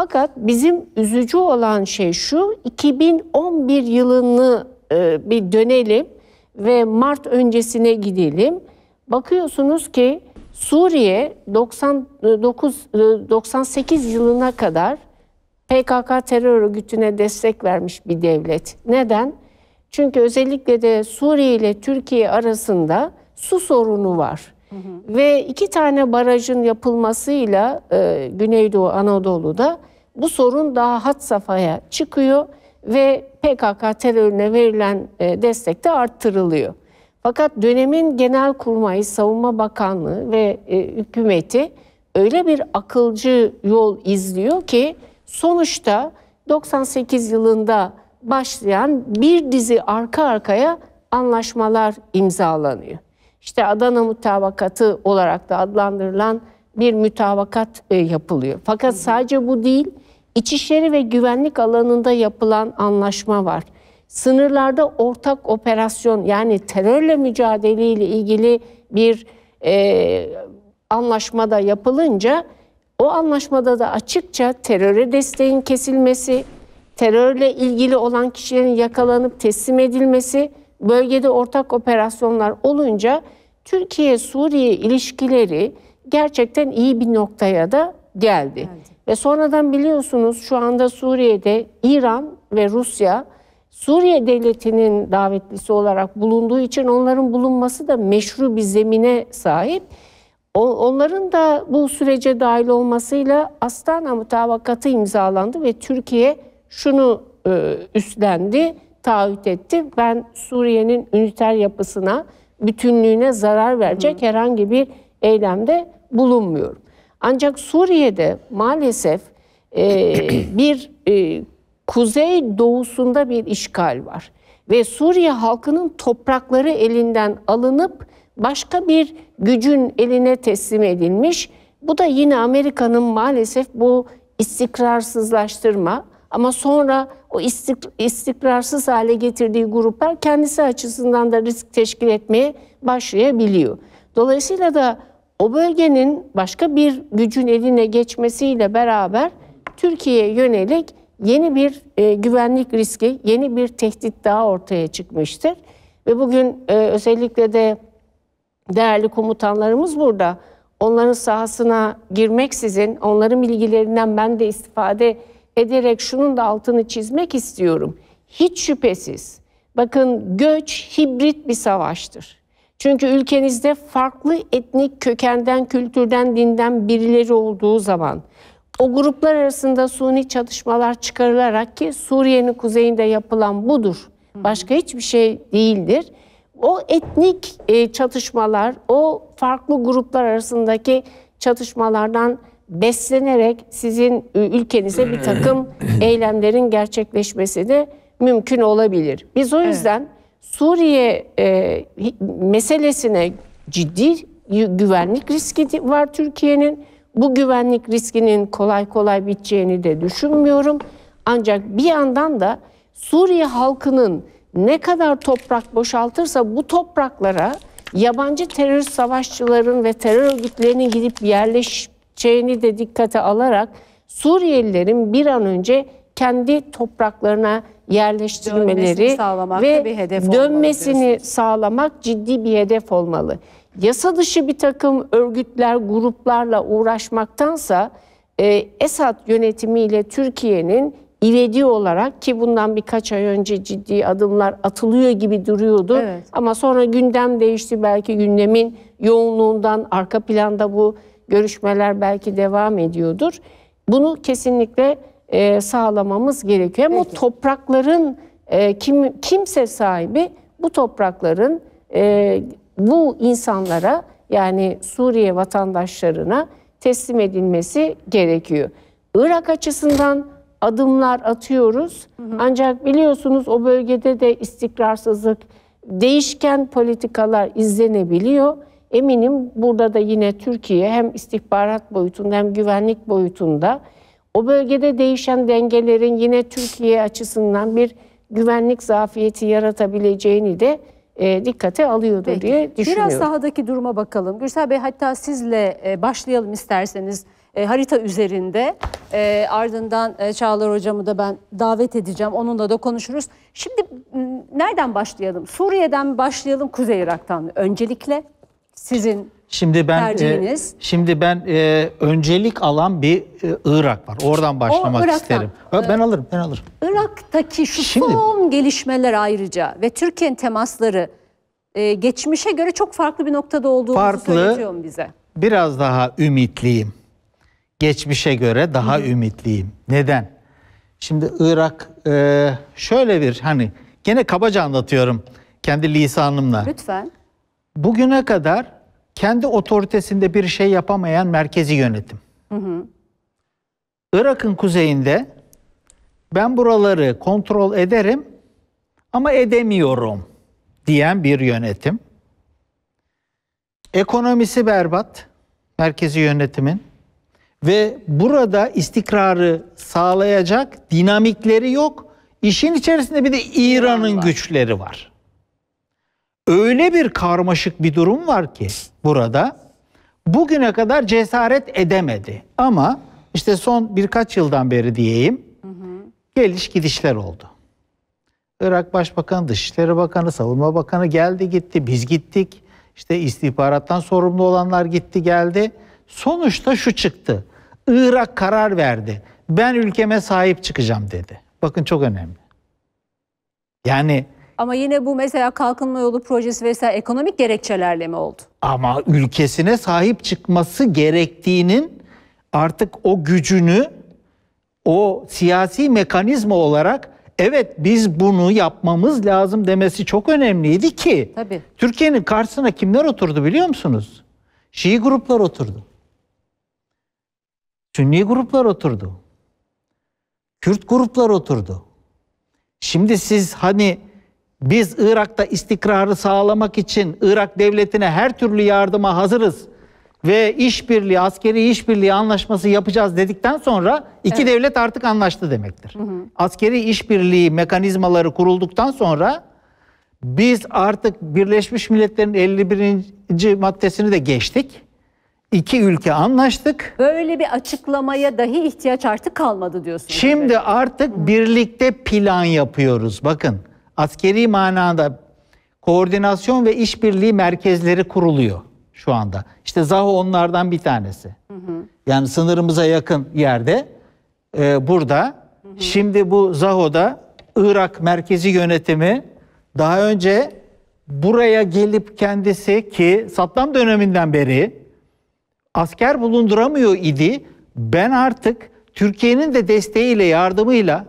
Fakat bizim üzücü olan şey şu 2011 yılını e, bir dönelim ve Mart öncesine gidelim. Bakıyorsunuz ki Suriye 99 98 e, yılına kadar PKK terör örgütüne destek vermiş bir devlet. Neden? Çünkü özellikle de Suriye ile Türkiye arasında su sorunu var. Hı hı. Ve iki tane barajın yapılmasıyla e, Güneydoğu Anadolu'da bu sorun daha hat safhaya çıkıyor ve PKK terörüne verilen e, destek de arttırılıyor. Fakat dönemin genel kurmayı, savunma bakanlığı ve e, hükümeti öyle bir akılcı yol izliyor ki sonuçta 98 yılında başlayan bir dizi arka arkaya anlaşmalar imzalanıyor. İşte Adana Mutabakatı olarak da adlandırılan bir mütavakat e, yapılıyor. Fakat sadece bu değil, İçişleri ve güvenlik alanında yapılan anlaşma var. Sınırlarda ortak operasyon yani terörle mücadele ile ilgili bir e, anlaşma da yapılınca o anlaşmada da açıkça teröre desteğin kesilmesi, terörle ilgili olan kişilerin yakalanıp teslim edilmesi, bölgede ortak operasyonlar olunca Türkiye-Suriye ilişkileri gerçekten iyi bir noktaya da geldi. geldi. Ve sonradan biliyorsunuz şu anda Suriye'de İran ve Rusya Suriye devletinin davetlisi olarak bulunduğu için onların bulunması da meşru bir zemine sahip. Onların da bu sürece dahil olmasıyla Astana mutabakatı imzalandı ve Türkiye şunu e, üstlendi, taahhüt etti. Ben Suriye'nin üniter yapısına, bütünlüğüne zarar verecek hı. herhangi bir eylemde bulunmuyorum. Ancak Suriye'de maalesef e, bir e, kuzey doğusunda bir işgal var. Ve Suriye halkının toprakları elinden alınıp başka bir gücün eline teslim edilmiş. Bu da yine Amerika'nın maalesef bu istikrarsızlaştırma ama sonra o istikrarsız hale getirdiği gruplar kendisi açısından da risk teşkil etmeye başlayabiliyor. Dolayısıyla da o bölgenin başka bir gücün eline geçmesiyle beraber Türkiye'ye yönelik yeni bir e, güvenlik riski, yeni bir tehdit daha ortaya çıkmıştır. Ve bugün e, özellikle de değerli komutanlarımız burada. Onların sahasına girmeksizin, onların bilgilerinden ben de istifade ederek şunun da altını çizmek istiyorum. Hiç şüphesiz, bakın göç hibrit bir savaştır. Çünkü ülkenizde farklı etnik kökenden, kültürden, dinden birileri olduğu zaman o gruplar arasında suni çatışmalar çıkarılarak ki Suriye'nin kuzeyinde yapılan budur. Başka hiçbir şey değildir. O etnik e, çatışmalar, o farklı gruplar arasındaki çatışmalardan beslenerek sizin e, ülkenize bir takım eylemlerin gerçekleşmesi de mümkün olabilir. Biz o yüzden evet Suriye e, meselesine ciddi güvenlik riski var Türkiye'nin. Bu güvenlik riskinin kolay kolay biteceğini de düşünmüyorum. Ancak bir yandan da Suriye halkının ne kadar toprak boşaltırsa bu topraklara yabancı terör savaşçıların ve terör örgütlerinin gidip yerleşeceğini de dikkate alarak Suriyelilerin bir an önce kendi topraklarına yerleştirmeleri ve bir hedef dönmesini sağlamak ciddi bir hedef olmalı. Yasa dışı bir takım örgütler, gruplarla uğraşmaktansa e, Esad yönetimiyle Türkiye'nin ivedi olarak ki bundan birkaç ay önce ciddi adımlar atılıyor gibi duruyordu. Evet. Ama sonra gündem değişti. Belki gündemin yoğunluğundan arka planda bu görüşmeler belki devam ediyordur. Bunu kesinlikle e, sağlamamız gerekiyor. Ama Peki. toprakların e, kim kimse sahibi bu toprakların e, bu insanlara yani Suriye vatandaşlarına teslim edilmesi gerekiyor. Irak açısından adımlar atıyoruz. Hı hı. Ancak biliyorsunuz o bölgede de istikrarsızlık, değişken politikalar izlenebiliyor. Eminim burada da yine Türkiye hem istihbarat boyutunda hem güvenlik boyutunda o bölgede değişen dengelerin yine Türkiye açısından bir güvenlik zafiyeti yaratabileceğini de e, dikkate alıyordu Peki. diye düşünüyorum. Biraz sahadaki duruma bakalım. Gürsel Bey hatta sizle e, başlayalım isterseniz e, harita üzerinde. E, ardından e, Çağlar Hocam'ı da ben davet edeceğim. Onunla da konuşuruz. Şimdi nereden başlayalım? Suriye'den başlayalım, Kuzey Irak'tan Öncelikle sizin Şimdi ben e, şimdi ben e, öncelik alan bir e, Irak var. Oradan başlamak isterim. Ee, ben alırım, ben alırım. Irak'taki şu Şimdi- son gelişmeler ayrıca ve Türkiye'nin temasları e, geçmişe göre çok farklı bir noktada olduğumuzu Farklı. bize? Biraz daha ümitliyim. Geçmişe göre daha ümitliyim. Neden? Şimdi Irak e, şöyle bir hani gene kabaca anlatıyorum kendi lisanımla. Lütfen. Bugüne kadar kendi otoritesinde bir şey yapamayan merkezi yönetim. Irak'ın kuzeyinde ben buraları kontrol ederim ama edemiyorum diyen bir yönetim. Ekonomisi berbat merkezi yönetimin ve burada istikrarı sağlayacak dinamikleri yok. İşin içerisinde bir de İran'ın güçleri var öyle bir karmaşık bir durum var ki burada bugüne kadar cesaret edemedi. Ama işte son birkaç yıldan beri diyeyim geliş gidişler oldu. Irak Başbakanı, Dışişleri Bakanı, Savunma Bakanı geldi gitti, biz gittik. İşte istihbarattan sorumlu olanlar gitti geldi. Sonuçta şu çıktı. Irak karar verdi. Ben ülkeme sahip çıkacağım dedi. Bakın çok önemli. Yani ama yine bu mesela kalkınma yolu projesi vesaire ekonomik gerekçelerle mi oldu? Ama ülkesine sahip çıkması gerektiğinin artık o gücünü o siyasi mekanizma olarak evet biz bunu yapmamız lazım demesi çok önemliydi ki Tabii. Türkiye'nin karşısına kimler oturdu biliyor musunuz? Şii gruplar oturdu. Sünni gruplar oturdu. Kürt gruplar oturdu. Şimdi siz hani biz Irak'ta istikrarı sağlamak için Irak devletine her türlü yardıma hazırız ve işbirliği, askeri işbirliği anlaşması yapacağız dedikten sonra iki evet. devlet artık anlaştı demektir. Hı hı. Askeri işbirliği mekanizmaları kurulduktan sonra biz artık Birleşmiş Milletler'in 51. maddesini de geçtik. İki ülke anlaştık. Böyle bir açıklamaya dahi ihtiyaç artık kalmadı diyorsunuz. Şimdi artık hı. birlikte plan yapıyoruz. Bakın askeri manada koordinasyon ve işbirliği merkezleri kuruluyor şu anda. İşte Zaho onlardan bir tanesi. Hı hı. Yani sınırımıza yakın yerde e, burada. Hı hı. Şimdi bu Zaho'da Irak merkezi yönetimi daha önce buraya gelip kendisi ki Saddam döneminden beri asker bulunduramıyor idi. Ben artık Türkiye'nin de desteğiyle, yardımıyla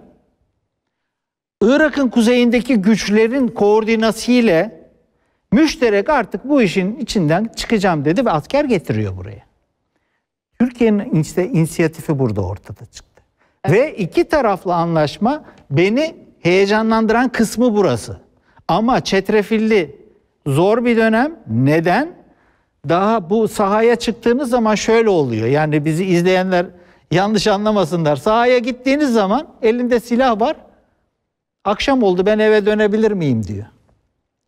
Irak'ın kuzeyindeki güçlerin koordinasıyla müşterek artık bu işin içinden çıkacağım dedi ve asker getiriyor buraya. Türkiye'nin işte inisiyatifi burada ortada çıktı. Evet. Ve iki taraflı anlaşma beni heyecanlandıran kısmı burası. Ama çetrefilli zor bir dönem. Neden? Daha bu sahaya çıktığınız zaman şöyle oluyor. Yani bizi izleyenler yanlış anlamasınlar. Sahaya gittiğiniz zaman elinde silah var Akşam oldu ben eve dönebilir miyim diyor.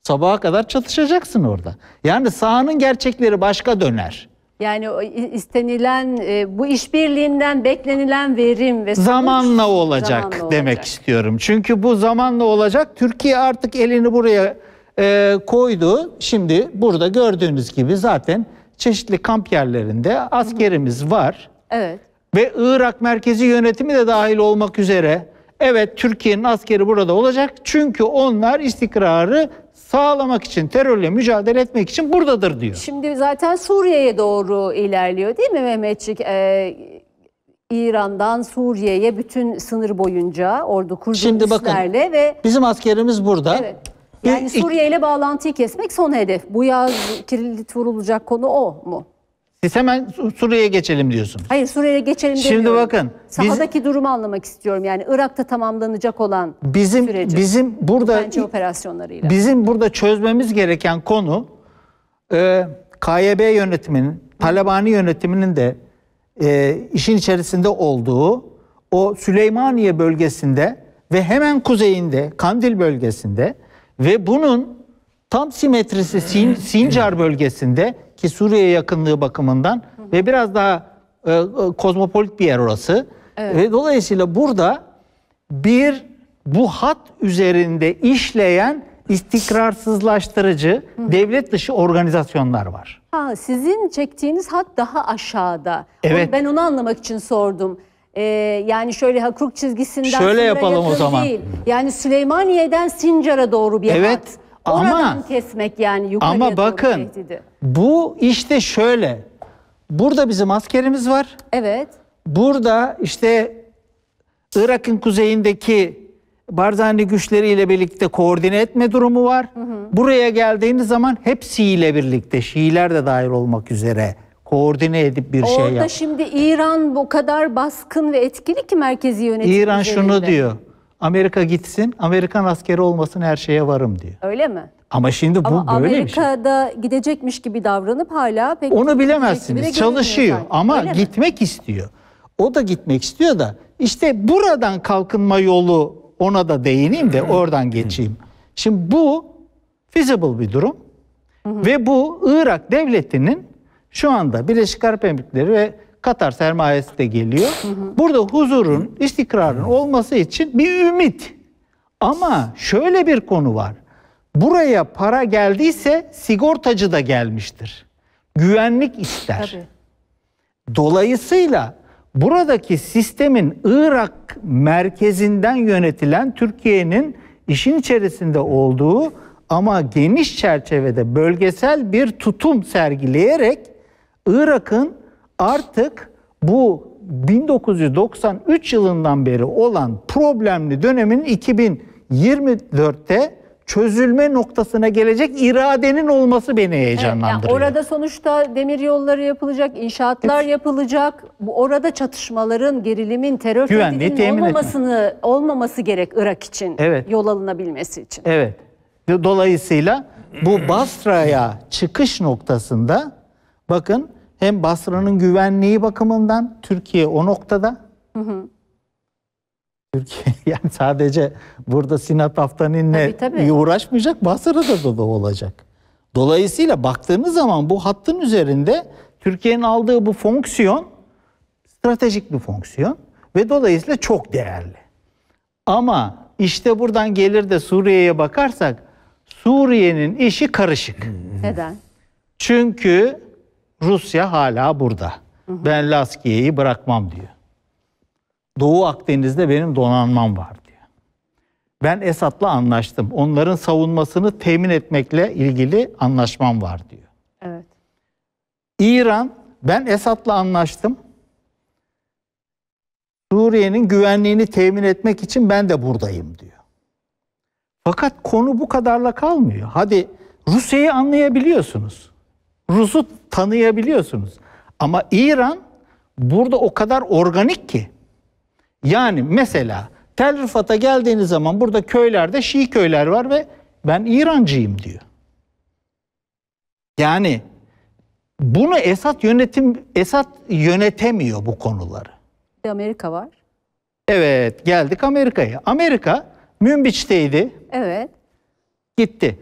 Sabaha kadar çatışacaksın orada. Yani sahanın gerçekleri başka döner. Yani istenilen e, bu işbirliğinden beklenilen verim ve sonuç, zamanla olacak zamanla demek olacak. istiyorum. Çünkü bu zamanla olacak. Türkiye artık elini buraya e, koydu. Şimdi burada gördüğünüz gibi zaten çeşitli kamp yerlerinde askerimiz var. Evet. Ve Irak merkezi yönetimi de dahil olmak üzere Evet Türkiye'nin askeri burada olacak. Çünkü onlar istikrarı sağlamak için, terörle mücadele etmek için buradadır diyor. Şimdi zaten Suriye'ye doğru ilerliyor değil mi Mehmetçik? Ee, İran'dan Suriye'ye bütün sınır boyunca ordu kurdu Şimdi bakın, ve bizim askerimiz burada. Evet. Yani Suriye ile bağlantıyı kesmek son hedef. Bu yaz kirli vurulacak konu o mu? Siz hemen Suriye'ye geçelim diyorsunuz. Hayır Suriye'ye geçelim Şimdi bakın. Sahadaki biz, durumu anlamak istiyorum. Yani Irak'ta tamamlanacak olan bizim, süreci. Bizim burada, operasyonlarıyla. Bizim burada çözmemiz gereken konu e, KYB yönetiminin, Talabani yönetiminin de e, işin içerisinde olduğu o Süleymaniye bölgesinde ve hemen kuzeyinde Kandil bölgesinde ve bunun tam simetrisi Sin, Sincar bölgesinde ki Suriye yakınlığı bakımından hı hı. ve biraz daha e, e, kozmopolit bir yer orası. Evet. Ve dolayısıyla burada bir bu hat üzerinde işleyen istikrarsızlaştırıcı Hı. devlet dışı organizasyonlar var. Ha sizin çektiğiniz hat daha aşağıda. Evet. Onu, ben onu anlamak için sordum. Ee, yani şöyle hakruk çizgisinden şöyle yapalım o zaman. Değil. Yani Süleymaniye'den Sincar'a doğru bir evet. hat ama kesmek yani yukarıya Ama bakın bu işte şöyle. Burada bizim askerimiz var. Evet. Burada işte Irak'ın kuzeyindeki Barzani güçleriyle birlikte koordine etme durumu var. Hı hı. Buraya geldiğiniz zaman hepsiyle birlikte Şiiler de dahil olmak üzere koordine edip bir şey Orada şey yap. Orada şimdi İran bu kadar baskın ve etkili ki merkezi yönetim İran üzerinde. şunu diyor. Amerika gitsin, Amerikan askeri olmasın her şeye varım diyor. Öyle mi? Ama şimdi bu ama böyle Amerika'da bir şey. Amerika'da gidecekmiş gibi davranıp hala pek Onu bilemezsiniz. Çalışıyor sanki. ama Öyle gitmek mi? istiyor. O da gitmek istiyor da işte buradan kalkınma yolu ona da değineyim de hmm. oradan geçeyim. Şimdi bu feasible bir durum. Ve bu Irak devletinin şu anda Birleşik Arap Emirlikleri ve Katar sermayesi de geliyor. Burada huzurun, istikrarın olması için bir ümit. Ama şöyle bir konu var. Buraya para geldiyse sigortacı da gelmiştir. Güvenlik ister. Tabii. Dolayısıyla buradaki sistemin Irak merkezinden yönetilen Türkiye'nin işin içerisinde olduğu ama geniş çerçevede bölgesel bir tutum sergileyerek Irak'ın artık bu 1993 yılından beri olan problemli dönemin 2024'te çözülme noktasına gelecek iradenin olması beni heyecanlandırıyor. Evet, yani orada sonuçta demir yolları yapılacak, inşaatlar yapılacak. Bu orada çatışmaların, gerilimin, terör tehdidinin olmamasını etme. olmaması gerek Irak için evet. yol alınabilmesi için. Evet. Dolayısıyla bu Basra'ya çıkış noktasında bakın hem Basra'nın güvenliği bakımından Türkiye o noktada. Hı hı. Türkiye yani sadece burada Sinat Haftanin'le uğraşmayacak Basra'da da, da olacak. Dolayısıyla baktığımız zaman bu hattın üzerinde Türkiye'nin aldığı bu fonksiyon stratejik bir fonksiyon ve dolayısıyla çok değerli. Ama işte buradan gelir de Suriye'ye bakarsak Suriye'nin işi karışık. Neden? Çünkü Rusya hala burada. Hı hı. Ben Laskiye'yi bırakmam diyor. Doğu Akdeniz'de benim donanmam var diyor. Ben Esad'la anlaştım. Onların savunmasını temin etmekle ilgili anlaşmam var diyor. Evet. İran ben Esad'la anlaştım. Suriye'nin güvenliğini temin etmek için ben de buradayım diyor. Fakat konu bu kadarla kalmıyor. Hadi Rusya'yı anlayabiliyorsunuz. Rus'u tanıyabiliyorsunuz. Ama İran burada o kadar organik ki. Yani mesela Tel Rifat'a geldiğiniz zaman burada köylerde Şii köyler var ve ben İrancıyım diyor. Yani bunu Esat yönetim Esat yönetemiyor bu konuları. Amerika var. Evet, geldik Amerika'ya. Amerika Münbiç'teydi. Evet. Gitti.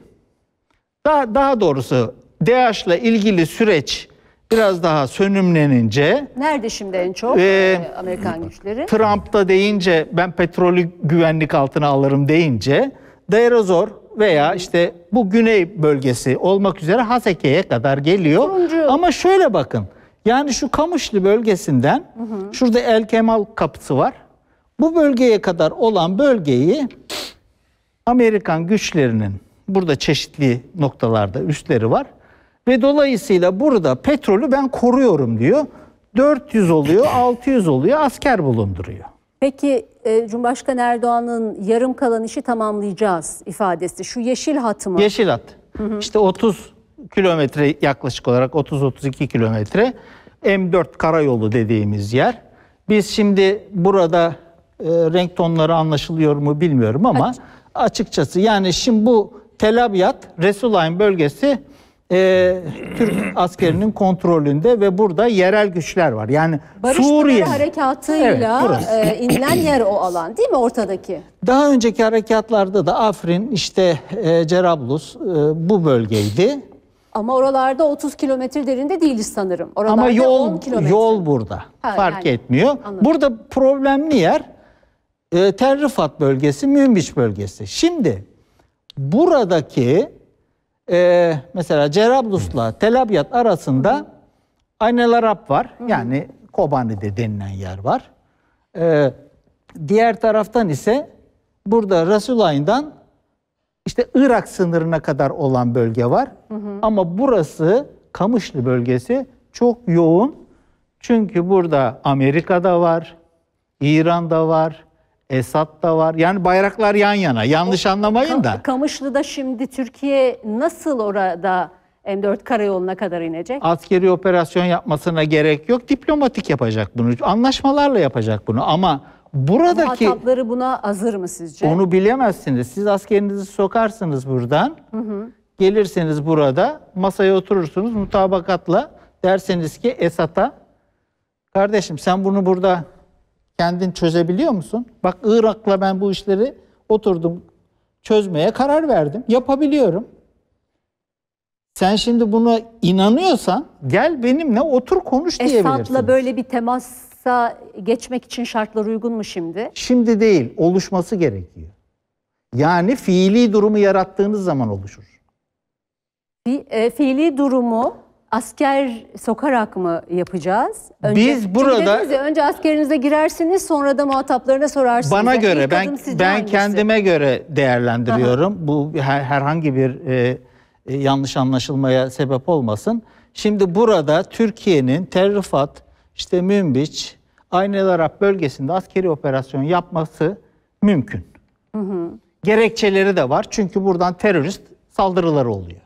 Daha daha doğrusu DAEŞ'la ilgili süreç biraz daha sönümlenince nerede şimdi en çok ee, e, Amerikan güçleri? Trump da deyince ben petrolü güvenlik altına alırım deyince Deirozor veya işte bu güney bölgesi olmak üzere Haseke'ye kadar geliyor. Turuncu. Ama şöyle bakın. Yani şu Kamışlı bölgesinden hı hı. şurada El Kemal kapısı var. Bu bölgeye kadar olan bölgeyi Amerikan güçlerinin burada çeşitli noktalarda üstleri var. Ve dolayısıyla burada petrolü ben koruyorum diyor. 400 oluyor, 600 oluyor, asker bulunduruyor. Peki e, Cumhurbaşkanı Erdoğan'ın yarım kalan işi tamamlayacağız ifadesi. Şu yeşil hat mı? Yeşil hat. Hı hı. İşte 30 kilometre yaklaşık olarak 30-32 kilometre M4 karayolu dediğimiz yer. Biz şimdi burada e, renk tonları anlaşılıyor mu bilmiyorum ama Aç. açıkçası yani şimdi bu Tel Abyad, Resulayn bölgesi e, Türk askerinin kontrolünde ve burada yerel güçler var. Yani Barış Suriye harekatıyla evet, e, inilen yer o alan değil mi ortadaki? Daha önceki harekatlarda da Afrin işte e, Cerablus e, bu bölgeydi. Ama oralarda 30 kilometre derinde değiliz sanırım. Oralarda Ama yol 10 yol burada. Ha, Fark yani, etmiyor. Anladım. Burada problemli yer e, Terrifat bölgesi, Münbiç bölgesi. Şimdi buradaki e, mesela Cerablus'la Tel Abyad arasında Aynelarap var. Yani Kobani'de denilen yer var. E, diğer taraftan ise burada Rasulayn'dan işte Irak sınırına kadar olan bölge var. Hı hı. Ama burası Kamışlı bölgesi çok yoğun. Çünkü burada Amerika'da var, İran'da var, Esat da var. Yani bayraklar yan yana. Yanlış o, anlamayın da. Kamışlı'da şimdi Türkiye nasıl orada M4 karayoluna kadar inecek? Askeri operasyon yapmasına gerek yok. Diplomatik yapacak bunu. Anlaşmalarla yapacak bunu ama buradaki... Muhatapları buna hazır mı sizce? Onu bilemezsiniz. Siz askerinizi sokarsınız buradan. Hı hı. Gelirsiniz burada masaya oturursunuz mutabakatla. Derseniz ki Esat'a kardeşim sen bunu burada Kendin çözebiliyor musun? Bak Irak'la ben bu işleri oturdum çözmeye karar verdim. Yapabiliyorum. Sen şimdi buna inanıyorsan gel benimle otur konuş diyebilirsin. Esad'la böyle bir temasa geçmek için şartlar uygun mu şimdi? Şimdi değil, oluşması gerekiyor. Yani fiili durumu yarattığınız zaman oluşur. Bir, e, fiili durumu asker sokarak mı yapacağız? Önce, Biz burada ya, önce askerinize girersiniz sonra da muhataplarına sorarsınız. Bana yani göre ben ben hangisi? kendime göre değerlendiriyorum. Aha. Bu her, herhangi bir e, e yanlış anlaşılmaya sebep olmasın. Şimdi burada Türkiye'nin Terrifat, işte Münbiç, Aynel bölgesinde askeri operasyon yapması mümkün. Hı hı. Gerekçeleri de var çünkü buradan terörist saldırıları oluyor.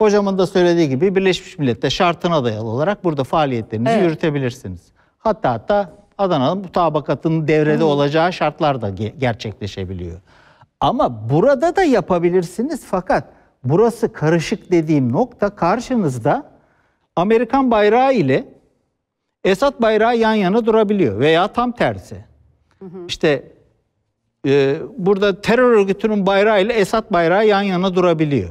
Hocamın da söylediği gibi Birleşmiş Millet'te şartına dayalı olarak burada faaliyetlerinizi evet. yürütebilirsiniz. Hatta hatta Adana'nın mutabakatının devrede Hı. olacağı şartlar da ge gerçekleşebiliyor. Ama burada da yapabilirsiniz fakat burası karışık dediğim nokta karşınızda Amerikan bayrağı ile Esad bayrağı yan yana durabiliyor veya tam tersi. Hı hı. İşte e, burada terör örgütünün bayrağı ile Esad bayrağı yan yana durabiliyor.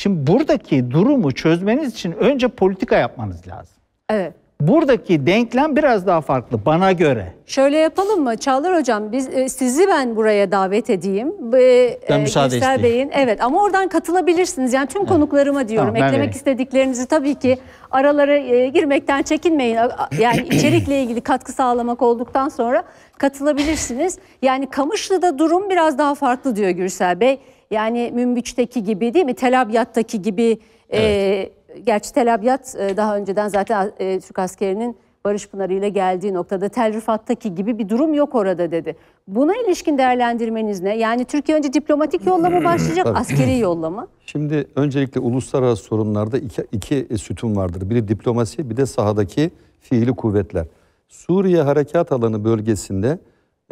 Şimdi buradaki durumu çözmeniz için önce politika yapmanız lazım. Evet. Buradaki denklem biraz daha farklı bana göre. Şöyle yapalım mı Çağlar hocam? Biz e, sizi ben buraya davet edeyim. E, ben müsaade Gençler Bey'in evet ama oradan katılabilirsiniz. Yani tüm evet. konuklarıma diyorum tamam, eklemek vereyim. istediklerinizi tabii ki aralara e, girmekten çekinmeyin. Yani içerikle ilgili katkı sağlamak olduktan sonra katılabilirsiniz. Yani Kamışlı'da durum biraz daha farklı diyor Gürsel Bey. Yani Münbiç'teki gibi değil mi? Tel Abyad'daki gibi e, evet. e, gerçi Tel Abyad e, daha önceden zaten e, Türk askerinin Barış Pınarı ile geldiği noktada Tel Rifat'taki gibi bir durum yok orada dedi. Buna ilişkin değerlendirmeniz ne? Yani Türkiye önce diplomatik yolla mı hmm, başlayacak, askeri yolla mı? Şimdi öncelikle uluslararası sorunlarda iki, iki e, sütun vardır. Biri diplomasi, bir de sahadaki fiili kuvvetler. Suriye Harekat Alanı bölgesinde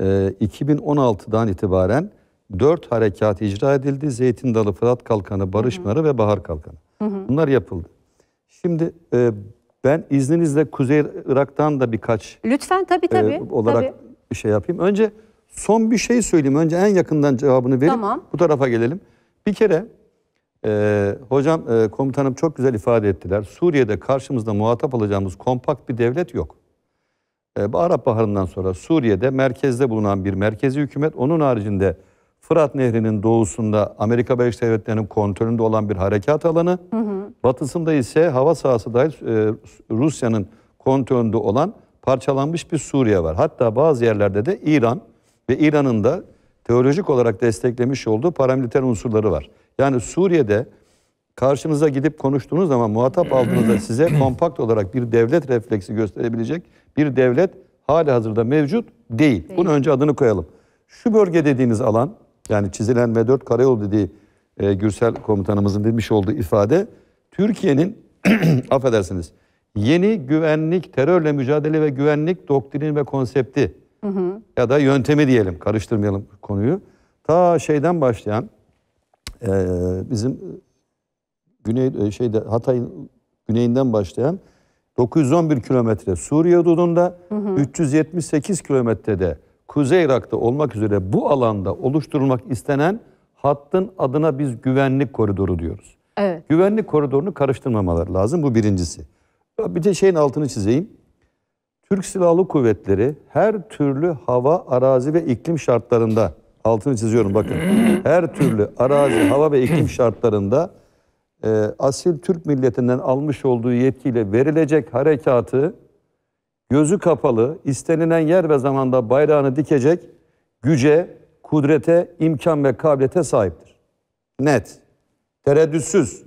e, 2016'dan itibaren dört harekat icra edildi. Zeytin Dalı, Fırat Kalkanı, Barış Mırı ve Bahar Kalkanı. Hı hı. Bunlar yapıldı. Şimdi e, ben izninizle Kuzey Irak'tan da birkaç Lütfen tabii e, tabii. E, olarak tabii. bir şey yapayım. Önce son bir şey söyleyeyim. Önce en yakından cevabını verip tamam. bu tarafa gelelim. Bir kere e, hocam e, komutanım çok güzel ifade ettiler. Suriye'de karşımızda muhatap alacağımız kompakt bir devlet yok. E, Arap Baharı'ndan sonra Suriye'de merkezde bulunan bir merkezi hükümet onun haricinde Fırat Nehri'nin doğusunda Amerika Birleşik Devletleri'nin kontrolünde olan bir harekat alanı, hı hı. batısında ise hava sahası dahil e, Rusya'nın kontrolünde olan parçalanmış bir Suriye var. Hatta bazı yerlerde de İran ve İran'ın da teolojik olarak desteklemiş olduğu paramiliter unsurları var. Yani Suriye'de karşınıza gidip konuştuğunuz zaman muhatap aldığınızda size kompakt olarak bir devlet refleksi gösterebilecek bir devlet hali hazırda mevcut değil. değil. Bunun önce adını koyalım. Şu bölge dediğiniz alan yani çizilen M4 karayolu dediği e, Gürsel komutanımızın demiş olduğu ifade Türkiye'nin affedersiniz yeni güvenlik, terörle mücadele ve güvenlik doktrini ve konsepti hı hı. ya da yöntemi diyelim karıştırmayalım konuyu. Ta şeyden başlayan e, bizim e, güney e, şeyde Hatay'ın güneyinden başlayan 911 kilometre Suriye hududunda 378 kilometrede Kuzey Irak'ta olmak üzere bu alanda oluşturulmak istenen hattın adına biz güvenlik koridoru diyoruz. Evet. Güvenlik koridorunu karıştırmamaları lazım. Bu birincisi. Bir de şeyin altını çizeyim. Türk Silahlı Kuvvetleri her türlü hava, arazi ve iklim şartlarında altını çiziyorum bakın. Her türlü arazi, hava ve iklim şartlarında e, asil Türk milletinden almış olduğu yetkiyle verilecek harekatı gözü kapalı, istenilen yer ve zamanda bayrağını dikecek güce, kudrete, imkan ve kabiliyete sahiptir. Net, tereddütsüz.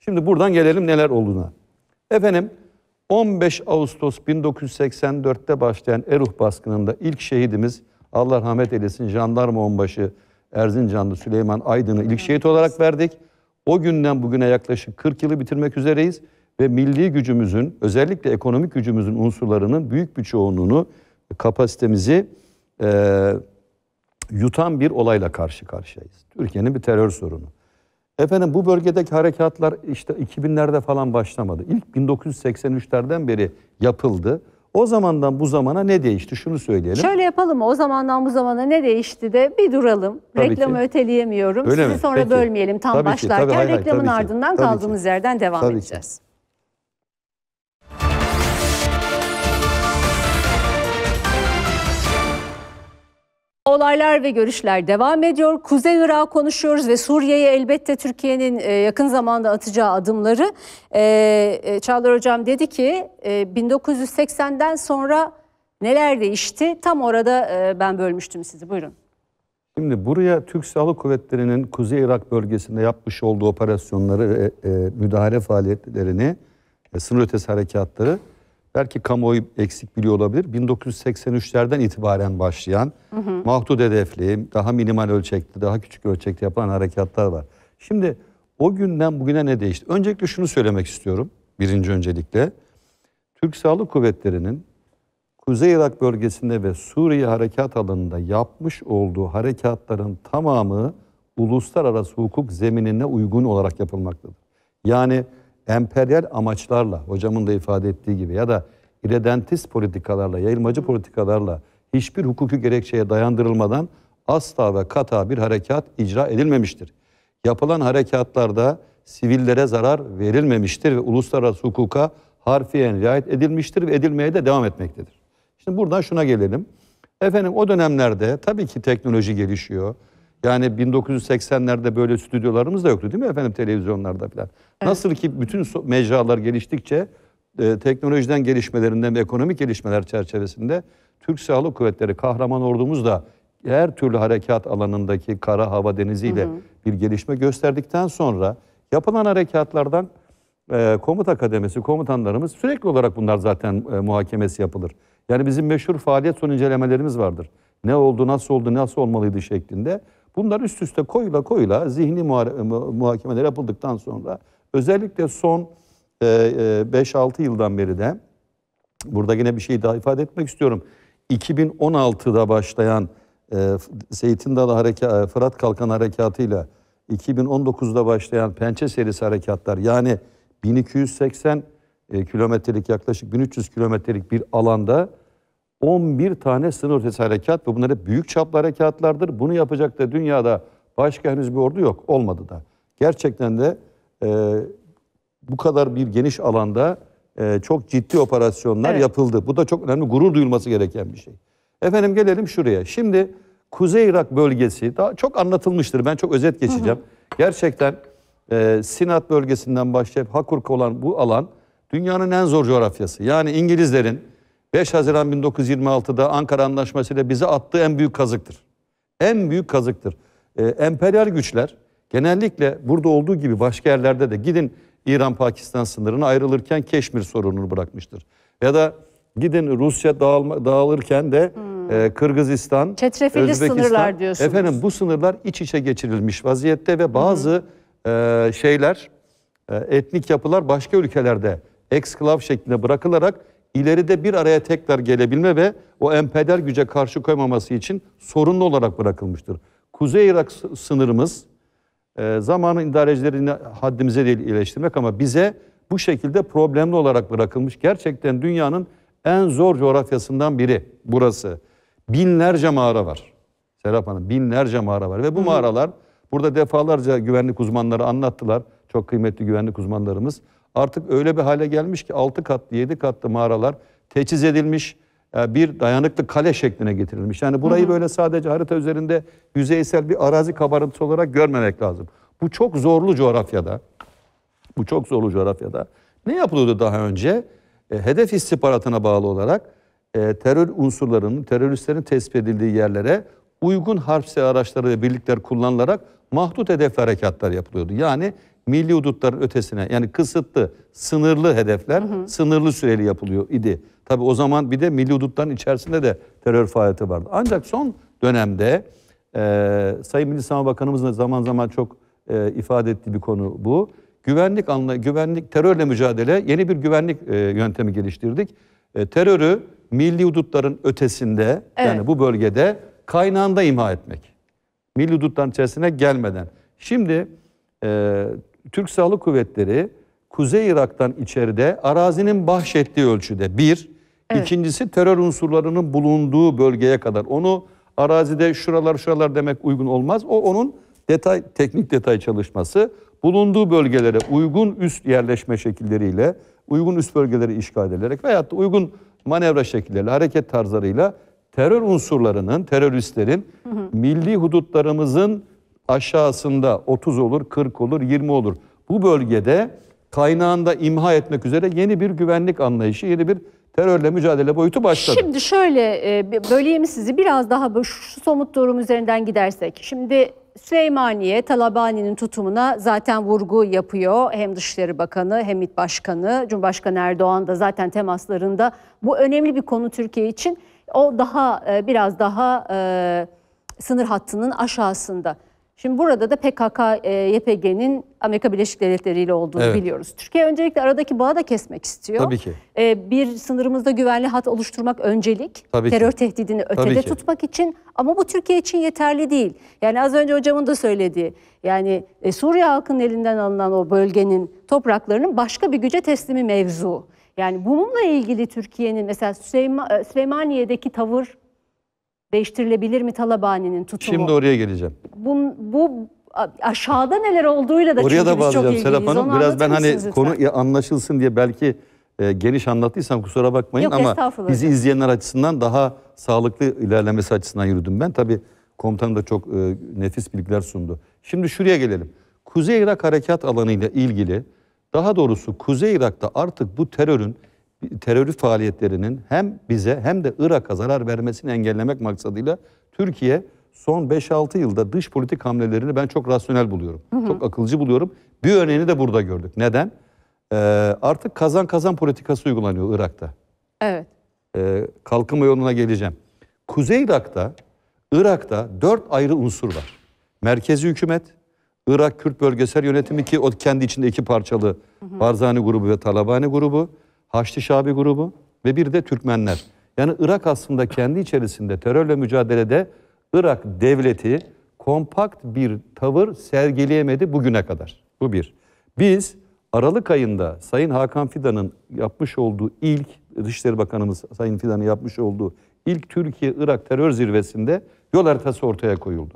Şimdi buradan gelelim neler olduğuna. Efendim 15 Ağustos 1984'te başlayan Eruh baskınında ilk şehidimiz Allah rahmet eylesin jandarma onbaşı Erzincanlı Süleyman Aydın'ı ilk şehit olarak verdik. O günden bugüne yaklaşık 40 yılı bitirmek üzereyiz ve milli gücümüzün özellikle ekonomik gücümüzün unsurlarının büyük bir çoğunluğunu e, kapasitemizi e, yutan bir olayla karşı karşıyayız. Türkiye'nin bir terör sorunu. Efendim bu bölgedeki harekatlar işte 2000'lerde falan başlamadı. İlk 1983'lerden beri yapıldı. O zamandan bu zamana ne değişti? Şunu söyleyelim. Şöyle yapalım O zamandan bu zamana ne değişti de bir duralım. Tabii Reklamı ki. öteleyemiyorum. Öyle Sizi mi? sonra Peki. bölmeyelim tam tabii başlarken. Ki, tabii, hayır, reklamın tabii ardından ki. kaldığımız tabii yerden devam tabii edeceğiz. Ki. Olaylar ve görüşler devam ediyor. Kuzey Irak'ı konuşuyoruz ve Suriye'ye elbette Türkiye'nin e, yakın zamanda atacağı adımları. E, e, Çağlar Hocam dedi ki 1980'den sonra neler değişti? Tam orada ben bölmüştüm sizi. Buyurun. Şimdi buraya Türk Silahlı Kuvvetleri'nin Kuzey Irak bölgesinde yapmış olduğu operasyonları ve müdahale faaliyetlerini, sınır ötesi harekatları belki kamuoyu eksik biliyor olabilir. 1983'lerden itibaren başlayan hı hı. mahdut hedefli, daha minimal ölçekli, daha küçük ölçekli yapılan harekatlar var. Şimdi o günden bugüne ne değişti? Öncelikle şunu söylemek istiyorum. Birinci öncelikle Türk Sağlık Kuvvetleri'nin Kuzey Irak bölgesinde ve Suriye harekat alanında yapmış olduğu harekatların tamamı uluslararası hukuk zeminine uygun olarak yapılmaktadır. Yani emperyal amaçlarla hocamın da ifade ettiği gibi ya da irredentist politikalarla, yayılmacı politikalarla hiçbir hukuki gerekçeye dayandırılmadan asla ve kata bir harekat icra edilmemiştir. Yapılan harekatlarda sivillere zarar verilmemiştir ve uluslararası hukuka harfiyen riayet edilmiştir ve edilmeye de devam etmektedir. Şimdi buradan şuna gelelim. Efendim o dönemlerde tabii ki teknoloji gelişiyor. Yani 1980'lerde böyle stüdyolarımız da yoktu değil mi efendim televizyonlarda falan. Evet. Nasıl ki bütün so mecralar geliştikçe e, teknolojiden gelişmelerinden ve ekonomik gelişmeler çerçevesinde Türk Silahlı Kuvvetleri kahraman ordumuz da her türlü harekat alanındaki kara, hava, deniziyle hı hı. bir gelişme gösterdikten sonra yapılan harekatlardan e, komuta akademisi, komutanlarımız sürekli olarak bunlar zaten e, muhakemesi yapılır. Yani bizim meşhur faaliyet son incelemelerimiz vardır. Ne oldu, nasıl oldu, nasıl olmalıydı şeklinde. Bunlar üst üste koyula koyula zihni muhakemeler yapıldıktan sonra özellikle son 5-6 e, e, yıldan beri de burada yine bir şey daha ifade etmek istiyorum. 2016'da başlayan Seyit'in e, Dalı Hareka Fırat Kalkan Harekatı'yla 2019'da başlayan Pençe serisi harekatlar yani 1280 kilometrelik yaklaşık 1300 kilometrelik bir alanda 11 tane sınır ötesi harekat ve bunlar hep büyük çaplı harekatlardır. Bunu yapacak da dünyada başka henüz bir ordu yok. Olmadı da. Gerçekten de e, bu kadar bir geniş alanda e, çok ciddi operasyonlar evet. yapıldı. Bu da çok önemli gurur duyulması gereken bir şey. Efendim gelelim şuraya. Şimdi Kuzey Irak bölgesi daha çok anlatılmıştır. Ben çok özet geçeceğim. Hı hı. Gerçekten e, Sinat bölgesinden başlayıp Hakurk olan bu alan dünyanın en zor coğrafyası. Yani İngilizlerin 5 Haziran 1926'da Ankara Anlaşması ile bize attığı en büyük kazıktır. En büyük kazıktır. E, emperyal güçler genellikle burada olduğu gibi başka yerlerde de gidin İran-Pakistan sınırına ayrılırken Keşmir sorununu bırakmıştır. Ya da gidin Rusya dağılma, dağılırken de hmm. e, Kırgızistan, Çetrefilli Özbekistan. sınırlar diyorsunuz. Efendim bu sınırlar iç içe geçirilmiş vaziyette ve bazı hmm. e, şeyler, e, etnik yapılar başka ülkelerde eksklav şeklinde bırakılarak ileride bir araya tekrar gelebilme ve o emperyal güce karşı koymaması için sorunlu olarak bırakılmıştır. Kuzey Irak sınırımız e, zamanın idarecilerini haddimize değil iyileştirmek ama bize bu şekilde problemli olarak bırakılmış. Gerçekten dünyanın en zor coğrafyasından biri burası. Binlerce mağara var. Serap Hanım binlerce mağara var ve bu mağaralar burada defalarca güvenlik uzmanları anlattılar. Çok kıymetli güvenlik uzmanlarımız artık öyle bir hale gelmiş ki 6 katlı 7 katlı mağaralar teçhiz edilmiş e, bir dayanıklı kale şekline getirilmiş. Yani burayı hı hı. böyle sadece harita üzerinde yüzeysel bir arazi kabarıntısı olarak görmemek lazım. Bu çok zorlu coğrafyada. Bu çok zorlu coğrafyada. Ne yapılıyordu daha önce? E, hedef istihbaratına bağlı olarak e, terör unsurlarının, teröristlerin tespit edildiği yerlere uygun harp araçları ve birlikler kullanılarak mahdut hedefli harekatlar yapılıyordu. Yani milli hudutların ötesine yani kısıtlı, sınırlı hedefler hı hı. sınırlı süreli yapılıyor idi. Tabi o zaman bir de milli hudutların içerisinde de terör faaliyeti vardı. Ancak son dönemde e, Sayın Milli Savunma Bakanımızın zaman zaman çok e, ifade ettiği bir konu bu. Güvenlik anla güvenlik terörle mücadele yeni bir güvenlik e, yöntemi geliştirdik. E, terörü milli hudutların ötesinde evet. yani bu bölgede kaynağında imha etmek. Milli hudutların içerisine gelmeden. Şimdi e, Türk Silahlı Kuvvetleri Kuzey Irak'tan içeride arazinin bahşettiği ölçüde bir, evet. ikincisi terör unsurlarının bulunduğu bölgeye kadar. Onu arazide şuralar şuralar demek uygun olmaz. O onun detay teknik detay çalışması bulunduğu bölgelere uygun üst yerleşme şekilleriyle, uygun üst bölgeleri işgal edilerek veyahut da uygun manevra şekilleriyle, hareket tarzlarıyla terör unsurlarının, teröristlerin hı hı. milli hudutlarımızın aşağısında 30 olur, 40 olur, 20 olur. Bu bölgede kaynağında imha etmek üzere yeni bir güvenlik anlayışı, yeni bir terörle mücadele boyutu başladı. Şimdi şöyle e, böleyim sizi biraz daha şu somut durum üzerinden gidersek. Şimdi Süleymaniye Talabani'nin tutumuna zaten vurgu yapıyor. Hem Dışişleri Bakanı hem İT Başkanı Cumhurbaşkanı Erdoğan da zaten temaslarında bu önemli bir konu Türkiye için. O daha e, biraz daha e, sınır hattının aşağısında. Şimdi burada da PKK, e, YPG'nin Amerika Birleşik Devletleri ile olduğunu evet. biliyoruz. Türkiye öncelikle aradaki bağı da kesmek istiyor. Tabii ki. E, bir sınırımızda güvenli hat oluşturmak öncelik. Tabii Terör ki. tehdidini ötede Tabii ki. tutmak için ama bu Türkiye için yeterli değil. Yani az önce hocamın da söylediği yani e, Suriye halkının elinden alınan o bölgenin topraklarının başka bir güce teslimi mevzu. Yani bununla ilgili Türkiye'nin mesela Süleyman, e, Süleymaniye'deki tavır Değiştirilebilir mi Talabani'nin tutumu? Şimdi oraya geleceğim. Bu, bu aşağıda neler olduğuyla da oraya da biz çok ilgiliyiz. Serap Hanım. Onu Biraz ben hani lütfen? konu anlaşılsın diye belki e, geniş anlattıysam kusura bakmayın Yok, ama bizi izleyenler açısından daha sağlıklı ilerlemesi açısından yürüdüm ben. Tabii komutanım da çok e, nefis bilgiler sundu. Şimdi şuraya gelelim. Kuzey Irak harekat alanı ile ilgili daha doğrusu Kuzey Irak'ta artık bu terörün terörist faaliyetlerinin hem bize hem de Irak'a zarar vermesini engellemek maksadıyla Türkiye son 5-6 yılda dış politik hamlelerini ben çok rasyonel buluyorum. Hı hı. Çok akılcı buluyorum. Bir örneğini de burada gördük. Neden? Ee, artık kazan kazan politikası uygulanıyor Irak'ta. Evet. Ee, kalkınma yoluna geleceğim. Kuzey Irak'ta, Irak'ta dört ayrı unsur var. Merkezi hükümet, Irak Kürt Bölgesel Yönetimi ki o kendi içinde iki parçalı Barzani grubu ve Talabani grubu. Haçlı Şabi grubu ve bir de Türkmenler. Yani Irak aslında kendi içerisinde terörle mücadelede Irak devleti kompakt bir tavır sergileyemedi bugüne kadar. Bu bir. Biz Aralık ayında Sayın Hakan Fidan'ın yapmış olduğu ilk, Dışişleri Bakanımız Sayın Fidan'ın yapmış olduğu ilk Türkiye-Irak terör zirvesinde yol haritası ortaya koyuldu.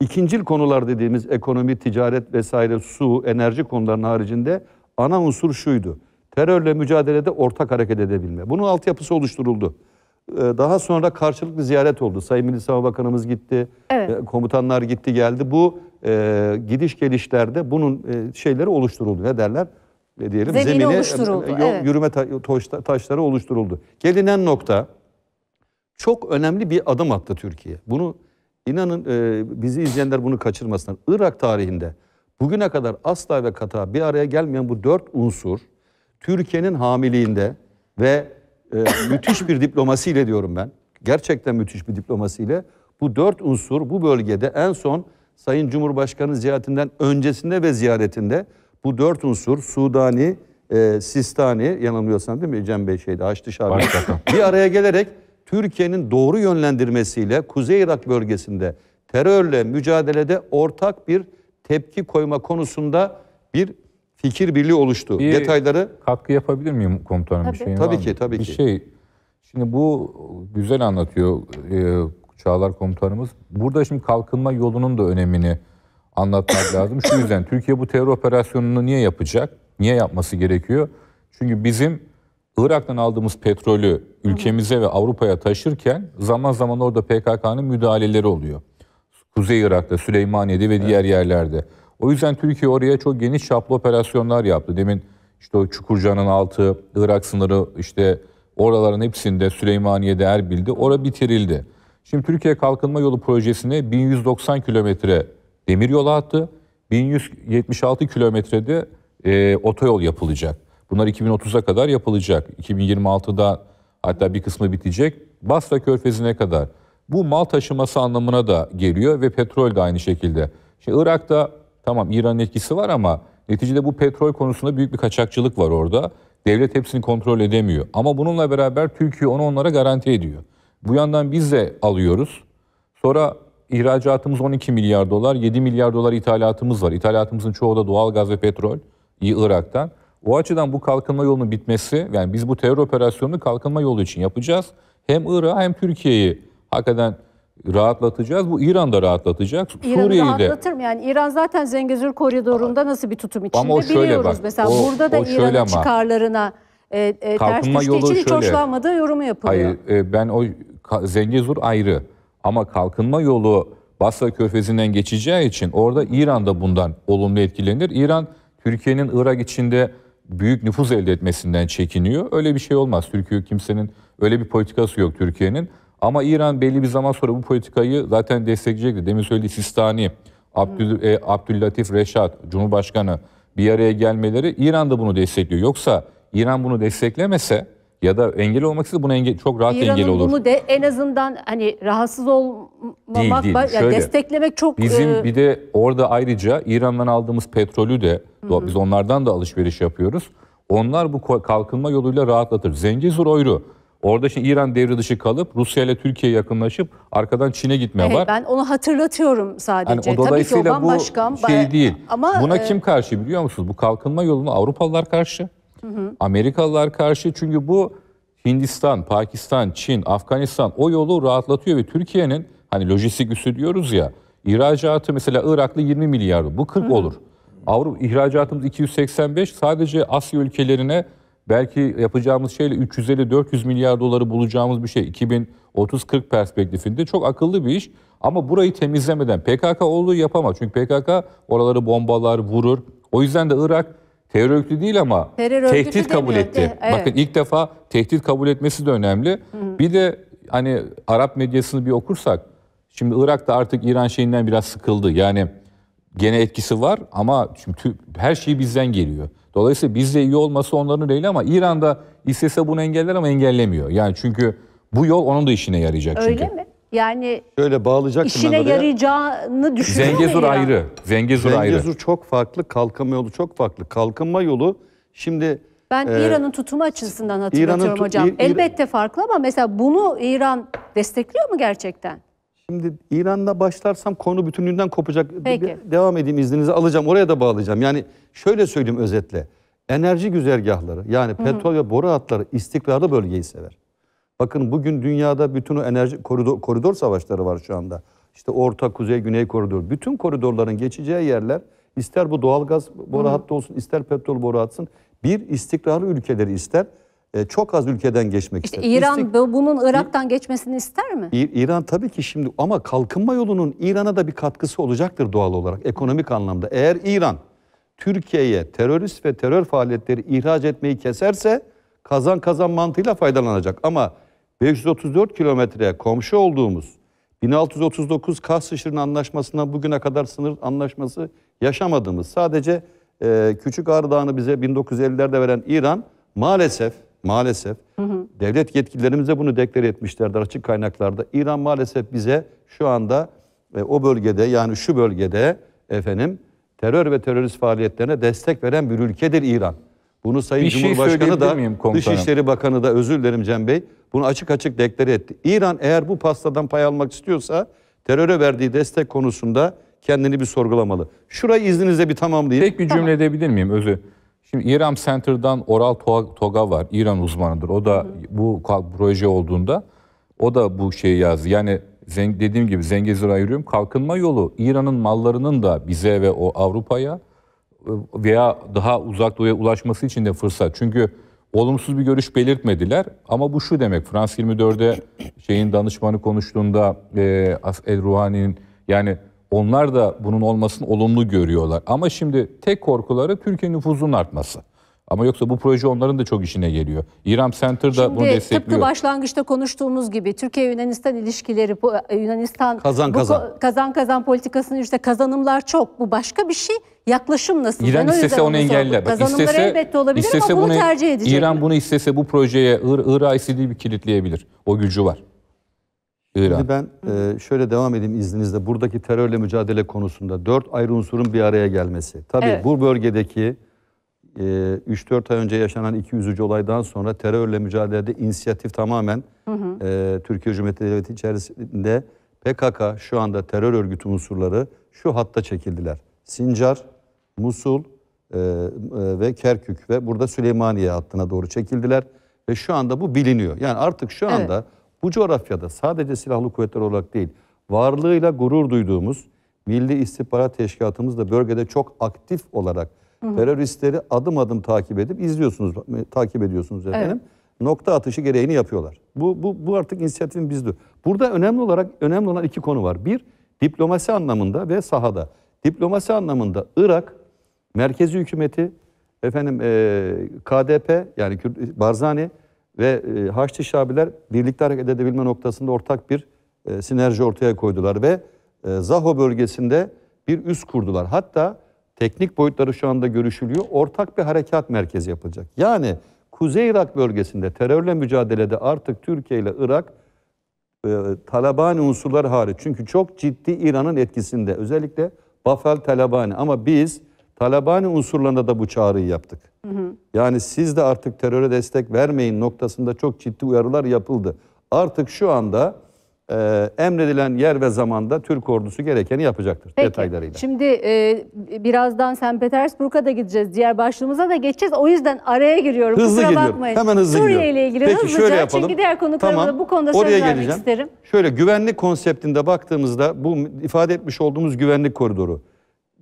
İkincil konular dediğimiz ekonomi, ticaret vesaire, su, enerji konularının haricinde ana unsur şuydu terörle mücadelede ortak hareket edebilme. Bunun altyapısı oluşturuldu. Ee, daha sonra karşılıklı ziyaret oldu. Sayın Milli Savunma Bakanımız gitti, evet. E, komutanlar gitti geldi. Bu e, gidiş gelişlerde bunun e, şeyleri oluşturuldu. Ne derler? Ne diyelim? Zemini, zemini oluşturuldu. Yol, evet. Yürüme taşları oluşturuldu. Gelinen nokta çok önemli bir adım attı Türkiye. Bunu inanın bizi izleyenler bunu kaçırmasınlar. Irak tarihinde bugüne kadar asla ve kata bir araya gelmeyen bu dört unsur Türkiye'nin hamiliğinde ve e, müthiş bir diplomasiyle diyorum ben. Gerçekten müthiş bir diplomasiyle bu dört unsur bu bölgede en son Sayın Cumhurbaşkanı ziyaretinden öncesinde ve ziyaretinde bu dört unsur Sudani, e, Sistani yanılmıyorsam değil mi Cem Bey şeyde Haçlı Şabi bir araya gelerek Türkiye'nin doğru yönlendirmesiyle Kuzey Irak bölgesinde terörle mücadelede ortak bir tepki koyma konusunda bir fikir birliği oluştu. Bir Detayları katkı yapabilir miyim komutanım tabii. bir şeyin Tabii var ki tabii bir ki. şey şimdi bu güzel anlatıyor e, Çağlar komutanımız. Burada şimdi kalkınma yolunun da önemini anlatmak lazım. Şu yüzden Türkiye bu terör operasyonunu niye yapacak? Niye yapması gerekiyor? Çünkü bizim Irak'tan aldığımız petrolü ülkemize ve Avrupa'ya taşırken zaman zaman orada PKK'nın müdahaleleri oluyor. Kuzey Irak'ta, Süleymaniye'de ve diğer evet. yerlerde. O yüzden Türkiye oraya çok geniş çaplı operasyonlar yaptı. Demin işte o Çukurca'nın altı, Irak sınırı işte oraların hepsinde Süleymaniye'de Erbil'de orada bitirildi. Şimdi Türkiye Kalkınma Yolu Projesi'ne 1190 kilometre demir yolu attı. 1176 kilometrede e, otoyol yapılacak. Bunlar 2030'a kadar yapılacak. 2026'da hatta bir kısmı bitecek. Basra Körfezi'ne kadar. Bu mal taşıması anlamına da geliyor ve petrol de aynı şekilde. Şimdi Irak'ta Tamam İran'ın etkisi var ama neticede bu petrol konusunda büyük bir kaçakçılık var orada. Devlet hepsini kontrol edemiyor. Ama bununla beraber Türkiye onu onlara garanti ediyor. Bu yandan biz de alıyoruz. Sonra ihracatımız 12 milyar dolar, 7 milyar dolar ithalatımız var. İthalatımızın çoğu da doğal gaz ve petrol Irak'tan. O açıdan bu kalkınma yolunun bitmesi, yani biz bu terör operasyonunu kalkınma yolu için yapacağız. Hem Irak'ı hem Türkiye'yi hakikaten rahatlatacağız. Bu İran da rahatlatacak. İran'ı Suriye'yi rahatlatırım. Yani İran zaten Zengezur koridorunda nasıl bir tutum içinde ama o şöyle biliyoruz. Bak, Mesela o, burada da İran'ın çıkarlarına e, e, ters düştüğü için hiç hoşlanmadığı yorumu yapılıyor. Hayır e, ben o Zengezur ayrı ama kalkınma yolu Basra Körfezi'nden geçeceği için orada İran da bundan olumlu etkilenir. İran Türkiye'nin Irak içinde büyük nüfuz elde etmesinden çekiniyor. Öyle bir şey olmaz. Türkiye kimsenin öyle bir politikası yok Türkiye'nin. Ama İran belli bir zaman sonra bu politikayı zaten destekleyecekti. Demin söylediği Sistani, Abdül, e, Abdüllatif Reşat, Cumhurbaşkanı bir araya gelmeleri İran da bunu destekliyor. Yoksa İran bunu desteklemese ya da engel olmak için bunu engel, çok rahat İran'ın engel olur. İran'ın bunu de en azından hani rahatsız olmamak, değil, değil. Yani Şöyle, desteklemek çok... Bizim e... bir de orada ayrıca İran'dan aldığımız petrolü de Hı-hı. biz onlardan da alışveriş yapıyoruz. Onlar bu kalkınma yoluyla rahatlatır. Zengezur oyru. Orada şimdi İran devre dışı kalıp Rusya ile Türkiye yakınlaşıp arkadan Çin'e gitme evet, var. Ben onu hatırlatıyorum sadece. Yani o dolayısıyla Tabii ki o bambaşka, bu şey değil. Ama Buna e... kim karşı biliyor musunuz? Bu kalkınma yoluna Avrupalılar karşı, hı hı. Amerikalılar karşı. Çünkü bu Hindistan, Pakistan, Çin, Afganistan o yolu rahatlatıyor ve Türkiye'nin hani lojistik üssü diyoruz ya ihracatı mesela Iraklı 20 milyar bu 40 hı hı. olur. Avrupa ihracatımız 285 sadece Asya ülkelerine belki yapacağımız şeyle 350-400 milyar doları bulacağımız bir şey 2030-40 perspektifinde çok akıllı bir iş. Ama burayı temizlemeden PKK olduğu yapamaz. Çünkü PKK oraları bombalar, vurur. O yüzden de Irak terör örgütü değil ama terör tehdit kabul etti. evet. Bakın ilk defa tehdit kabul etmesi de önemli. Hı. Bir de hani Arap medyasını bir okursak şimdi Irak da artık İran şeyinden biraz sıkıldı. Yani gene etkisi var ama çünkü her şey bizden geliyor. Dolayısıyla bizde iyi olması onların değil ama İran'da istese bunu engeller ama engellemiyor. Yani çünkü bu yol onun da işine yarayacak çünkü. Öyle mi? Yani Şöyle bağlayacaktım işine ben oraya. yarayacağını düşünüyor Zengezur mu İran? ayrı. Zengezur, Zengezur ayrı. Zengezur çok farklı, kalkınma yolu çok farklı. Kalkınma yolu şimdi ben ee, İran'ın tutumu açısından hatırlatıyorum hocam. İ İran... Elbette farklı ama mesela bunu İran destekliyor mu gerçekten? Şimdi İran'da başlarsam konu bütünlüğünden kopacak. Peki. Devam edeyim izninizi alacağım. Oraya da bağlayacağım. Yani şöyle söyleyeyim özetle. Enerji güzergahları yani petrol hı hı. ve boru hatları istikrarlı bölgeyi sever. Bakın bugün dünyada bütün o enerji koridor, koridor savaşları var şu anda. İşte orta, kuzey, güney koridor. Bütün koridorların geçeceği yerler ister bu doğalgaz boru hattı olsun ister petrol boru hatsın bir istikrarlı ülkeleri ister. E, çok az ülkeden geçmek işte ister. İran İstik... bunun Irak'tan İ... geçmesini ister mi? İran tabii ki şimdi ama kalkınma yolunun İran'a da bir katkısı olacaktır doğal olarak ekonomik anlamda. Eğer İran Türkiye'ye terörist ve terör faaliyetleri ihraç etmeyi keserse kazan kazan mantığıyla faydalanacak. Ama 534 kilometre komşu olduğumuz 1639 Kars Şırın Anlaşması'ndan bugüne kadar sınır anlaşması yaşamadığımız sadece e, Küçük Ağrı Dağı'nı bize 1950'lerde veren İran maalesef Maalesef hı hı. devlet yetkililerimize bunu deklar etmişlerdir açık kaynaklarda. İran maalesef bize şu anda e, o bölgede yani şu bölgede efendim terör ve terörist faaliyetlerine destek veren bir ülkedir İran. Bunu Sayın bir şey Cumhurbaşkanı şey da miyim, Dışişleri Bakanı da özür dilerim Cem Bey bunu açık açık deklar etti. İran eğer bu pastadan pay almak istiyorsa teröre verdiği destek konusunda kendini bir sorgulamalı. Şurayı izninizle bir tamamlayayım. Tek bir cümle tamam. edebilir miyim özü? Şimdi İran Center'dan Oral Toga var. İran uzmanıdır. O da bu proje olduğunda o da bu şeyi yazdı. Yani dediğim gibi Zengezur'a ayırıyorum. Kalkınma yolu İran'ın mallarının da bize ve o Avrupa'ya ıı, veya daha uzak doğuya ulaşması için de fırsat. Çünkü olumsuz bir görüş belirtmediler ama bu şu demek. Frans 24'de şeyin danışmanı konuştuğunda e, El Ruhani'nin yani onlar da bunun olmasını olumlu görüyorlar. Ama şimdi tek korkuları Türkiye nüfusunun artması. Ama yoksa bu proje onların da çok işine geliyor. İrem Center da Şimdi, bunu destekliyor. Tıpkı başlangıçta konuştuğumuz gibi Türkiye Yunanistan ilişkileri bu e, Yunanistan kazan bu, kazan kazan kazan politikasının işte kazanımlar çok. Bu başka bir şey. Yaklaşım nasıl? İran ben istese onu engeller. Kazanımları istese, elbette olabilir istese ama bunu, bunu tercih edecek. İran bunu istese bu projeye Ir, ICD'yi bir kilitleyebilir. O gücü var. İran. Şimdi ben e, şöyle devam edeyim izninizle. Buradaki terörle mücadele konusunda dört ayrı unsurun bir araya gelmesi. Tabii evet. bu bölgedeki e, 3-4 ay önce yaşanan iki yüzücü olaydan sonra terörle mücadelede inisiyatif tamamen hı hı. E, Türkiye Cumhuriyeti Devleti içerisinde PKK şu anda terör örgütü unsurları şu hatta çekildiler. Sincar, Musul e, e, ve Kerkük ve burada Süleymaniye hattına doğru çekildiler. Ve şu anda bu biliniyor. Yani artık şu anda... Evet bu coğrafyada sadece silahlı kuvvetler olarak değil, varlığıyla gurur duyduğumuz Milli İstihbarat Teşkilatımız da bölgede çok aktif olarak hı hı. teröristleri adım adım takip edip izliyorsunuz, takip ediyorsunuz efendim. Evet. Nokta atışı gereğini yapıyorlar. Bu, bu, bu artık inisiyatifin bizde. Burada önemli olarak önemli olan iki konu var. Bir, diplomasi anlamında ve sahada. Diplomasi anlamında Irak, merkezi hükümeti, efendim e, KDP yani Kürt, Barzani, ve e, Haçlı Şabiler birlikte hareket edebilme noktasında ortak bir e, sinerji ortaya koydular ve e, Zaho bölgesinde bir üs kurdular. Hatta teknik boyutları şu anda görüşülüyor. Ortak bir harekat merkezi yapılacak. Yani Kuzey Irak bölgesinde terörle mücadelede artık Türkiye ile Irak e, Talabani unsurlar hariç. Çünkü çok ciddi İran'ın etkisinde. Özellikle Bafel Talabani ama biz Talabani unsurlarında da bu çağrıyı yaptık. Hı hı. Yani siz de artık teröre destek vermeyin noktasında çok ciddi uyarılar yapıldı. Artık şu anda e, emredilen yer ve zamanda Türk ordusu gerekeni yapacaktır Peki. detaylarıyla. Şimdi e, birazdan St. Petersburg'a da gideceğiz. Diğer başlığımıza da geçeceğiz. O yüzden araya giriyorum. Hızlı Kusura giriyorum. Bakmayın. Hemen hızlı Suriye giriyorum. ile ilgili Peki, hızlıca. Şöyle yapalım. Çünkü diğer konuklarımla tamam. bu konuda Oraya söz vermek isterim. Şöyle güvenlik konseptinde baktığımızda bu ifade etmiş olduğumuz güvenlik koridoru.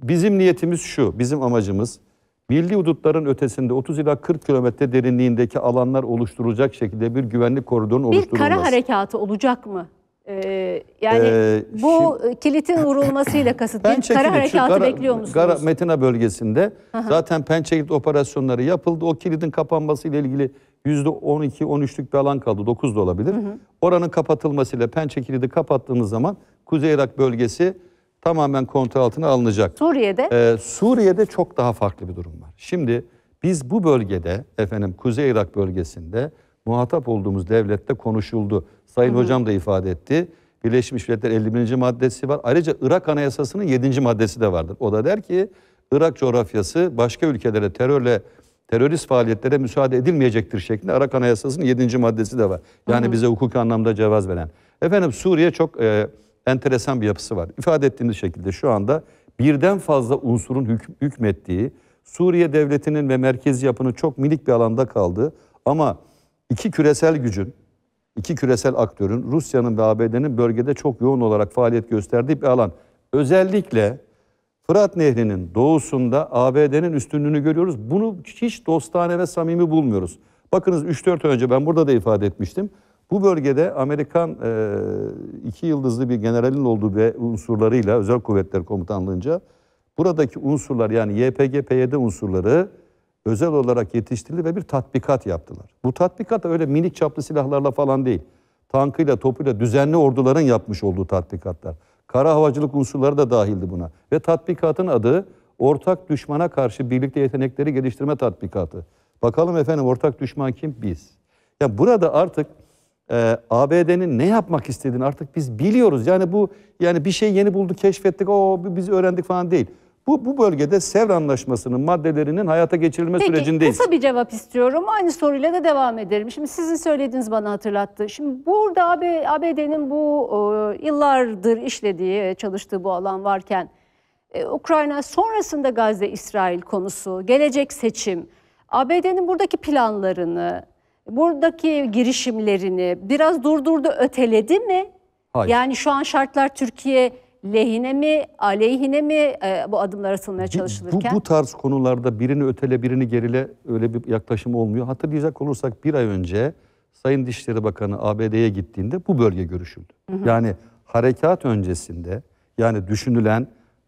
Bizim niyetimiz şu, bizim amacımız milli hudutların ötesinde 30 ila 40 kilometre derinliğindeki alanlar oluşturulacak şekilde bir güvenlik koridorunun bir oluşturulması. Bir kara harekatı olacak mı? Ee, yani ee, bu şimdi, kilitin vurulmasıyla kasıt bir Kara harekatı kara, bekliyor musunuz? Kara, Metina bölgesinde Aha. zaten Pençekilit operasyonları yapıldı. O kilidin kapanmasıyla ilgili %12-13'lük bir alan kaldı. 9 da olabilir. Hı hı. Oranın kapatılmasıyla Pençe kilidi kapattığınız zaman Kuzey Irak bölgesi tamamen kontrol altına alınacak. Suriye'de? Ee, Suriye'de çok daha farklı bir durum var. Şimdi biz bu bölgede efendim Kuzey Irak bölgesinde muhatap olduğumuz devlette konuşuldu. Sayın hı hı. Hocam da ifade etti. Birleşmiş Milletler 51. maddesi var. Ayrıca Irak Anayasası'nın 7. maddesi de vardır. O da der ki Irak coğrafyası başka ülkelere terörle terörist faaliyetlere müsaade edilmeyecektir şeklinde Irak Anayasası'nın 7. maddesi de var. Yani hı hı. bize hukuki anlamda cevaz veren. Efendim Suriye çok e, enteresan bir yapısı var. İfade ettiğimiz şekilde şu anda birden fazla unsurun hük hükmettiği, Suriye devletinin ve merkezi yapının çok minik bir alanda kaldığı ama iki küresel gücün, iki küresel aktörün, Rusya'nın ve ABD'nin bölgede çok yoğun olarak faaliyet gösterdiği bir alan. Özellikle Fırat Nehri'nin doğusunda ABD'nin üstünlüğünü görüyoruz. Bunu hiç dostane ve samimi bulmuyoruz. Bakınız 3-4 önce ben burada da ifade etmiştim. Bu bölgede Amerikan e, iki yıldızlı bir generalin olduğu ve unsurlarıyla Özel Kuvvetler Komutanlığı'nca buradaki unsurlar yani YPG, PYD unsurları özel olarak yetiştirildi ve bir tatbikat yaptılar. Bu tatbikat öyle minik çaplı silahlarla falan değil. Tankıyla, topuyla düzenli orduların yapmış olduğu tatbikatlar. Kara havacılık unsurları da dahildi buna. Ve tatbikatın adı ortak düşmana karşı birlikte yetenekleri geliştirme tatbikatı. Bakalım efendim ortak düşman kim? Biz. yani burada artık e, ee, ABD'nin ne yapmak istediğini artık biz biliyoruz. Yani bu yani bir şey yeni buldu, keşfettik, o biz öğrendik falan değil. Bu, bu bölgede Sevr Anlaşması'nın maddelerinin hayata geçirilme Peki, sürecindeyiz. Peki kısa bir cevap istiyorum. Aynı soruyla da devam ederim. Şimdi sizin söylediğiniz bana hatırlattı. Şimdi burada ABD'nin bu e, yıllardır işlediği, e, çalıştığı bu alan varken e, Ukrayna sonrasında Gazze-İsrail konusu, gelecek seçim, ABD'nin buradaki planlarını buradaki girişimlerini biraz durdurdu, öteledi mi? Hayır. Yani şu an şartlar Türkiye lehine mi, aleyhine mi e, bu adımlar atılmaya çalışılırken? Bu, bu tarz konularda birini ötele birini gerile öyle bir yaklaşım olmuyor. Hatırlayacak olursak bir ay önce Sayın Dışişleri Bakanı ABD'ye gittiğinde bu bölge görüşüldü. Hı hı. Yani harekat öncesinde yani düşünülen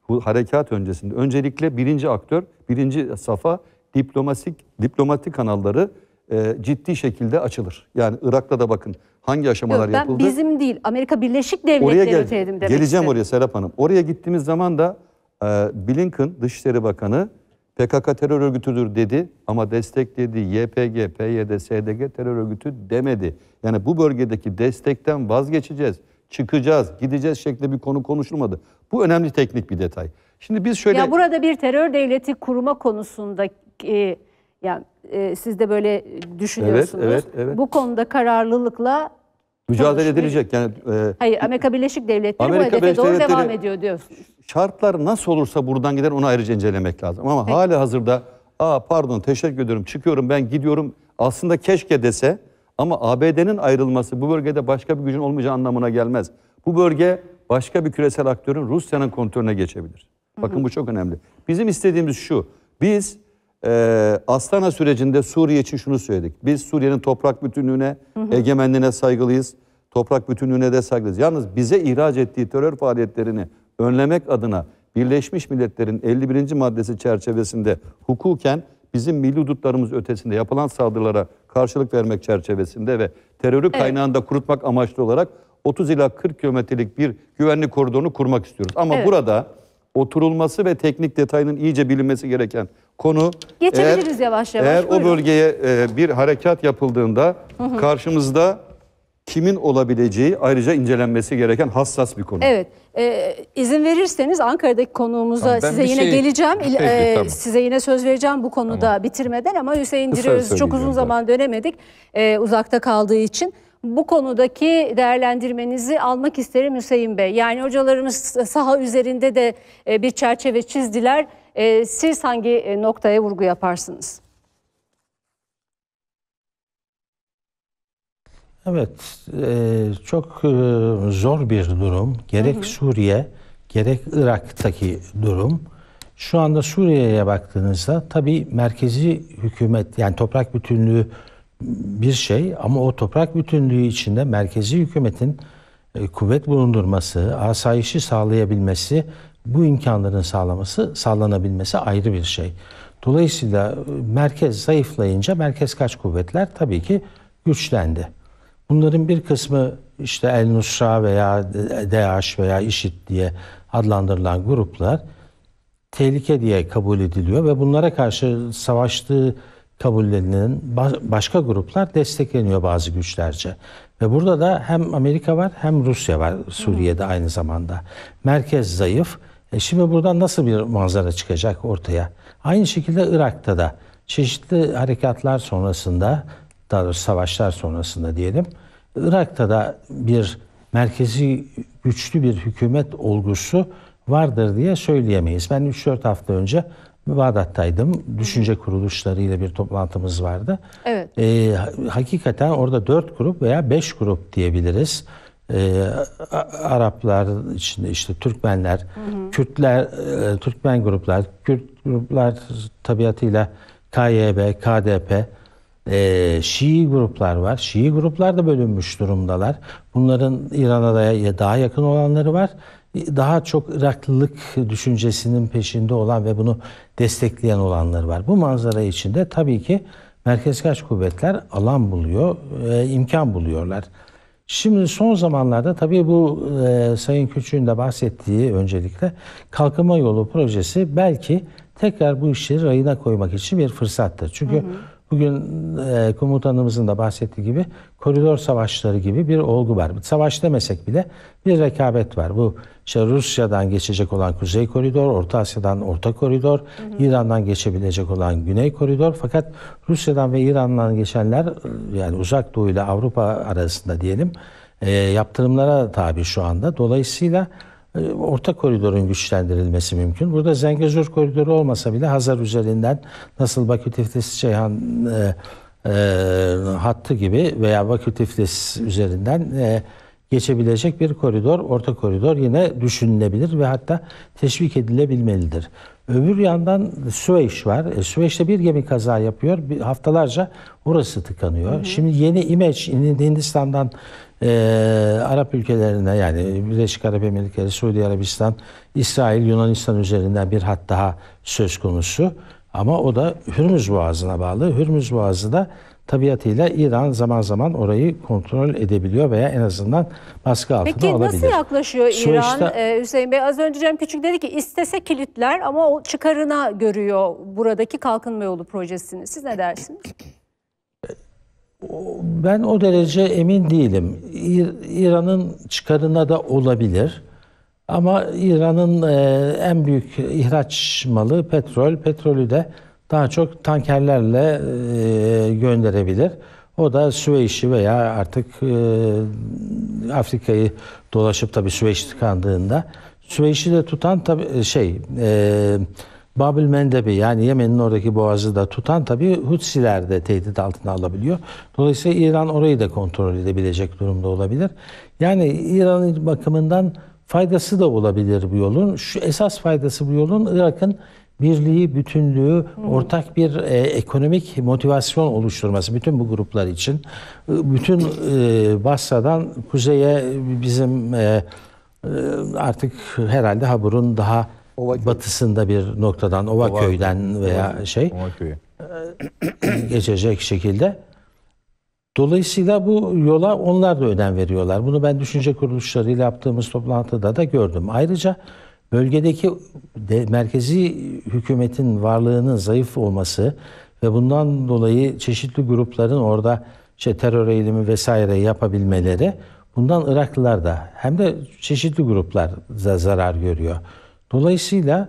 bu harekat öncesinde öncelikle birinci aktör, birinci safa diplomatik diplomatik kanalları e, ciddi şekilde açılır. Yani Irak'ta da bakın hangi aşamalar Yok, ben yapıldı. Ben bizim değil Amerika Birleşik Devletleri oraya gel, demek Geleceğim istedim. oraya Serap Hanım. Oraya gittiğimiz zaman da e, Blinken Dışişleri Bakanı PKK terör örgütüdür dedi ama destekledi. YPG, PYD, SDG terör örgütü demedi. Yani bu bölgedeki destekten vazgeçeceğiz, çıkacağız, gideceğiz şeklinde bir konu konuşulmadı. Bu önemli teknik bir detay. Şimdi biz şöyle... Ya burada bir terör devleti kurma konusunda... E, yani e, siz de böyle düşünüyorsunuz. Evet, evet, evet. Bu konuda kararlılıkla mücadele edilecek. Yani e, Hayır, Amerika Birleşik Devletleri Amerika bu hedefe doğru devam ediyor diyorsunuz. Şartlar nasıl olursa buradan gider onu ayrıca incelemek lazım. Ama Peki. hali hazırda aa pardon teşekkür ediyorum çıkıyorum ben gidiyorum aslında keşke dese ama ABD'nin ayrılması bu bölgede başka bir gücün olmayacağı anlamına gelmez. Bu bölge başka bir küresel aktörün Rusya'nın kontrolüne geçebilir. Bakın hı hı. bu çok önemli. Bizim istediğimiz şu. Biz e, Astana sürecinde Suriye için şunu söyledik. Biz Suriye'nin toprak bütünlüğüne, hı hı. egemenliğine saygılıyız. Toprak bütünlüğüne de saygılıyız. Yalnız bize ihraç ettiği terör faaliyetlerini önlemek adına Birleşmiş Milletler'in 51. maddesi çerçevesinde hukuken bizim milli hudutlarımız ötesinde yapılan saldırılara karşılık vermek çerçevesinde ve terörü kaynağında kurutmak amaçlı olarak 30 ila 40 kilometrelik bir güvenlik koridorunu kurmak istiyoruz. Ama evet. burada oturulması ve teknik detayının iyice bilinmesi gereken Konu geçebiliriz eğer, yavaş yavaş. Eğer Buyurun. o bölgeye e, bir harekat yapıldığında hı hı. karşımızda kimin olabileceği ayrıca incelenmesi gereken hassas bir konu. Evet. E, izin verirseniz Ankara'daki konuğumuza tamam, size yine şey, geleceğim. Peki, e, tamam. Size yine söz vereceğim bu konuda tamam. bitirmeden ama Hüseyin Diriyoruz çok uzun ben. zaman dönemedik. E, uzakta kaldığı için bu konudaki değerlendirmenizi almak isterim Hüseyin Bey. Yani hocalarımız saha üzerinde de e, bir çerçeve çizdiler. E, siz hangi e, noktaya vurgu yaparsınız? Evet, e, çok e, zor bir durum. Gerek hı hı. Suriye, gerek Irak'taki durum. Şu anda Suriye'ye baktığınızda tabii merkezi hükümet yani toprak bütünlüğü bir şey ama o toprak bütünlüğü içinde merkezi hükümetin e, kuvvet bulundurması, asayişi sağlayabilmesi bu imkanların sağlaması, sağlanabilmesi ayrı bir şey. Dolayısıyla e, merkez zayıflayınca merkez kaç kuvvetler tabii ki güçlendi. Bunların bir kısmı işte El Nusra veya DAEŞ veya IŞİD diye adlandırılan gruplar tehlike diye kabul ediliyor ve bunlara karşı savaştığı kabullerinin başka gruplar destekleniyor bazı güçlerce. Ve burada da hem Amerika var hem Rusya var Suriye'de aynı zamanda. Merkez zayıf. E şimdi buradan nasıl bir manzara çıkacak ortaya? Aynı şekilde Irak'ta da çeşitli harekatlar sonrasında, daha doğrusu savaşlar sonrasında diyelim, Irak'ta da bir merkezi güçlü bir hükümet olgusu vardır diye söyleyemeyiz. Ben 3-4 hafta önce Bağdat'taydım. Düşünce kuruluşlarıyla bir toplantımız vardı. Evet. Ee, hakikaten orada 4 grup veya 5 grup diyebiliriz e, Araplar içinde işte Türkmenler, hı hı. Kürtler, e, Türkmen gruplar, Kürt gruplar tabiatıyla KYB, KDP, e, Şii gruplar var. Şii gruplar da bölünmüş durumdalar. Bunların İran'a da daha yakın olanları var. E, daha çok Iraklılık düşüncesinin peşinde olan ve bunu destekleyen olanları var. Bu manzara içinde tabii ki merkezkaç kuvvetler alan buluyor, e, imkan buluyorlar. Şimdi son zamanlarda tabii bu e, Sayın Küçüğün de bahsettiği öncelikle Kalkınma Yolu projesi belki tekrar bu işleri rayına koymak için bir fırsattır. Çünkü hı hı Bugün e, komutanımızın da bahsettiği gibi koridor savaşları gibi bir olgu var. Savaş demesek bile bir rekabet var. Bu işte Rusya'dan geçecek olan Kuzey Koridor, Orta Asya'dan Orta Koridor, hı hı. İran'dan geçebilecek olan Güney Koridor. Fakat Rusya'dan ve İran'dan geçenler yani Uzak Doğu ile Avrupa arasında diyelim e, yaptırımlara tabi şu anda. Dolayısıyla orta koridorun güçlendirilmesi mümkün. Burada Zengezur koridoru olmasa bile Hazar üzerinden nasıl Bakü Tiflis Ceyhan e, e, hattı gibi veya Bakü Tiflis üzerinden e, geçebilecek bir koridor, orta koridor yine düşünülebilir ve hatta teşvik edilebilmelidir. Öbür yandan Süveyş var. E, Süveyş'te bir gemi kaza yapıyor. Bir, haftalarca orası tıkanıyor. Hı hı. Şimdi yeni İmeç Hindistan'dan e, Arap ülkelerine yani Birleşik Arap Emirlikleri, Suudi Arabistan, İsrail, Yunanistan üzerinden bir hat daha söz konusu. Ama o da Hürmüz Boğazı'na bağlı. Hürmüz Boğazı da tabiatıyla İran zaman zaman orayı kontrol edebiliyor veya en azından baskı altında Peki, olabilir. Peki nasıl yaklaşıyor İran Sonuçta, ee, Hüseyin Bey? Az önce Cem Küçük dedi ki istese kilitler ama o çıkarına görüyor buradaki kalkınma yolu projesini. Siz ne dersiniz? Ben o derece emin değilim. İran'ın çıkarına da olabilir. Ama İran'ın e, en büyük ihraç malı petrol. Petrolü de daha çok tankerlerle e, gönderebilir. O da Süveyş'i veya artık e, Afrika'yı dolaşıp tabii Süveyş tıkandığında Süveyş'i de tutan tabii şey Babil Mendebi yani Yemen'in oradaki boğazı da tutan tabii Hutsiler de tehdit altına alabiliyor. Dolayısıyla İran orayı da kontrol edebilecek durumda olabilir. Yani İran'ın bakımından faydası da olabilir bu yolun. Şu esas faydası bu yolun Irak'ın birliği, bütünlüğü, ortak bir e, ekonomik motivasyon oluşturması bütün bu gruplar için. E, bütün e, Basra'dan kuzeye bizim e, e artık herhalde Habur'un daha Ova batısında bir noktadan Ovaköy'den Ova veya Ova şey Ovaköy'e geçecek şekilde. Dolayısıyla bu yola onlar da önem veriyorlar. Bunu ben düşünce kuruluşlarıyla yaptığımız toplantıda da gördüm. Ayrıca bölgedeki de, merkezi hükümetin varlığının zayıf olması ve bundan dolayı çeşitli grupların orada işte terör eğilimi vesaire yapabilmeleri bundan Iraklılar da hem de çeşitli gruplar da zarar görüyor. Dolayısıyla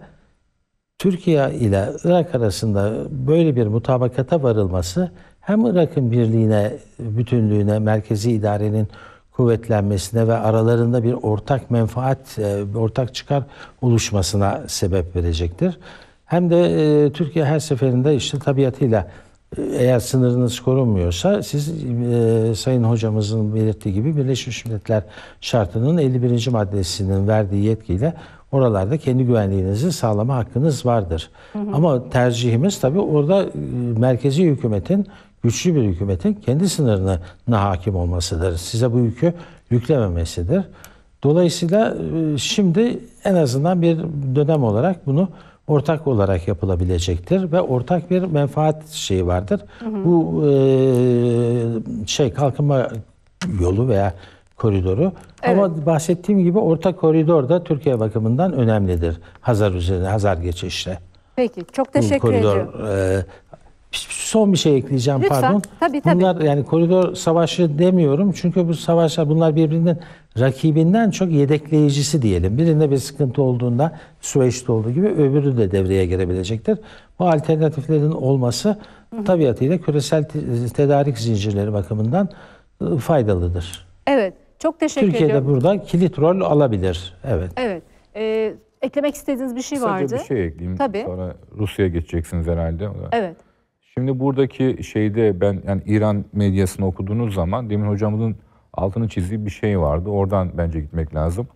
Türkiye ile Irak arasında böyle bir mutabakata varılması hem Irak'ın birliğine, bütünlüğüne, merkezi idarenin kuvvetlenmesine ve aralarında bir ortak menfaat, e, ortak çıkar oluşmasına sebep verecektir. Hem de e, Türkiye her seferinde işte tabiatıyla e, eğer sınırınız korunmuyorsa siz e, Sayın Hocamızın belirttiği gibi Birleşmiş Milletler Şartı'nın 51. maddesinin verdiği yetkiyle Oralarda kendi güvenliğinizi sağlama hakkınız vardır. Hı hı. Ama tercihimiz tabii orada e, merkezi hükümetin, güçlü bir hükümetin kendi sınırına hakim olmasıdır. Size bu yükü yüklememesidir. Dolayısıyla e, şimdi en azından bir dönem olarak bunu ortak olarak yapılabilecektir ve ortak bir menfaat şeyi vardır. Hı hı. Bu e, şey kalkınma yolu veya koridoru. Evet. Ama bahsettiğim gibi orta koridor da Türkiye bakımından önemlidir. Hazar üzerine, Hazar geçişle. Peki, çok teşekkür koridor, ediyorum. E, son bir şey ekleyeceğim Lütfen. pardon. Tabii, tabii. Bunlar yani koridor savaşı demiyorum. Çünkü bu savaşlar bunlar birbirinin rakibinden çok yedekleyicisi diyelim. Birinde bir sıkıntı olduğunda Süveyş'te olduğu gibi öbürü de devreye girebilecektir. Bu alternatiflerin olması tabiatıyla küresel tedarik zincirleri bakımından ıı, faydalıdır. Evet. Çok teşekkür Türkiye'de ediyorum. Türkiye'de burada kilit rol alabilir. Evet. Evet. Ee, eklemek istediğiniz bir şey Kısaca vardı. Kısaca bir şey ekleyeyim. Tabii. Sonra Rusya'ya geçeceksiniz herhalde. Evet. Şimdi buradaki şeyde ben yani İran medyasını okuduğunuz zaman demin hocamızın altını çizdiği bir şey vardı. Oradan bence gitmek lazım.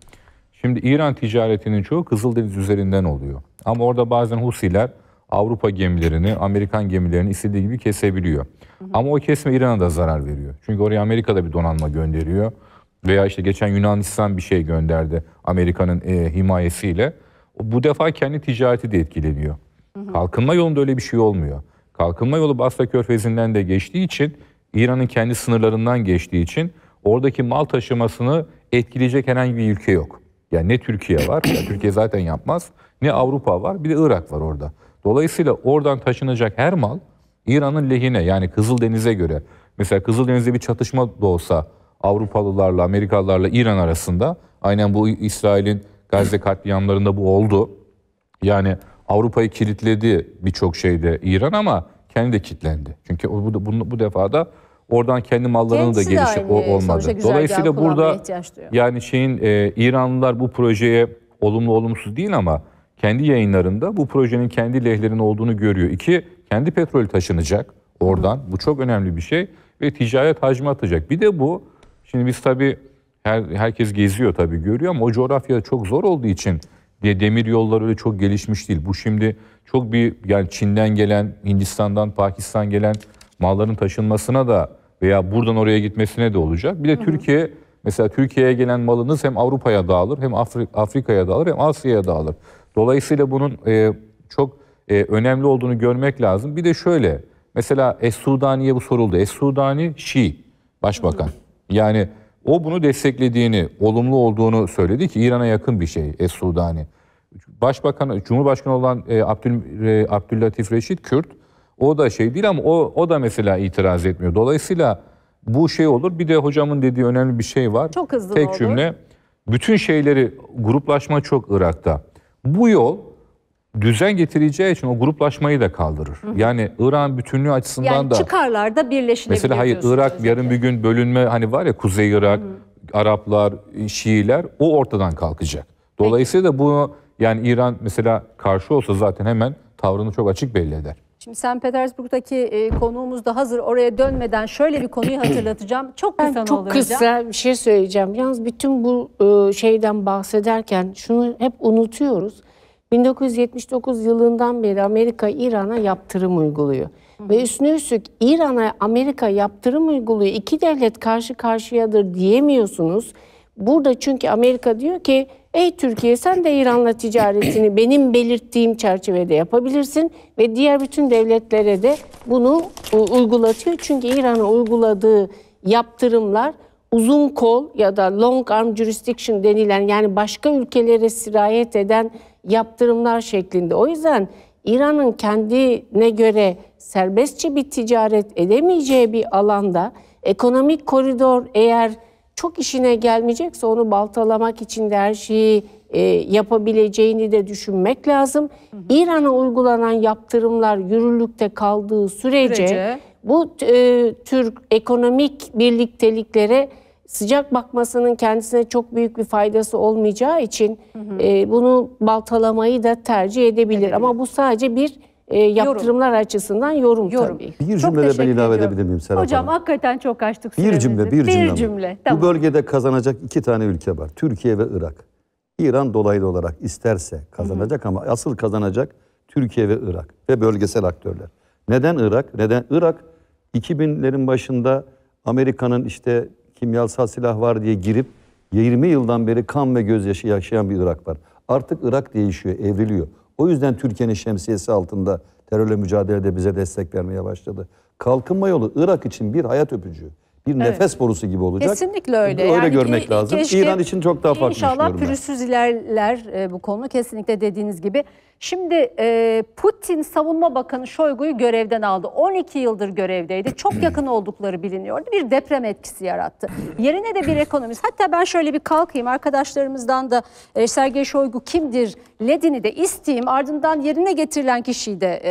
Şimdi İran ticaretinin çoğu Kızıldeniz üzerinden oluyor. Ama orada bazen Husiler Avrupa gemilerini, Amerikan gemilerini istediği gibi kesebiliyor. Hı hı. Ama o kesme İran'a da zarar veriyor. Çünkü oraya Amerika da bir donanma gönderiyor. Veya işte geçen Yunanistan bir şey gönderdi Amerika'nın e, himayesiyle. Bu defa kendi ticareti de etkileniyor. Hı hı. Kalkınma yolunda öyle bir şey olmuyor. Kalkınma yolu Basra Körfezi'nden de geçtiği için, İran'ın kendi sınırlarından geçtiği için oradaki mal taşımasını etkileyecek herhangi bir ülke yok. Yani ne Türkiye var, yani Türkiye zaten yapmaz, ne Avrupa var, bir de Irak var orada. Dolayısıyla oradan taşınacak her mal İran'ın lehine yani Kızıldeniz'e göre. Mesela Kızıldeniz'de bir çatışma da olsa Avrupalılarla, Amerikalılarla İran arasında. Aynen bu İsrail'in Gazze katliamlarında bu oldu. Yani Avrupa'yı kilitledi birçok şeyde İran ama kendi de kilitlendi. Çünkü bu, bu, bu defa da oradan kendi mallarının da gelişi o, olmadı. Dolayısıyla burada yani şeyin e, İranlılar bu projeye olumlu olumsuz değil ama kendi yayınlarında bu projenin kendi lehlerine olduğunu görüyor. İki, kendi petrolü taşınacak oradan. Bu çok önemli bir şey ve ticaret hacmi atacak. Bir de bu Şimdi biz tabii her, herkes geziyor tabii görüyor ama o coğrafya çok zor olduğu için diye demir yolları öyle çok gelişmiş değil. Bu şimdi çok bir yani Çin'den gelen, Hindistan'dan, Pakistan gelen malların taşınmasına da veya buradan oraya gitmesine de olacak. Bir de hı hı. Türkiye mesela Türkiye'ye gelen malınız hem Avrupa'ya dağılır, hem Afri Afrika'ya dağılır, hem Asya'ya dağılır. Dolayısıyla bunun e, çok e, önemli olduğunu görmek lazım. Bir de şöyle mesela Es-Sudani'ye bu soruldu. Es-Sudani Şii başbakan. Hı hı. Yani o bunu desteklediğini, olumlu olduğunu söyledi ki İran'a yakın bir şey Es-Sudani. Başbakan, Cumhurbaşkanı olan e, Abdül, e, Abdüllatif Reşit Kürt o da şey değil ama o, o da mesela itiraz etmiyor. Dolayısıyla bu şey olur. Bir de hocamın dediği önemli bir şey var. Çok hızlı Tek olur. cümle. Bütün şeyleri gruplaşma çok Irak'ta. Bu yol düzen getireceği için o gruplaşmayı da kaldırır. Hı. Yani İran bütünlüğü açısından yani da... Yani da birleşilebilir Mesela hayır Irak özellikle. yarın bir gün bölünme hani var ya Kuzey Irak, Hı. Araplar, Şiiler o ortadan kalkacak. Dolayısıyla Peki. da bunu yani İran mesela karşı olsa zaten hemen tavrını çok açık belli eder. Şimdi sen Petersburg'daki e, konuğumuz da hazır. Oraya dönmeden şöyle bir konuyu hatırlatacağım. Çok kısa olacak. çok kısa bir şey söyleyeceğim. Yalnız bütün bu e, şeyden bahsederken şunu hep unutuyoruz. 1979 yılından beri Amerika İran'a yaptırım uyguluyor. Hı. Ve üstüne üstlük İran'a Amerika yaptırım uyguluyor. İki devlet karşı karşıyadır diyemiyorsunuz. Burada çünkü Amerika diyor ki ey Türkiye sen de İran'la ticaretini benim belirttiğim çerçevede yapabilirsin ve diğer bütün devletlere de bunu uygulatıyor. Çünkü İran'a uyguladığı yaptırımlar uzun kol ya da long arm jurisdiction denilen yani başka ülkelere sirayet eden yaptırımlar şeklinde. O yüzden İran'ın kendine göre serbestçe bir ticaret edemeyeceği bir alanda ekonomik koridor eğer çok işine gelmeyecekse onu baltalamak için de her şeyi e, yapabileceğini de düşünmek lazım. İran'a uygulanan yaptırımlar yürürlükte kaldığı sürece, sürece. bu e, tür ekonomik birlikteliklere sıcak bakmasının kendisine çok büyük bir faydası olmayacağı için hı hı. E, bunu baltalamayı da tercih edebilir. Evet. Ama bu sadece bir e, yaptırımlar yorum. açısından yorum, yorum tabii. Bir cümle de ben ilave ediyorum. edebilir miyim Serap Hocam Hanım? hakikaten çok açtık Bir cümle, bir cümle. cümle. Tamam. Bu bölgede kazanacak iki tane ülke var. Türkiye ve Irak. İran dolaylı olarak isterse kazanacak hı hı. ama asıl kazanacak Türkiye ve Irak ve bölgesel aktörler. Neden Irak? Neden Irak 2000'lerin başında Amerika'nın işte kimyasal silah var diye girip 20 yıldan beri kan ve gözyaşı yaşayan bir Irak var. Artık Irak değişiyor, evriliyor. O yüzden Türkiye'nin şemsiyesi altında terörle mücadelede bize destek vermeye başladı. Kalkınma yolu Irak için bir hayat öpücüğü bir evet. nefes borusu gibi olacak. Kesinlikle öyle. Öyle yani görmek ki, lazım. Keşke, İran için çok daha farklı İnşallah pürüzsüz ilerler e, bu konu kesinlikle dediğiniz gibi. Şimdi e, Putin Savunma Bakanı Şoygu'yu görevden aldı. 12 yıldır görevdeydi. Çok yakın oldukları biliniyordu. Bir deprem etkisi yarattı. Yerine de bir ekonomist. Hatta ben şöyle bir kalkayım. Arkadaşlarımızdan da e, Sergey Şoygu kimdir? Ledin'i de isteyeyim. Ardından yerine getirilen kişiyi de... E,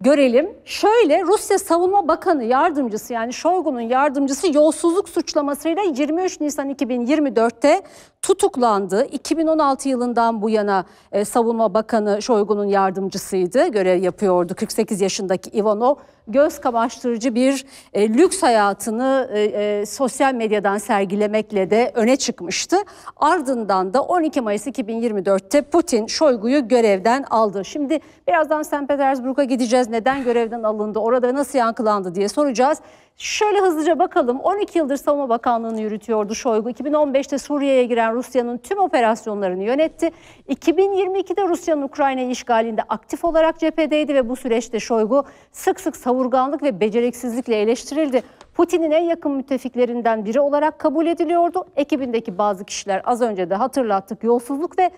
görelim. Şöyle Rusya Savunma Bakanı yardımcısı yani Şorgun'un yardımcısı yolsuzluk suçlamasıyla 23 Nisan 2024'te tutuklandı. 2016 yılından bu yana e, Savunma Bakanı Şoygu'nun yardımcısıydı. Görev yapıyordu. 48 yaşındaki Ivanov göz kamaştırıcı bir e, lüks hayatını e, e, sosyal medyadan sergilemekle de öne çıkmıştı. Ardından da 12 Mayıs 2024'te Putin Şoygu'yu görevden aldı. Şimdi birazdan St. Petersburg'a gideceğiz. Neden görevden alındı? Orada nasıl yankılandı diye soracağız. Şöyle hızlıca bakalım. 12 yıldır Savunma Bakanlığı'nı yürütüyordu Şoygu. 2015'te Suriye'ye giren Rusya'nın tüm operasyonlarını yönetti. 2022'de Rusya'nın Ukrayna işgalinde aktif olarak cephedeydi ve bu süreçte Şoygu sık sık savurganlık ve beceriksizlikle eleştirildi. Putin'in en yakın müttefiklerinden biri olarak kabul ediliyordu. Ekibindeki bazı kişiler az önce de hatırlattık yolsuzluk ve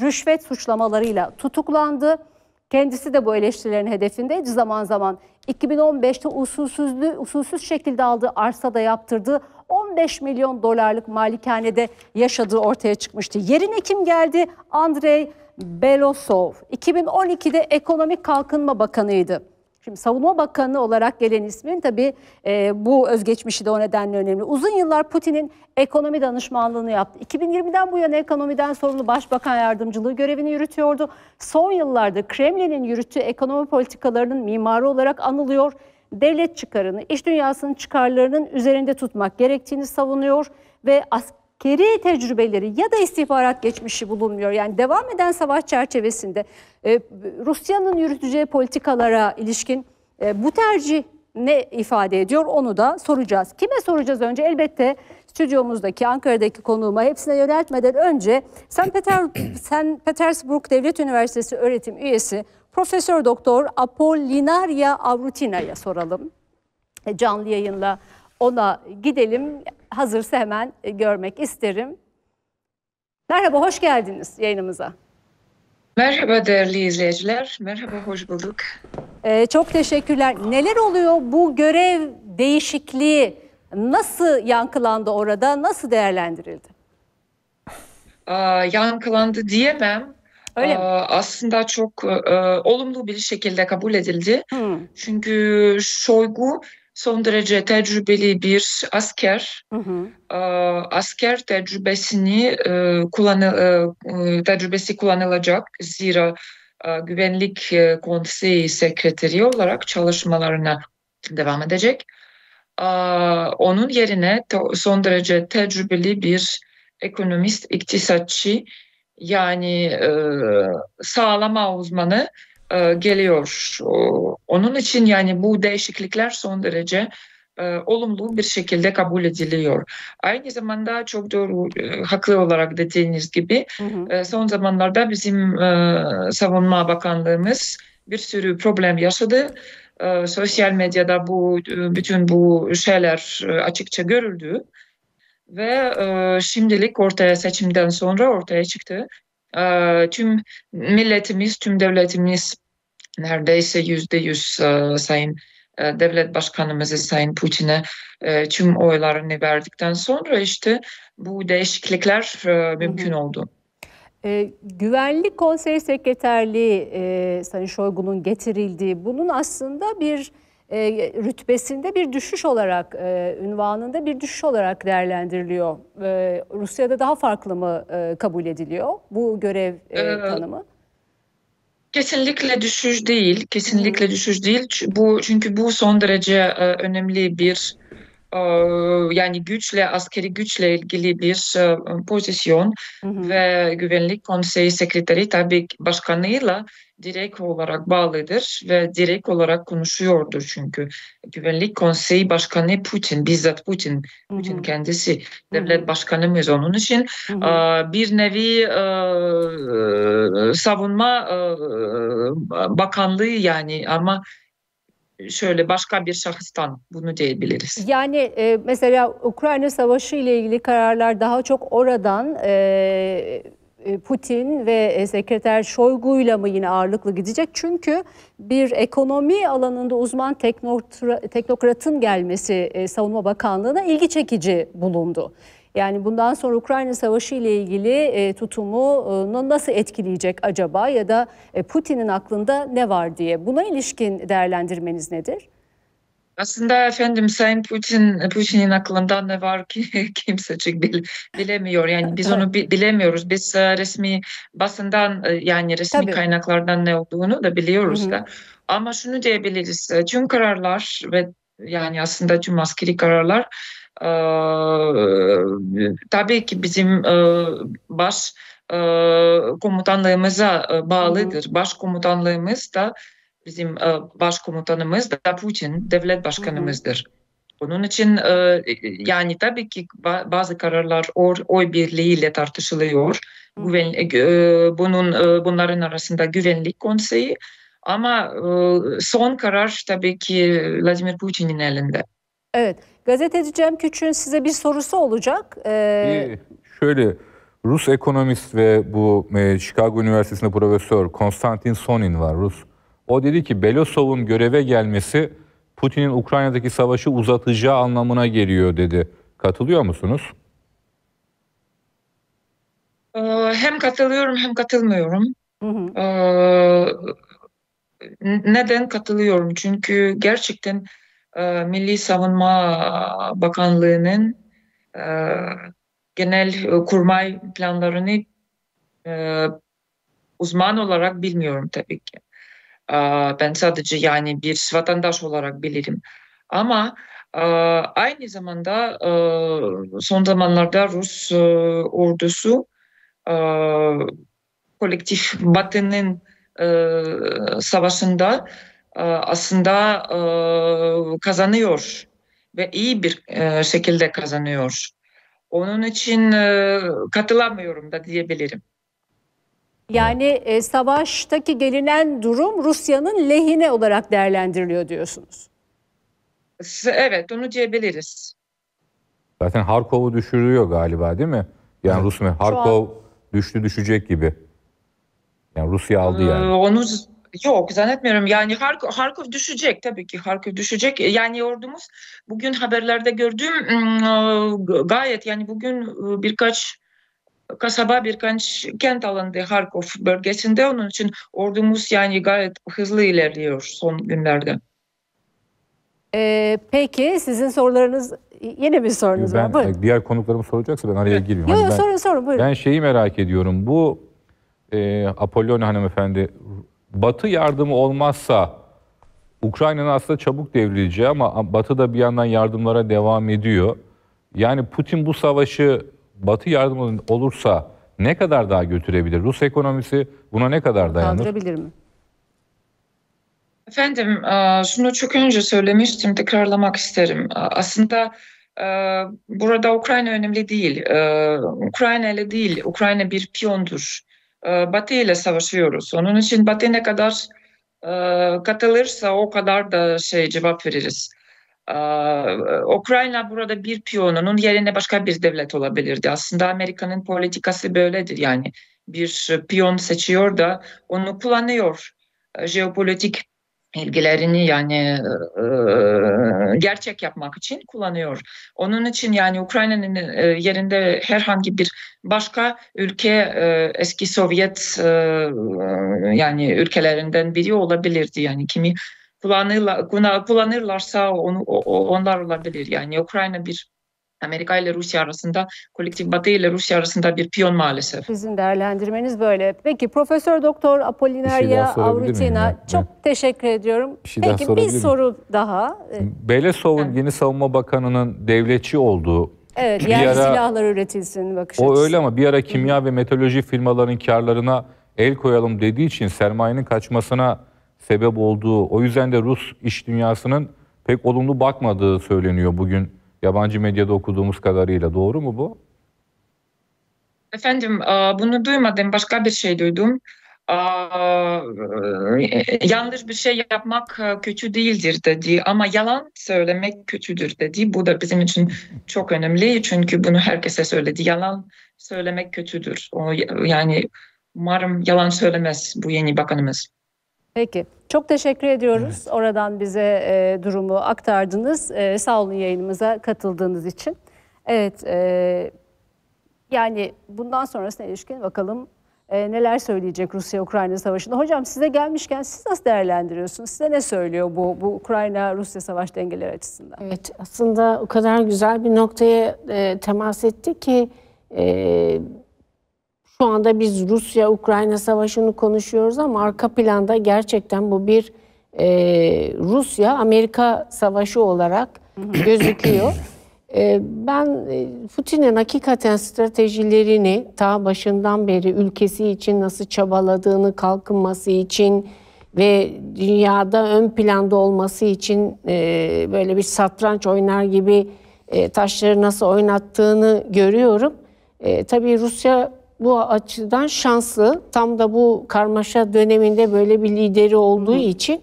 rüşvet suçlamalarıyla tutuklandı. Kendisi de bu eleştirilerin hedefindeydi zaman zaman 2015'te usulsüzlü, usulsüz şekilde aldığı arsada yaptırdığı 15 milyon dolarlık malikanede yaşadığı ortaya çıkmıştı. Yerine kim geldi? Andrei Belosov. 2012'de Ekonomik Kalkınma Bakanıydı. Şimdi savunma bakanı olarak gelen ismin tabii e, bu özgeçmişi de o nedenle önemli. Uzun yıllar Putin'in ekonomi danışmanlığını yaptı. 2020'den bu yana ekonomiden sorumlu başbakan yardımcılığı görevini yürütüyordu. Son yıllarda Kremlin'in yürüttüğü ekonomi politikalarının mimarı olarak anılıyor. Devlet çıkarını, iş dünyasının çıkarlarının üzerinde tutmak gerektiğini savunuyor ve askeri askeri tecrübeleri ya da istihbarat geçmişi bulunmuyor. Yani devam eden savaş çerçevesinde e, Rusya'nın yürüteceği politikalara ilişkin e, bu tercih ne ifade ediyor onu da soracağız. Kime soracağız önce? Elbette stüdyomuzdaki Ankara'daki konuğuma hepsine yöneltmeden önce St. Peter, St. Petersburg Devlet Üniversitesi öğretim üyesi Profesör Doktor Apollinaria Avrutina'ya soralım. E, canlı yayınla ona gidelim hazırsa hemen e, görmek isterim. Merhaba, hoş geldiniz yayınımıza. Merhaba değerli izleyiciler, merhaba hoş bulduk. Ee, çok teşekkürler. Neler oluyor bu görev değişikliği? Nasıl yankılandı orada, nasıl değerlendirildi? Aa, yankılandı diyemem. Öyle Aa, Aslında çok e, olumlu bir şekilde kabul edildi. Hmm. Çünkü Şoygu son derece tecrübeli bir asker. Hı hı. Ee, asker tecrübesini e, kullanı, e, e, tecrübesi kullanılacak. Zira e, Güvenlik Konseyi Sekreteri olarak çalışmalarına devam edecek. Ee, onun yerine te, son derece tecrübeli bir ekonomist, iktisatçı yani sağlama uzmanı e, geliyor. Onun için yani bu değişiklikler son derece e, olumlu bir şekilde kabul ediliyor. Aynı zamanda çok doğru, e, haklı olarak dediğiniz gibi hı hı. son zamanlarda bizim Savunma Bakanlığımız bir sürü problem yaşadı. E, sosyal medyada bu bütün bu şeyler açıkça görüldü ve şimdilik ortaya seçimden sonra ortaya çıktı. tüm milletimiz, tüm devletimiz neredeyse yüzde yüz e, Sayın e, devlet başkanımızı Sayın Putin'e e, tüm oylarını verdikten sonra işte bu değişiklikler mümkün oldu. E, Güvenlik Konseyi Sekreterliği e, Sayın Şoygun'un getirildiği bunun aslında bir e, rütbesinde bir düşüş olarak, e, ünvanında bir düşüş olarak değerlendiriliyor. E, Rusya'da daha farklı mı e, kabul ediliyor bu görev e, tanımı? Kesinlikle düşüş değil, kesinlikle düşüş değil. Bu çünkü bu son derece e, önemli bir e, yani güçle, askeri güçle ilgili bir e, pozisyon hı hı. ve Güvenlik Konseyi Sekreteri tabii başkanıyla direkt olarak bağlıdır ve direkt olarak konuşuyordu çünkü. Güvenlik Konseyi Başkanı Putin, bizzat Putin, Putin hı hı. kendisi devlet başkanımız onun için hı hı. E, bir nevi savunma bakanlığı yani ama şöyle başka bir şahıstan bunu diyebiliriz. Yani e, mesela Ukrayna Savaşı ile ilgili kararlar daha çok oradan e, e Putin ve e, Sekreter ile mi yine ağırlıklı gidecek? Çünkü bir ekonomi alanında uzman teknokratın gelmesi e, Savunma Bakanlığı'na ilgi çekici bulundu. Yani bundan sonra Ukrayna Savaşı ile ilgili e, tutumu e, nasıl etkileyecek acaba ya da e, Putin'in aklında ne var diye. Buna ilişkin değerlendirmeniz nedir? Aslında efendim Sayın Putin Putin'in aklında ne var ki kimsecik bil, bilemiyor. Yani biz onu bi, bilemiyoruz. Biz resmi basından yani resmi Tabii. kaynaklardan ne olduğunu da biliyoruz Hı-hı. da. Ama şunu diyebiliriz. Tüm kararlar ve yani aslında tüm askeri kararlar ee, tabii ki bizim e, baş e, komutanlığımıza e, bağlıdır. baş Başkomutanlığımız da bizim e, baş komutanımız da Putin devlet başkanımızdır. Bunun için yani tabii ki bazı kararlar or, oy birliğiyle tartışılıyor. bunun bunların arasında güvenlik konseyi ama son karar tabii ki Vladimir Putin'in elinde. Evet. Gazeteci Cem Küçük'ün size bir sorusu olacak. Ee... Şöyle Rus ekonomist ve bu e, Chicago Üniversitesi'nde profesör Konstantin Sonin var Rus. O dedi ki Belosov'un göreve gelmesi Putin'in Ukrayna'daki savaşı uzatacağı anlamına geliyor dedi. Katılıyor musunuz? Ee, hem katılıyorum hem katılmıyorum. Hı hı. Ee, neden katılıyorum? Çünkü gerçekten ee, Milli Savunma Bakanlığı'nın e, genel e, kurmay planlarını e, uzman olarak bilmiyorum tabii ki. Ee, ben sadece yani bir vatandaş olarak bilirim. Ama aynı zamanda son zamanlarda Rus ordusu kolektif Batı'nın savaşında e, aslında e, kazanıyor ve iyi bir e, şekilde kazanıyor. Onun için katılamıyorum da diyebilirim. Yani e, savaştaki gelinen durum Rusya'nın lehine olarak değerlendiriliyor diyorsunuz. Evet onu diyebiliriz. Zaten Harkov'u düşürüyor galiba değil mi? Yani evet. Rus mu? Harkov an... düştü düşecek gibi. Yani Rusya aldı ee, yani. Ee, onu Yok zannetmiyorum. Yani Harkov, Harkov düşecek tabii ki Harkov düşecek. Yani ordumuz bugün haberlerde gördüğüm ıı, gayet yani bugün ıı, birkaç kasaba birkaç kent alındı Harkov bölgesinde. Onun için ordumuz yani gayet hızlı ilerliyor son günlerde. Ee, peki sizin sorularınız yeni bir sorunuz ben, var. Buyurun. E, diğer konuklarım soracaksa ben araya giriyorum. Yok hani ben, sorun sorun buyurun. Ben şeyi merak ediyorum. Bu e, Apollonia hanımefendi Batı yardımı olmazsa Ukrayna'nın aslında çabuk devrileceği ama Batı da bir yandan yardımlara devam ediyor. Yani Putin bu savaşı Batı yardımı olursa ne kadar daha götürebilir? Rus ekonomisi buna ne kadar dayanır? Kaldırabilir mi? Efendim e, şunu çok önce söylemiştim tekrarlamak isterim. E, aslında e, burada Ukrayna önemli değil. Ukrayna ile değil, Ukrayna bir piyondur e, Batı ile savaşıyoruz. Onun için Batı ne kadar e, katılırsa o kadar da şey cevap veririz. Ee, Ukrayna burada bir piyonunun yerine başka bir devlet olabilirdi. Aslında Amerika'nın politikası böyledir yani bir piyon seçiyor da onu kullanıyor jeopolitik ilgilerini yani e, e, gerçek yapmak için kullanıyor. Onun için yani Ukrayna'nın e, yerinde herhangi bir başka ülke e, eski Sovyet e, e yani ülkelerinden biri olabilirdi yani kimi kullanırlar, kullanırlarsa onu, onlar olabilir yani Ukrayna bir Amerika ile Rusya arasında, kolektif Batı ile Rusya arasında bir piyon maalesef. Sizin değerlendirmeniz böyle. Peki Profesör Doktor şey Apolinaria Avrutina çok ha? teşekkür ediyorum. Bir şey Peki bir soru daha. Belesov'un yani. yeni savunma bakanının devletçi olduğu Evet, yani ara, silahlar üretilsin bakış O açısı. öyle ama bir ara kimya ve metaloloji firmalarının karlarına el koyalım dediği için sermayenin kaçmasına sebep olduğu, o yüzden de Rus iş dünyasının pek olumlu bakmadığı söyleniyor bugün Yabancı medyada okuduğumuz kadarıyla doğru mu bu? Efendim bunu duymadım. Başka bir şey duydum. Yanlış bir şey yapmak kötü değildir dedi ama yalan söylemek kötüdür dedi. Bu da bizim için çok önemli çünkü bunu herkese söyledi. Yalan söylemek kötüdür. O yani umarım yalan söylemez bu yeni bakanımız. Peki. Çok teşekkür ediyoruz. Evet. Oradan bize e, durumu aktardınız. E, sağ olun yayınımıza katıldığınız için. Evet. E, yani bundan sonrasına ilişkin bakalım e, neler söyleyecek Rusya-Ukrayna savaşında. Hocam size gelmişken siz nasıl değerlendiriyorsunuz? Size ne söylüyor bu, bu Ukrayna-Rusya savaş dengeleri açısından? Evet aslında o kadar güzel bir noktaya e, temas etti ki... E, şu anda biz Rusya-Ukrayna savaşını konuşuyoruz ama arka planda gerçekten bu bir e, Rusya-Amerika savaşı olarak gözüküyor. E, ben e, Putin'in hakikaten stratejilerini ta başından beri ülkesi için nasıl çabaladığını, kalkınması için ve dünyada ön planda olması için e, böyle bir satranç oynar gibi e, taşları nasıl oynattığını görüyorum. E, tabii Rusya bu açıdan şanslı. Tam da bu karmaşa döneminde böyle bir lideri olduğu hı için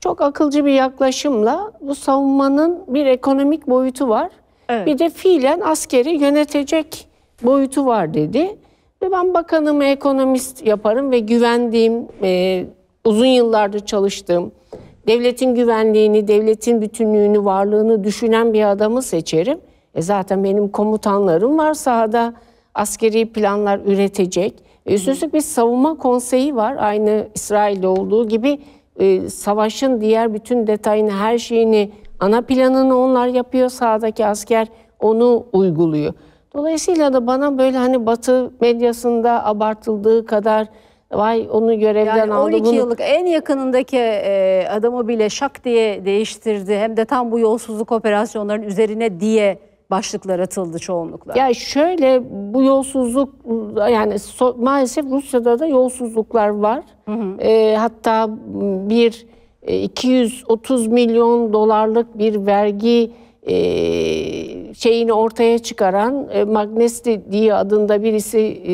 çok akılcı bir yaklaşımla bu savunmanın bir ekonomik boyutu var. Evet. Bir de fiilen askeri yönetecek boyutu var dedi. Ve ben bakanımı ekonomist yaparım ve güvendiğim, e, uzun yıllardır çalıştığım, devletin güvenliğini, devletin bütünlüğünü, varlığını düşünen bir adamı seçerim. E zaten benim komutanlarım var sahada askeri planlar üretecek. E, üstelik bir savunma konseyi var. Aynı İsrail'de olduğu gibi e, savaşın diğer bütün detayını, her şeyini, ana planını onlar yapıyor. Sağdaki asker onu uyguluyor. Dolayısıyla da bana böyle hani Batı medyasında abartıldığı kadar vay onu görevden yani aldı. 12 yıllık en yakınındaki e, adamı bile şak diye değiştirdi. Hem de tam bu yolsuzluk operasyonların üzerine diye başlıklar atıldı çoğunlukla. Ya şöyle bu yolsuzluk yani so, maalesef Rusya'da da yolsuzluklar var. Hı hı. E, hatta bir 230 e, milyon dolarlık bir vergi e, şeyini ortaya çıkaran e, Magnesti diye adında birisi e,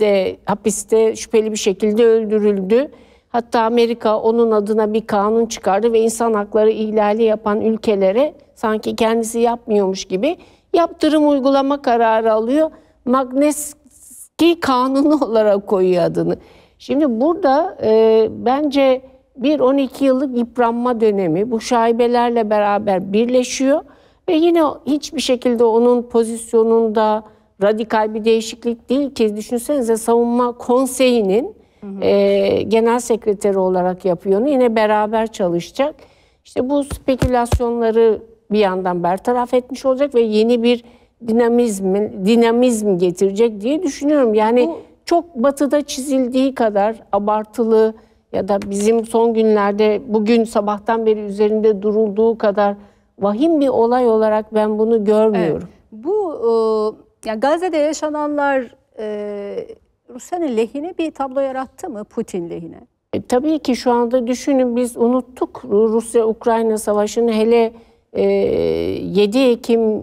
de hapiste şüpheli bir şekilde öldürüldü. Hatta Amerika onun adına bir kanun çıkardı ve insan hakları ihlali yapan ülkelere sanki kendisi yapmıyormuş gibi yaptırım uygulama kararı alıyor. Magnitsky kanunu olarak koyuyor adını. Şimdi burada e, bence bir 12 yıllık yıpranma dönemi bu şaibelerle beraber birleşiyor ve yine hiçbir şekilde onun pozisyonunda radikal bir değişiklik değil ki düşünsenize savunma konseyinin hı hı. E, genel sekreteri olarak yapıyor. Yine beraber çalışacak. İşte bu spekülasyonları bir yandan bertaraf etmiş olacak ve yeni bir dinamizm dinamizm getirecek diye düşünüyorum. Yani Bu, çok batıda çizildiği kadar abartılı ya da bizim son günlerde bugün sabahtan beri üzerinde durulduğu kadar vahim bir olay olarak ben bunu görmüyorum. Evet. Bu e, yani Gazze'de yaşananlar e, Rusya'nın lehine bir tablo yarattı mı Putin lehine? E, tabii ki şu anda düşünün biz unuttuk Rusya-Ukrayna savaşını hele 7 ee, Ekim,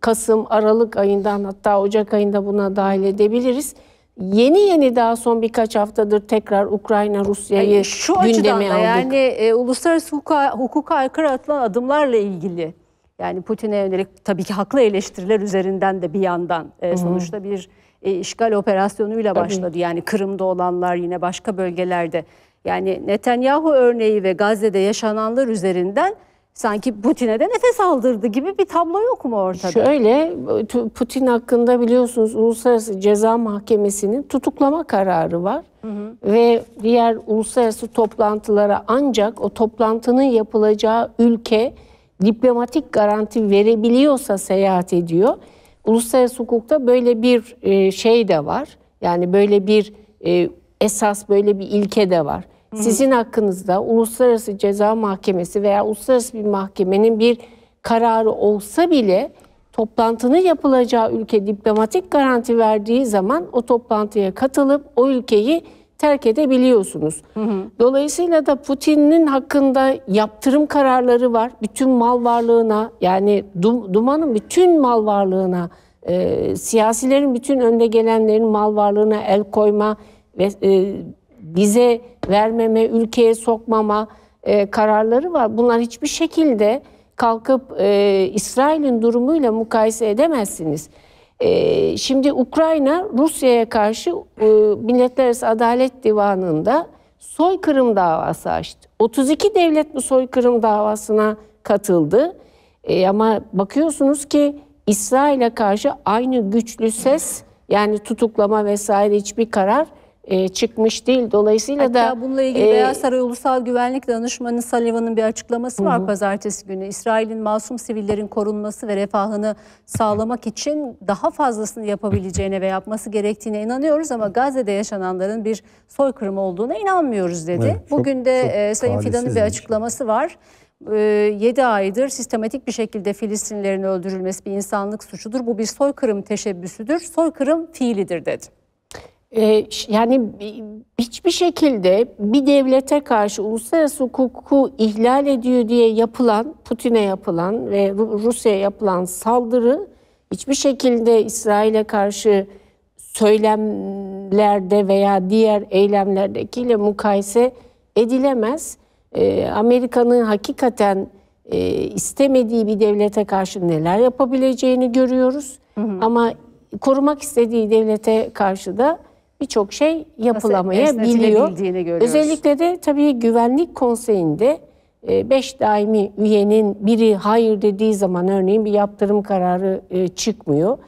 Kasım, Aralık ayından hatta Ocak ayında buna dahil edebiliriz. Yeni yeni daha son birkaç haftadır tekrar Ukrayna Rusya'yı yani gündeme aldık. Yani e, uluslararası hukuka, hukuka aykırı atılan adımlarla ilgili yani Putin'e yönelik tabii ki haklı eleştiriler üzerinden de bir yandan e, sonuçta bir e, işgal operasyonuyla tabii. başladı. Yani Kırım'da olanlar yine başka bölgelerde. Yani Netanyahu örneği ve Gazze'de yaşananlar üzerinden sanki Putin'e de nefes aldırdı gibi bir tablo yok mu ortada? Şöyle Putin hakkında biliyorsunuz Uluslararası Ceza Mahkemesi'nin tutuklama kararı var. Hı hı. Ve diğer uluslararası toplantılara ancak o toplantının yapılacağı ülke diplomatik garanti verebiliyorsa seyahat ediyor. Uluslararası hukukta böyle bir e, şey de var. Yani böyle bir e, esas böyle bir ilke de var sizin hakkınızda uluslararası ceza mahkemesi veya uluslararası bir mahkemenin bir kararı olsa bile toplantının yapılacağı ülke diplomatik garanti verdiği zaman o toplantıya katılıp o ülkeyi terk edebiliyorsunuz. Hı hı. Dolayısıyla da Putin'in hakkında yaptırım kararları var. Bütün mal varlığına yani Duman'ın bütün mal varlığına, e, siyasilerin bütün önde gelenlerin mal varlığına el koyma ve e, bize vermeme, ülkeye sokmama e, kararları var. Bunlar hiçbir şekilde kalkıp e, İsrail'in durumuyla mukayese edemezsiniz. E, şimdi Ukrayna Rusya'ya karşı e, Milletler Arası Adalet Divanı'nda soykırım davası açtı. 32 devlet bu soykırım davasına katıldı. E, ama bakıyorsunuz ki İsrail'e karşı aynı güçlü ses yani tutuklama vesaire hiçbir karar e, çıkmış değil. Dolayısıyla Hatta da... Hatta bununla ilgili e, Beyaz Saray Ulusal Güvenlik Danışmanı Sullivan'ın bir açıklaması var hı. pazartesi günü. İsrail'in masum sivillerin korunması ve refahını sağlamak için daha fazlasını yapabileceğine ve yapması gerektiğine inanıyoruz ama Gazze'de yaşananların bir soykırım olduğuna inanmıyoruz dedi. Evet, çok, Bugün de e, Sayın Fidan'ın bir şey. açıklaması var. 7 e, aydır sistematik bir şekilde Filistinlilerin öldürülmesi bir insanlık suçudur. Bu bir soykırım teşebbüsüdür, soykırım fiilidir dedi. Ee, yani hiçbir şekilde bir devlete karşı uluslararası hukuku ihlal ediyor diye yapılan, Putin'e yapılan ve Rusya'ya yapılan saldırı hiçbir şekilde İsrail'e karşı söylemlerde veya diğer eylemlerdekiyle mukayese edilemez. Ee, Amerika'nın hakikaten e, istemediği bir devlete karşı neler yapabileceğini görüyoruz. Hı hı. Ama korumak istediği devlete karşı da birçok şey yapılamayabiliyor. Özellikle de tabii güvenlik konseyinde 5 e, daimi üyenin biri hayır dediği zaman örneğin bir yaptırım kararı e, çıkmıyor.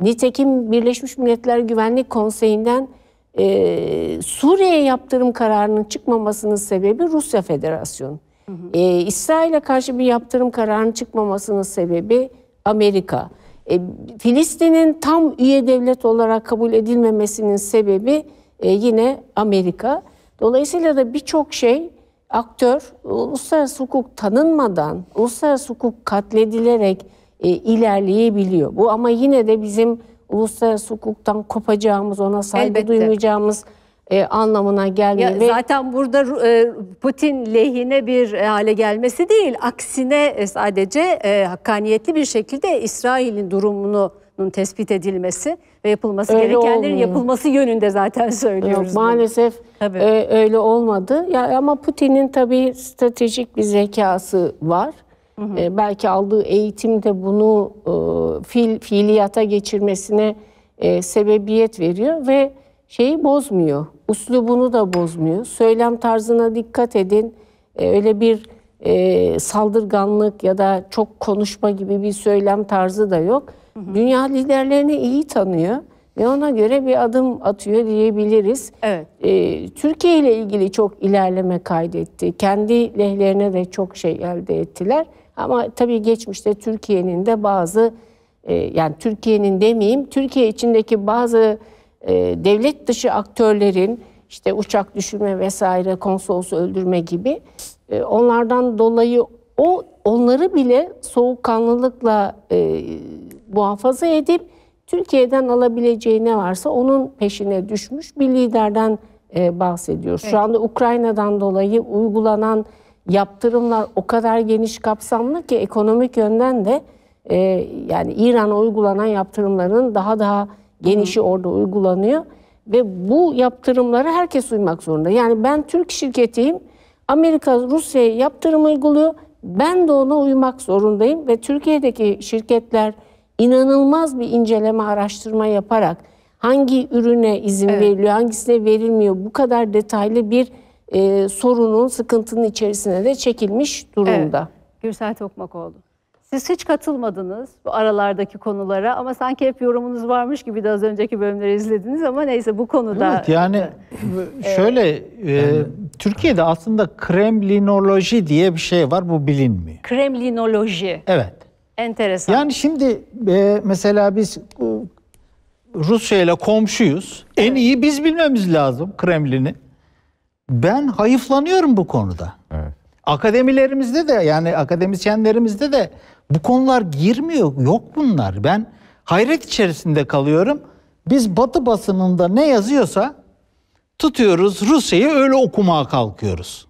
Nitekim Birleşmiş Milletler Güvenlik Konseyi'nden e, Suriye yaptırım kararının çıkmamasının sebebi Rusya Federasyonu. E, İsrail'e karşı bir yaptırım kararının çıkmamasının sebebi Amerika. E, Filistin'in tam üye devlet olarak kabul edilmemesinin sebebi e, yine Amerika. Dolayısıyla da birçok şey aktör e, uluslararası hukuk tanınmadan, uluslararası hukuk katledilerek e, ilerleyebiliyor. Bu ama yine de bizim uluslararası hukuktan kopacağımız, ona saygı Elbette. duymayacağımız e, anlamına gelmiyor. ve... Zaten burada e, Putin lehine bir e, hale gelmesi değil. Aksine e, sadece e, hakkaniyetli bir şekilde İsrail'in durumunu tespit edilmesi ve yapılması öyle gerekenlerin olmuyor. yapılması yönünde zaten söylüyoruz. Yok, maalesef E, öyle olmadı. Ya ama Putin'in tabii stratejik bir zekası var. Hı hı. E, belki aldığı eğitimde bunu e, fiil fiiliyata geçirmesine e, sebebiyet veriyor ve şeyi bozmuyor. Uslubunu da bozmuyor. Söylem tarzına dikkat edin. E, öyle bir e, saldırganlık ya da çok konuşma gibi bir söylem tarzı da yok. Hı hı. Dünya liderlerini iyi tanıyor ve ona göre bir adım atıyor diyebiliriz. Evet. E, Türkiye ile ilgili çok ilerleme kaydetti. Kendi lehlerine de çok şey elde ettiler. Ama tabii geçmişte Türkiye'nin de bazı e, yani Türkiye'nin demeyeyim Türkiye içindeki bazı e, devlet dışı aktörlerin işte uçak düşürme vesaire konsolosu öldürme gibi e, onlardan dolayı o onları bile soğukkanlılıkla e, muhafaza edip Türkiye'den alabileceği ne varsa onun peşine düşmüş bir liderden e, bahsediyoruz. Evet. Şu anda Ukrayna'dan dolayı uygulanan yaptırımlar o kadar geniş kapsamlı ki ekonomik yönden de e, yani İran'a uygulanan yaptırımların daha daha Genişi orada uygulanıyor ve bu yaptırımlara herkes uymak zorunda. Yani ben Türk şirketiyim. Amerika Rusya'ya yaptırım uyguluyor. Ben de ona uymak zorundayım ve Türkiye'deki şirketler inanılmaz bir inceleme araştırma yaparak hangi ürüne izin evet. veriliyor, hangisine verilmiyor bu kadar detaylı bir e, sorunun, sıkıntının içerisine de çekilmiş durumda. Evet. Gürsel Tokmak oldu. Siz hiç katılmadınız bu aralardaki konulara ama sanki hep yorumunuz varmış gibi de az önceki bölümleri izlediniz ama neyse bu konuda. Evet yani şöyle e, Türkiye'de aslında Kremlinoloji diye bir şey var bu bilinmiyor. Kremlinoloji. Evet. Enteresan. Yani şimdi e, mesela biz e, Rusya ile komşuyuz. Evet. En iyi biz bilmemiz lazım Kremlin'i. Ben hayıflanıyorum bu konuda. Evet. Akademilerimizde de yani akademisyenlerimizde de bu konular girmiyor. Yok bunlar. Ben hayret içerisinde kalıyorum. Biz Batı basınında ne yazıyorsa tutuyoruz Rusya'yı öyle okumaya kalkıyoruz.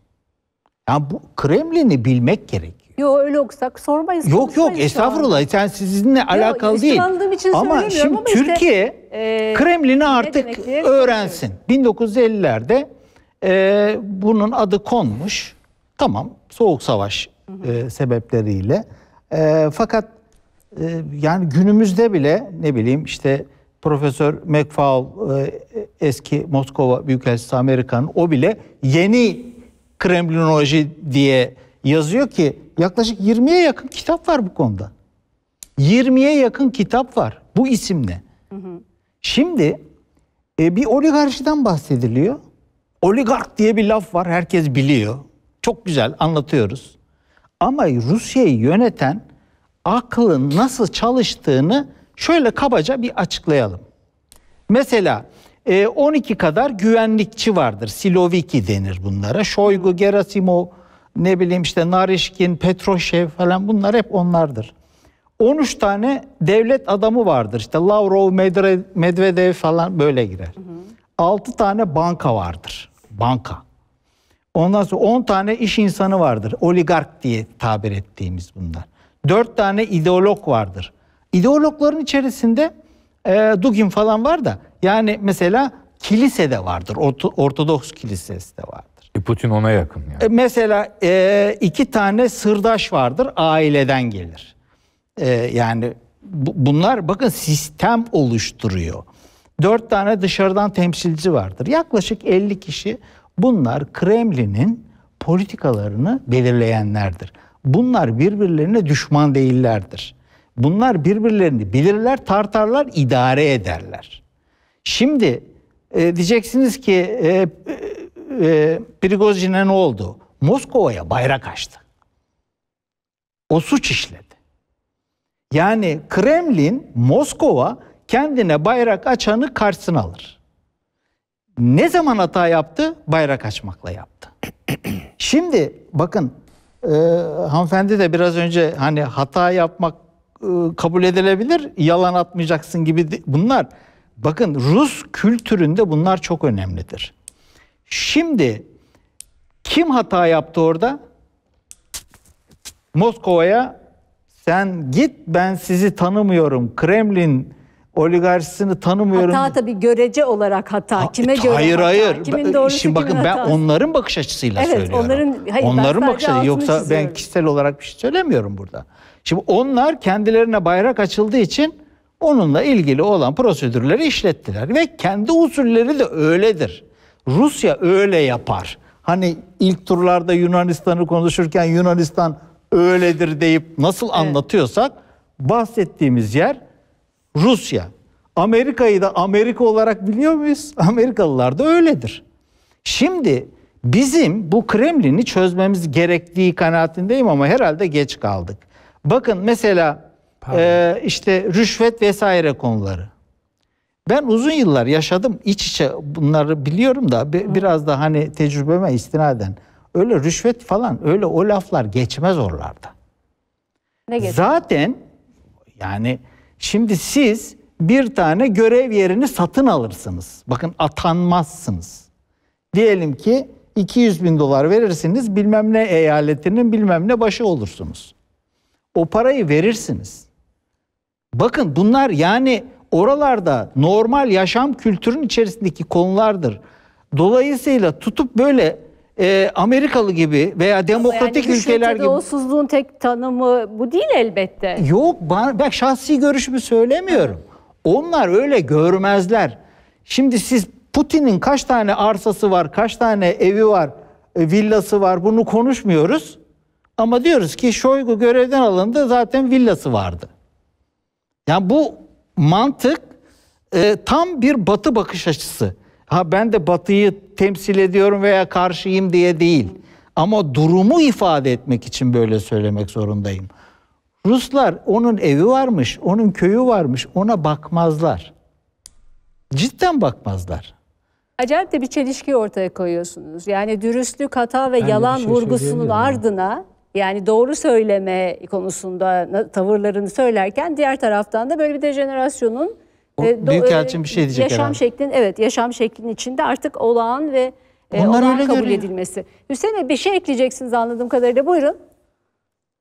Yani bu Kremlin'i bilmek gerek. Yok öyle olsak sormayız. Yok yok estağfurullah. yani sizinle Yo, alakalı değil. Için ama şimdi ama Türkiye işte, e, Kremlin'i artık öğrensin. 1950'lerde e, bunun adı konmuş. Tamam soğuk savaş hı e, hı. sebepleriyle. E, fakat e, yani günümüzde bile ne bileyim işte Profesör McFaul e, eski Moskova Büyükelçisi Amerikanın o bile yeni Kremlinoloji diye yazıyor ki yaklaşık 20'ye yakın kitap var bu konuda. 20'ye yakın kitap var bu isimle. Şimdi e, bir oligarşiden bahsediliyor. Oligark diye bir laf var herkes biliyor. Çok güzel anlatıyoruz. Ama Rusya'yı yöneten aklın nasıl çalıştığını şöyle kabaca bir açıklayalım. Mesela 12 e, kadar güvenlikçi vardır. Siloviki denir bunlara. Şoygu, Gerasimov, ne bileyim işte Narişkin, Petroşev falan bunlar hep onlardır. 13 tane devlet adamı vardır. İşte Lavrov, Medvedev falan böyle girer. 6 tane banka vardır. Banka. Ondan sonra 10 tane iş insanı vardır. Oligark diye tabir ettiğimiz bunlar. 4 tane ideolog vardır. İdeologların içerisinde e, Dugin falan var da yani mesela kilise de vardır. Orto, Ortodoks kilisesi de vardır. E Putin ona yakın yani. E mesela e, iki tane sırdaş vardır aileden gelir. E, yani bu, bunlar bakın sistem oluşturuyor. Dört tane dışarıdan temsilci vardır. Yaklaşık 50 kişi Bunlar Kremlin'in politikalarını belirleyenlerdir. Bunlar birbirlerine düşman değillerdir. Bunlar birbirlerini bilirler, tartarlar, idare ederler. Şimdi e, diyeceksiniz ki e, e, e Prigozhin'e ne oldu? Moskova'ya bayrak açtı. O suç işledi. Yani Kremlin, Moskova kendine bayrak açanı karşısına alır. Ne zaman hata yaptı? Bayrak açmakla yaptı. Şimdi bakın e, hanımefendi de biraz önce hani hata yapmak e, kabul edilebilir, yalan atmayacaksın gibi bunlar. Bakın Rus kültüründe bunlar çok önemlidir. Şimdi kim hata yaptı orada? Moskova'ya sen git ben sizi tanımıyorum. Kremlin oligarşisini tanımıyorum. Hata tabii görece olarak hata. Kime hayır, e, göre hayır, hata? Hayır Kimin e, doğrusu, Şimdi bakın ben hatası? onların bakış açısıyla evet, söylüyorum. Onların, hayır, onların bakış açısı. Yoksa çiziyorum. ben kişisel olarak bir şey söylemiyorum burada. Şimdi onlar kendilerine bayrak açıldığı için onunla ilgili olan prosedürleri işlettiler. Ve kendi usulleri de öyledir. Rusya öyle yapar. Hani ilk turlarda Yunanistan'ı konuşurken Yunanistan öyledir deyip nasıl evet. anlatıyorsak bahsettiğimiz yer Rusya. Amerika'yı da Amerika olarak biliyor muyuz? Amerikalılar da öyledir. Şimdi bizim bu Kremlin'i çözmemiz gerektiği kanaatindeyim ama herhalde geç kaldık. Bakın mesela e, işte rüşvet vesaire konuları. Ben uzun yıllar yaşadım iç içe bunları biliyorum da bir, biraz da hani tecrübeme istinaden öyle rüşvet falan öyle o laflar geçmez oralarda. Ne geçer? Zaten yani Şimdi siz bir tane görev yerini satın alırsınız. Bakın atanmazsınız. Diyelim ki 200 bin dolar verirsiniz bilmem ne eyaletinin bilmem ne başı olursunuz. O parayı verirsiniz. Bakın bunlar yani oralarda normal yaşam kültürün içerisindeki konulardır. Dolayısıyla tutup böyle e, Amerikalı gibi veya demokratik yani ülkeler gibi. Yolsuzluğun tek tanımı bu değil elbette. Yok ben, ben şahsi görüşümü söylemiyorum. Onlar öyle görmezler. Şimdi siz Putin'in kaç tane arsası var, kaç tane evi var, e, villası var bunu konuşmuyoruz. Ama diyoruz ki Şoygu görevden alındı zaten villası vardı. Yani bu mantık e, tam bir batı bakış açısı. Ha ben de Batı'yı temsil ediyorum veya karşıyım diye değil. Ama durumu ifade etmek için böyle söylemek zorundayım. Ruslar onun evi varmış, onun köyü varmış. Ona bakmazlar. Cidden bakmazlar. Acayip de bir çelişki ortaya koyuyorsunuz. Yani dürüstlük, hata ve ben yalan şey vurgusunun ardına yani doğru söyleme konusunda tavırlarını söylerken diğer taraftan da böyle bir dejenerasyonun o, e, Büyükelçin bir e, şey diyecek yaşam herhalde. Şeklin, evet yaşam şeklinin içinde artık olağan ve e, olağan kabul görüyor. edilmesi. Hüseyin Bey bir şey ekleyeceksiniz anladığım kadarıyla buyurun.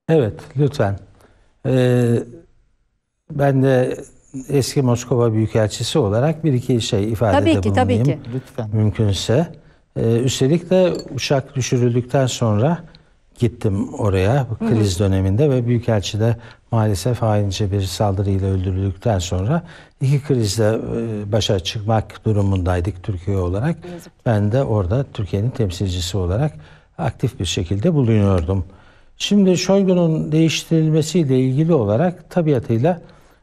Evet lütfen. Ee, ben de eski Moskova Büyükelçisi olarak bir iki şey ifade tabii ki, Tabii ki. Lütfen. Mümkünse. Ee, üstelik de uçak düşürüldükten sonra gittim oraya kriz hı hı. döneminde ve Büyükelçi de maalesef haince bir saldırıyla öldürüldükten sonra iki krizle e, başa çıkmak durumundaydık Türkiye olarak. Ben de orada Türkiye'nin temsilcisi olarak aktif bir şekilde bulunuyordum. Şimdi Şoygu'nun değiştirilmesiyle ilgili olarak tabiatıyla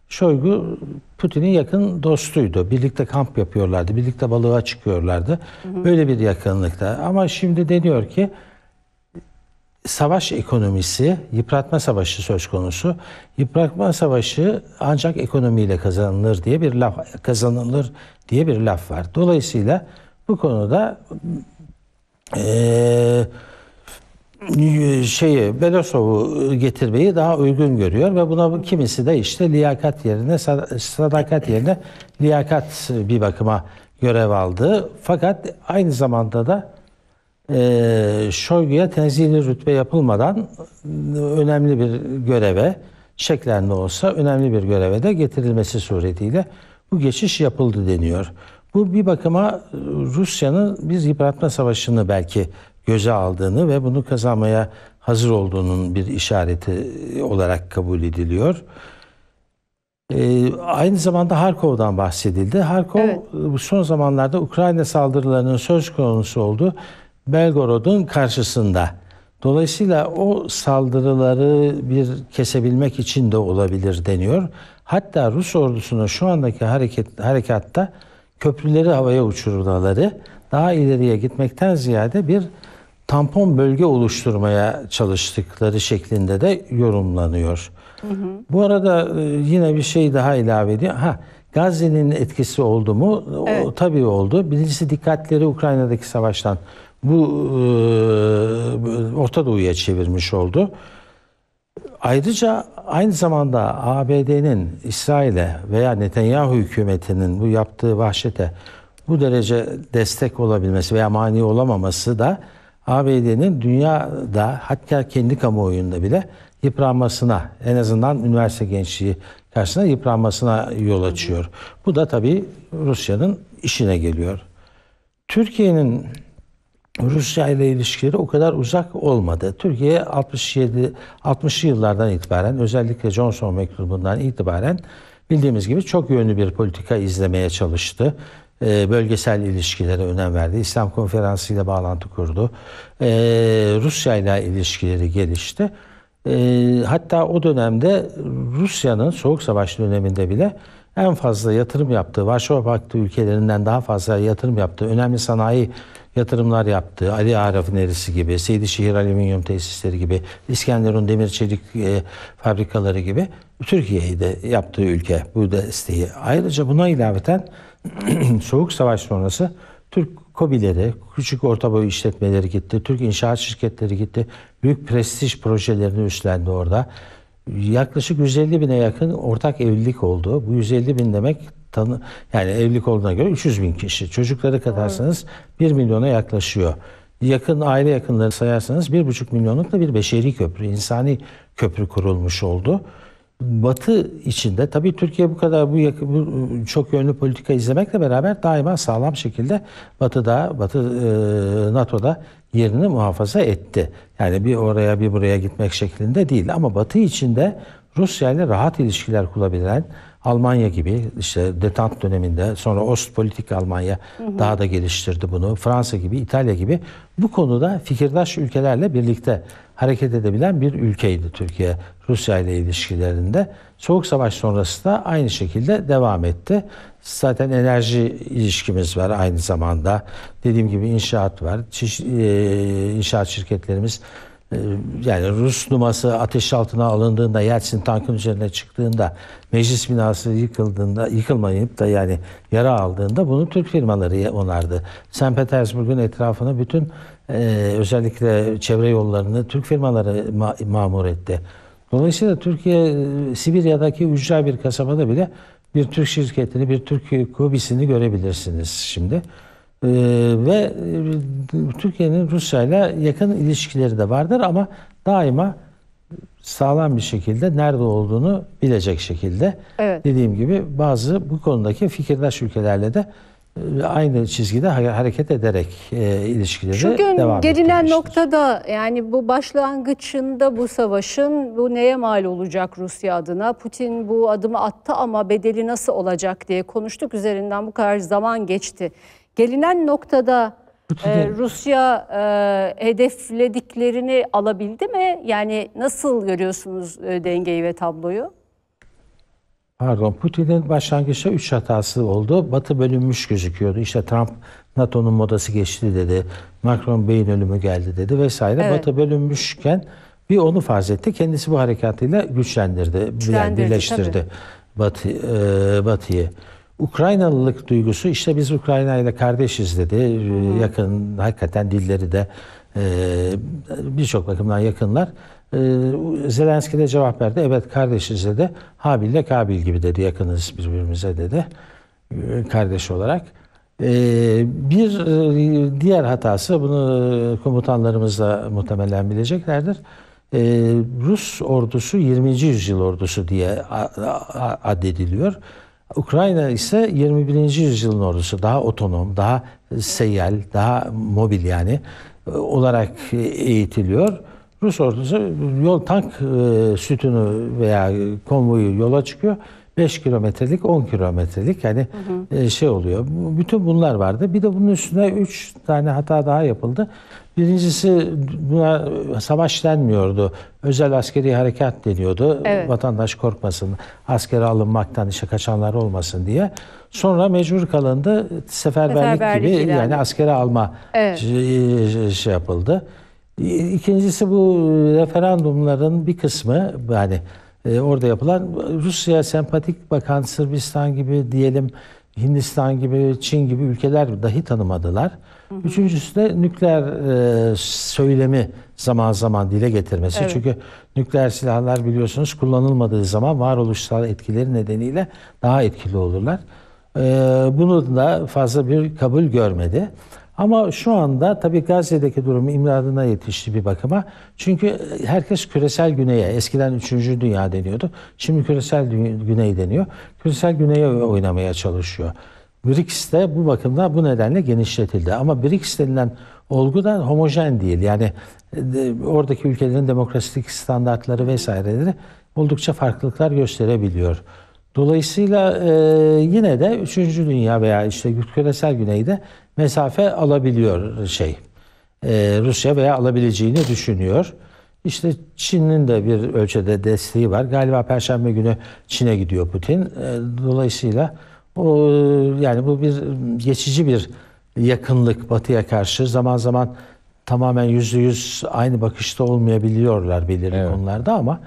Şoygu Putin'in yakın dostuydu. Birlikte kamp yapıyorlardı, birlikte balığa çıkıyorlardı. Hı hı. Böyle bir yakınlıkta. Ama şimdi deniyor ki savaş ekonomisi, yıpratma savaşı söz konusu. Yıpratma savaşı ancak ekonomiyle kazanılır diye bir laf kazanılır diye bir laf var. Dolayısıyla bu konuda e, şeyi Belosov'u getirmeyi daha uygun görüyor ve buna kimisi de işte liyakat yerine sadakat yerine liyakat bir bakıma görev aldı. Fakat aynı zamanda da e, Şoygu'ya tenzili rütbe yapılmadan ıı, önemli bir göreve şeklen olsa önemli bir göreve de getirilmesi suretiyle bu geçiş yapıldı deniyor. Bu bir bakıma ıı, Rusya'nın bir yıpratma savaşını belki göze aldığını ve bunu kazanmaya hazır olduğunun bir işareti ıı, olarak kabul ediliyor. Ee, aynı zamanda Harkov'dan bahsedildi. Harkov evet. son zamanlarda Ukrayna saldırılarının söz konusu oldu Belgorod'un karşısında. Dolayısıyla o saldırıları bir kesebilmek için de olabilir deniyor. Hatta Rus ordusunun şu andaki hareket, harekatta köprüleri havaya uçurmaları daha ileriye gitmekten ziyade bir tampon bölge oluşturmaya çalıştıkları şeklinde de yorumlanıyor. Hı hı. Bu arada e, yine bir şey daha ilave ediyor. Ha, Gazze'nin etkisi oldu mu? Evet. O, tabii oldu. Birincisi dikkatleri Ukrayna'daki savaştan bu e, Orta Doğu'ya çevirmiş oldu. Ayrıca aynı zamanda ABD'nin İsrail'e veya Netanyahu hükümetinin bu yaptığı vahşete bu derece destek olabilmesi veya mani olamaması da ABD'nin dünyada hatta kendi kamuoyunda bile yıpranmasına en azından üniversite gençliği karşısında yıpranmasına yol açıyor. Bu da tabii Rusya'nın işine geliyor. Türkiye'nin Rusya ile ilişkileri o kadar uzak olmadı. Türkiye 67 60'lı yıllardan itibaren özellikle Johnson mektubundan itibaren bildiğimiz gibi çok yönlü bir politika izlemeye çalıştı. Ee, bölgesel ilişkilere önem verdi. İslam Konferansı ile bağlantı kurdu. Ee, Rusya ile ilişkileri gelişti. Ee, hatta o dönemde Rusya'nın Soğuk Savaş döneminde bile en fazla yatırım yaptığı, Varşova Paktı ülkelerinden daha fazla yatırım yaptığı önemli sanayi yatırımlar yaptı. Ali Ağa rafinerisi gibi, Seydişehir alüminyum tesisleri gibi, İskenderun demir çelik e, fabrikaları gibi Türkiye'yi de yaptığı ülke bu desteği. Ayrıca buna ilaveten Soğuk Savaş sonrası Türk kobileri, küçük orta boy işletmeleri gitti, Türk inşaat şirketleri gitti. Büyük prestij projelerini üstlendi orada yaklaşık 150 bine yakın ortak evlilik oldu. Bu 150 bin demek tanı, yani evlilik olduğuna göre 300 bin kişi. Çocukları katarsanız evet. 1 milyona yaklaşıyor. Yakın aile yakınları sayarsanız 1,5 milyonluk da bir beşeri köprü, insani köprü kurulmuş oldu. Batı içinde tabii Türkiye bu kadar bu, yakın, bu ıı, çok yönlü politika izlemekle beraber daima sağlam şekilde Batı'da, Batı e, ıı, NATO'da yerini muhafaza etti. Yani bir oraya bir buraya gitmek şeklinde değil ama Batı içinde Rusya ile rahat ilişkiler kurabilen Almanya gibi işte detant döneminde sonra Ostpolitik Almanya hı hı. daha da geliştirdi bunu. Fransa gibi, İtalya gibi bu konuda fikirdaş ülkelerle birlikte hareket edebilen bir ülkeydi Türkiye Rusya ile ilişkilerinde. Soğuk Savaş sonrası da aynı şekilde devam etti. Zaten enerji ilişkimiz var aynı zamanda. Dediğim gibi inşaat var. E, inşaat şirketlerimiz e, yani Rus numası ateş altına alındığında Yeltsin tankın üzerine çıktığında meclis binası yıkıldığında yıkılmayıp da yani yara aldığında bunu Türk firmaları onardı. St. Petersburg'un etrafını bütün e, özellikle çevre yollarını Türk firmaları ma mamur etti. Dolayısıyla Türkiye e, Sibirya'daki ücra bir kasabada bile bir Türk şirketini, bir Türk kubisini görebilirsiniz şimdi. Ee, ve e, Türkiye'nin Rusya ile yakın ilişkileri de vardır ama daima sağlam bir şekilde nerede olduğunu bilecek şekilde evet. dediğim gibi bazı bu konudaki fikirdaş ülkelerle de aynı çizgide hareket ederek e, ilişkileri Çünkü devam gelinen noktada yani bu başlangıçında bu savaşın bu neye mal olacak Rusya adına? Putin bu adımı attı ama bedeli nasıl olacak diye konuştuk üzerinden bu kadar zaman geçti. Gelinen noktada e, Rusya e, hedeflediklerini alabildi mi? Yani nasıl görüyorsunuz e, dengeyi ve tabloyu? Pardon, Putin'in başlangıçta 3 hatası oldu. Batı bölünmüş gözüküyordu. İşte Trump NATO'nun modası geçti dedi. Macron Bey'in ölümü geldi dedi vesaire. Evet. Batı bölünmüşken bir onu farz etti. Kendisi bu harekatıyla güçlendirdi, güçlendirdi birleştirdi Batı, e, Batı'yı. Ukraynalılık duygusu işte biz Ukrayna ile kardeşiz dedi. Hı. Yakın hakikaten dilleri de e, birçok bakımdan yakınlar. Ee, Zelenski de cevap verdi. Evet kardeşiz dedi. Habil ile Kabil gibi dedi. Yakınız birbirimize dedi. Ee, kardeş olarak. Ee, bir e, diğer hatası bunu e, komutanlarımız da muhtemelen bileceklerdir. Ee, Rus ordusu 20. yüzyıl ordusu diye addediliyor. Ukrayna ise 21. yüzyılın ordusu daha otonom, daha seyyal, daha mobil yani e, olarak eğitiliyor. Rus ordusu yol tank e, sütunu veya konvoyu yola çıkıyor. 5 kilometrelik 10 kilometrelik yani hı hı. E, şey oluyor. Bütün bunlar vardı. Bir de bunun üstüne 3 tane hata daha yapıldı. Birincisi buna savaş denmiyordu. Özel askeri harekat deniyordu. Evet. Vatandaş korkmasın, askere alınmaktan işe kaçanlar olmasın diye. Sonra mecbur kalındı seferberlik, seferberlik gibi ilanı. yani askere alma evet. şey, e, şey yapıldı. İkincisi bu e, referandumların bir kısmı yani e, orada yapılan Rusya sempatik bakan Sırbistan gibi diyelim Hindistan gibi Çin gibi ülkeler dahi tanımadılar. Hı hı. Üçüncüsü de nükleer e, söylemi zaman zaman dile getirmesi. Evet. Çünkü nükleer silahlar biliyorsunuz kullanılmadığı zaman varoluşsal etkileri nedeniyle daha etkili olurlar. E, bunu da fazla bir kabul görmedi. Ama şu anda tabii Gazze'deki durum imdadına yetişti bir bakıma. Çünkü e, herkes küresel güneye, eskiden Üçüncü Dünya deniyordu. Şimdi küresel güney deniyor. Küresel güneye oynamaya çalışıyor. BRICS de bu bakımda bu nedenle genişletildi. Ama BRICS denilen olgu da homojen değil. Yani e, oradaki ülkelerin demokrasilik standartları vesaireleri oldukça farklılıklar gösterebiliyor. Dolayısıyla e, yine de 3. Dünya veya işte küresel güneyde mesafe alabiliyor şey. Ee, Rusya veya alabileceğini düşünüyor. İşte Çin'in de bir ölçüde desteği var. Galiba Perşembe günü Çin'e gidiyor Putin. Ee, dolayısıyla o, yani bu bir geçici bir yakınlık Batı'ya karşı. Zaman zaman tamamen yüzde yüz aynı bakışta olmayabiliyorlar belirli evet. konularda ama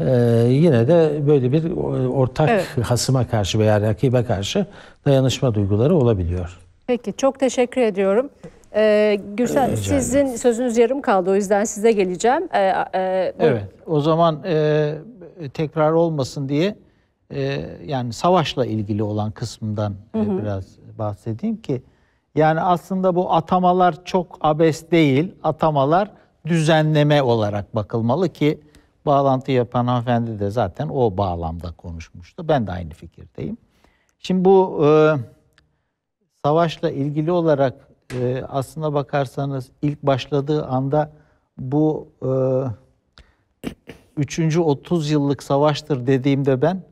e, yine de böyle bir ortak evet. hasıma karşı veya rakibe karşı dayanışma duyguları olabiliyor. Peki çok teşekkür ediyorum. Ee, Gürsel Rica sizin ederim. sözünüz yarım kaldı o yüzden size geleceğim. Ee, e, evet o zaman e, tekrar olmasın diye e, yani savaşla ilgili olan kısmından e, hı hı. biraz bahsedeyim ki yani aslında bu atamalar çok abes değil atamalar düzenleme olarak bakılmalı ki bağlantı yapan hanımefendi de zaten o bağlamda konuşmuştu. Ben de aynı fikirdeyim. Şimdi bu e, savaşla ilgili olarak e, aslına bakarsanız ilk başladığı anda bu e, üçüncü 30 yıllık savaştır dediğimde ben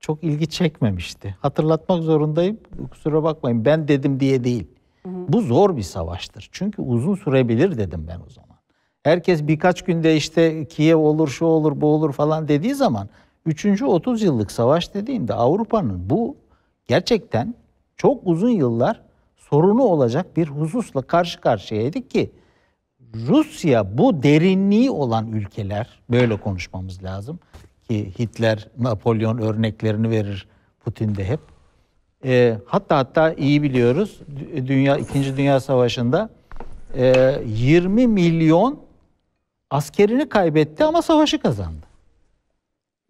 çok ilgi çekmemişti. Hatırlatmak zorundayım. Kusura bakmayın ben dedim diye değil. Hı hı. Bu zor bir savaştır. Çünkü uzun sürebilir dedim ben o zaman. Herkes birkaç günde işte Kiev olur, şu olur, bu olur falan dediği zaman 3. 30 yıllık savaş dediğimde Avrupa'nın bu gerçekten çok uzun yıllar sorunu olacak bir hususla karşı karşıyaydık ki Rusya bu derinliği olan ülkeler böyle konuşmamız lazım ki Hitler Napolyon örneklerini verir Putin de hep. E, hatta hatta iyi biliyoruz dünya İkinci Dünya Savaşı'nda e, 20 milyon askerini kaybetti ama savaşı kazandı.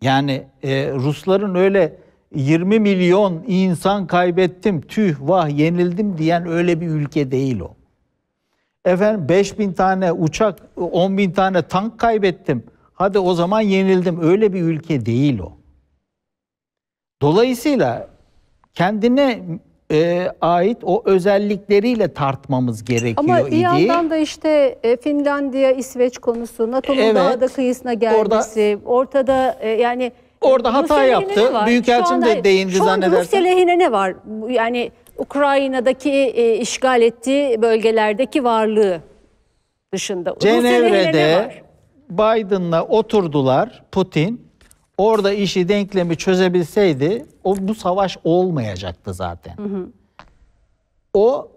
Yani e, Rusların öyle 20 milyon insan kaybettim, tüh vah yenildim diyen öyle bir ülke değil o. Efendim 5 bin tane uçak, 10 bin tane tank kaybettim. Hadi o zaman yenildim. Öyle bir ülke değil o. Dolayısıyla kendine e, ait o özellikleriyle tartmamız gerekiyor Ama bir idi. yandan da işte e, Finlandiya, İsveç konusu, NATO'nun evet, daha da kıyısına gelmesi, orada, ortada e, yani Orada hata Rusya yaptı. Büyükelçim de değindi şu zannedersem. Rusya lehine ne var? Yani Ukrayna'daki e, işgal ettiği bölgelerdeki varlığı dışında. Cenevre'de Biden'la oturdular Putin. Orada işi denklemi çözebilseydi o bu savaş olmayacaktı zaten. Hı hı. O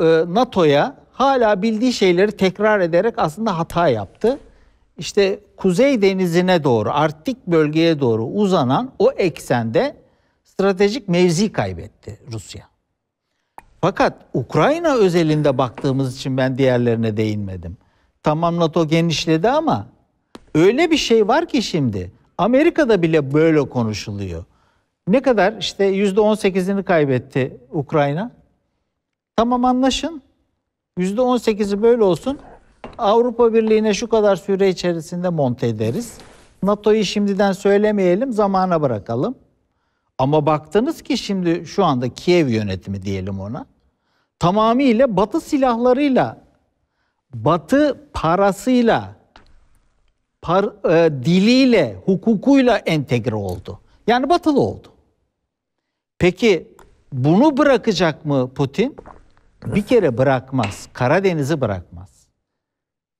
e, NATO'ya hala bildiği şeyleri tekrar ederek aslında hata yaptı işte Kuzey Denizi'ne doğru, Arktik bölgeye doğru uzanan o eksende stratejik mevzi kaybetti Rusya. Fakat Ukrayna özelinde baktığımız için ben diğerlerine değinmedim. Tamam NATO genişledi ama öyle bir şey var ki şimdi Amerika'da bile böyle konuşuluyor. Ne kadar işte yüzde on sekizini kaybetti Ukrayna. Tamam anlaşın. Yüzde on sekizi böyle olsun. Avrupa Birliği'ne şu kadar süre içerisinde monte ederiz. NATO'yu şimdiden söylemeyelim, zamana bırakalım. Ama baktınız ki şimdi şu anda Kiev yönetimi diyelim ona. Tamamıyla Batı silahlarıyla, Batı parasıyla, par, e, diliyle, hukukuyla entegre oldu. Yani batılı oldu. Peki bunu bırakacak mı Putin? Bir kere bırakmaz. Karadeniz'i bırakmaz.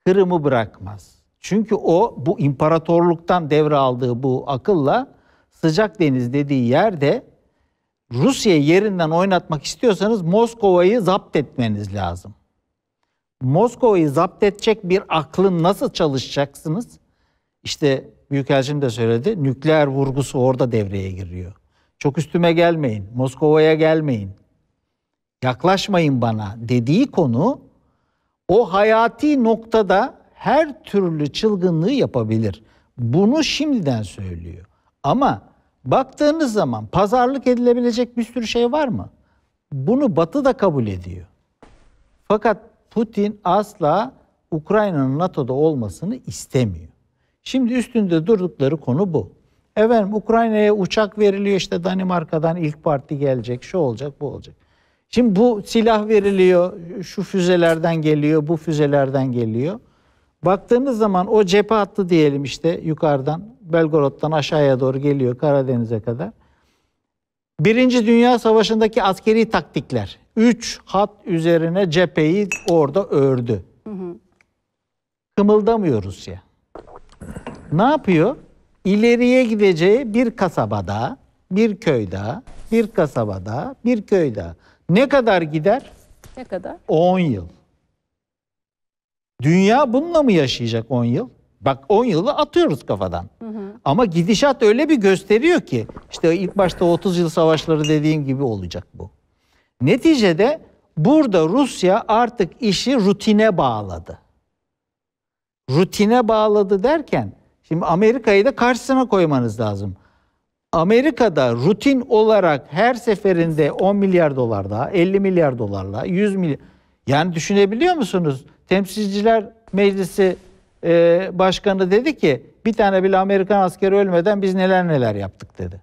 Kırım'ı bırakmaz. Çünkü o bu imparatorluktan devraldığı bu akılla sıcak deniz dediği yerde Rusya yerinden oynatmak istiyorsanız Moskova'yı zapt etmeniz lazım. Moskova'yı zapt edecek bir aklın nasıl çalışacaksınız? İşte Büyükelçim de söyledi. Nükleer vurgusu orada devreye giriyor. Çok üstüme gelmeyin. Moskova'ya gelmeyin. Yaklaşmayın bana dediği konu o hayati noktada her türlü çılgınlığı yapabilir. Bunu şimdiden söylüyor. Ama baktığınız zaman pazarlık edilebilecek bir sürü şey var mı? Bunu Batı da kabul ediyor. Fakat Putin asla Ukrayna'nın NATO'da olmasını istemiyor. Şimdi üstünde durdukları konu bu. Efendim Ukrayna'ya uçak veriliyor işte Danimarka'dan ilk parti gelecek, şu olacak, bu olacak. Şimdi bu silah veriliyor, şu füzelerden geliyor, bu füzelerden geliyor. Baktığınız zaman o cephe hattı diyelim işte yukarıdan, Belgorod'dan aşağıya doğru geliyor Karadeniz'e kadar. Birinci Dünya Savaşı'ndaki askeri taktikler. Üç hat üzerine cepheyi orada ördü. Hı hı. Kımıldamıyoruz ya. Ne yapıyor? İleriye gideceği bir kasabada, bir köyde, bir kasabada, bir köyde. Ne kadar gider? Ne kadar? 10 yıl. Dünya bununla mı yaşayacak 10 yıl? Bak 10 yılı atıyoruz kafadan. Hı hı. Ama gidişat öyle bir gösteriyor ki işte ilk başta 30 yıl savaşları dediğim gibi olacak bu. Neticede burada Rusya artık işi rutine bağladı. Rutine bağladı derken şimdi Amerika'yı da karşısına koymanız lazım. Amerika'da rutin olarak her seferinde 10 milyar dolarla, 50 milyar dolarla, 100 milyar... Yani düşünebiliyor musunuz? Temsilciler Meclisi e, Başkanı dedi ki bir tane bile Amerikan askeri ölmeden biz neler neler yaptık dedi.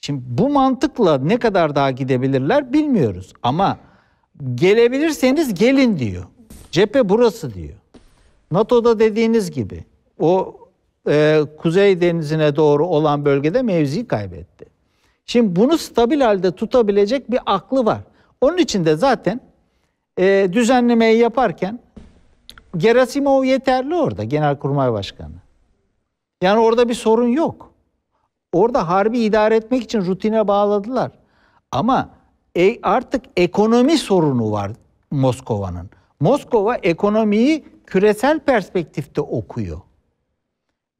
Şimdi bu mantıkla ne kadar daha gidebilirler bilmiyoruz. Ama gelebilirseniz gelin diyor. Cephe burası diyor. NATO'da dediğiniz gibi o e, Kuzey Denizi'ne doğru olan bölgede mevzi kaybetti. Şimdi bunu stabil halde tutabilecek bir aklı var. Onun için de zaten e, düzenlemeyi yaparken Gerasimov yeterli orada Genelkurmay Başkanı. Yani orada bir sorun yok. Orada harbi idare etmek için rutine bağladılar. Ama e, artık ekonomi sorunu var Moskova'nın. Moskova ekonomiyi küresel perspektifte okuyor.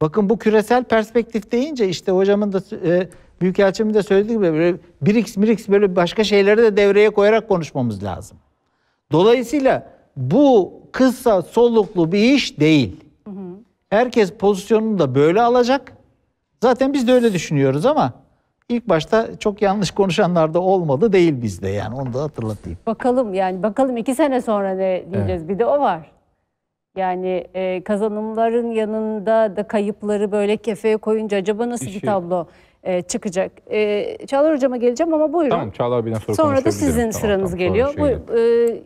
Bakın bu küresel perspektif deyince işte hocamın da e, Büyükelçimin de söylediği gibi böyle BRICS, MRICS böyle başka şeyleri de devreye koyarak konuşmamız lazım. Dolayısıyla bu kısa soluklu bir iş değil. Hı hı. Herkes pozisyonunu da böyle alacak. Zaten biz de öyle düşünüyoruz ama ilk başta çok yanlış konuşanlar da olmadı değil bizde yani onu da hatırlatayım. Bakalım yani bakalım iki sene sonra ne diyeceğiz evet. bir de o var. Yani e, kazanımların yanında da kayıpları böyle kefeye koyunca acaba nasıl bir, bir tablo e, çıkacak? E, Çağlar Hocam'a geleceğim ama buyurun. Tamam Çağlar abiden sonra Sonra da sizin tamam, sıranız tamam, geliyor. Şey Bu, e,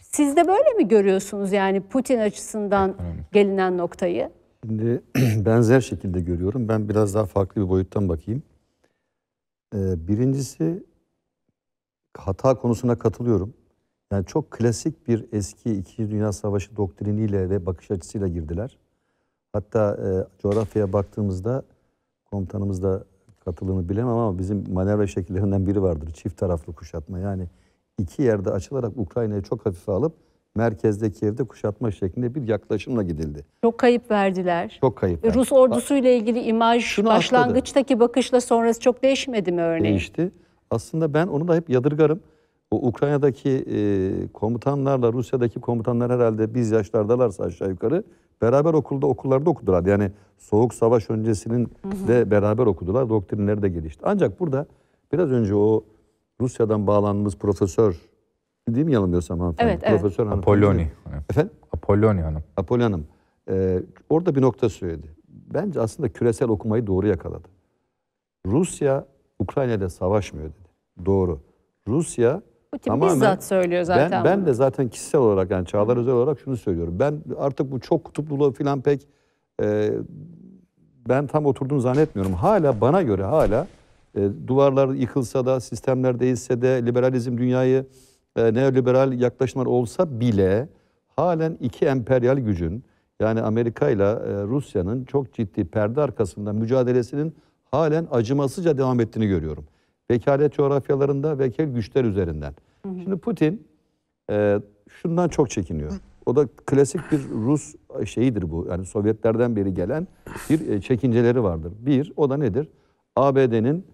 siz de böyle mi görüyorsunuz yani Putin açısından evet, gelinen noktayı? Şimdi benzer şekilde görüyorum. Ben biraz daha farklı bir boyuttan bakayım. Ee, birincisi hata konusuna katılıyorum. Yani çok klasik bir eski İkinci Dünya Savaşı doktriniyle ve bakış açısıyla girdiler. Hatta e, coğrafyaya baktığımızda komutanımız da katılımı bilemem ama bizim manevra şekillerinden biri vardır. Çift taraflı kuşatma. Yani iki yerde açılarak Ukrayna'yı çok hafife alıp merkezdeki evde kuşatma şeklinde bir yaklaşımla gidildi. Çok kayıp verdiler. Çok kayıp verdiler. Rus ordusuyla ilgili imaj Şunu başlangıçtaki atladı. bakışla sonrası çok değişmedi mi örneğin? Değişti. Aslında ben onu da hep yadırgarım. Bu Ukrayna'daki e, komutanlarla Rusya'daki komutanlar herhalde biz yaşlardalarsa aşağı yukarı beraber okulda okullarda okudular. Yani soğuk savaş öncesinin de beraber okudular. Doktrinleri de gelişti. Ancak burada biraz önce o Rusya'dan bağlandığımız profesör değil mi yanılmıyorsam hanımefendi? Evet, evet. Profesör hanım. Apolloni. Efendim? Apolloni hanım. Apolloni hanım. Ee, orada bir nokta söyledi. Bence aslında küresel okumayı doğru yakaladı. Rusya Ukrayna'da savaşmıyor dedi. Doğru. Rusya bu Tamamen, bizzat söylüyor zaten. Ben, ben de zaten kişisel olarak yani Çağlar Özel olarak şunu söylüyorum. Ben artık bu çok kutupluluğu falan pek e, ben tam oturduğunu zannetmiyorum. Hala bana göre hala e, duvarlar yıkılsa da sistemler değilse de liberalizm dünyayı e, neoliberal yaklaşımlar olsa bile halen iki emperyal gücün yani Amerika ile e, Rusya'nın çok ciddi perde arkasında mücadelesinin halen acımasızca devam ettiğini görüyorum. Vekalet coğrafyalarında vekil güçler üzerinden. Hı hı. Şimdi Putin e, şundan çok çekiniyor. O da klasik bir Rus şeyidir bu. Yani Sovyetlerden beri gelen bir e, çekinceleri vardır. Bir, o da nedir? ABD'nin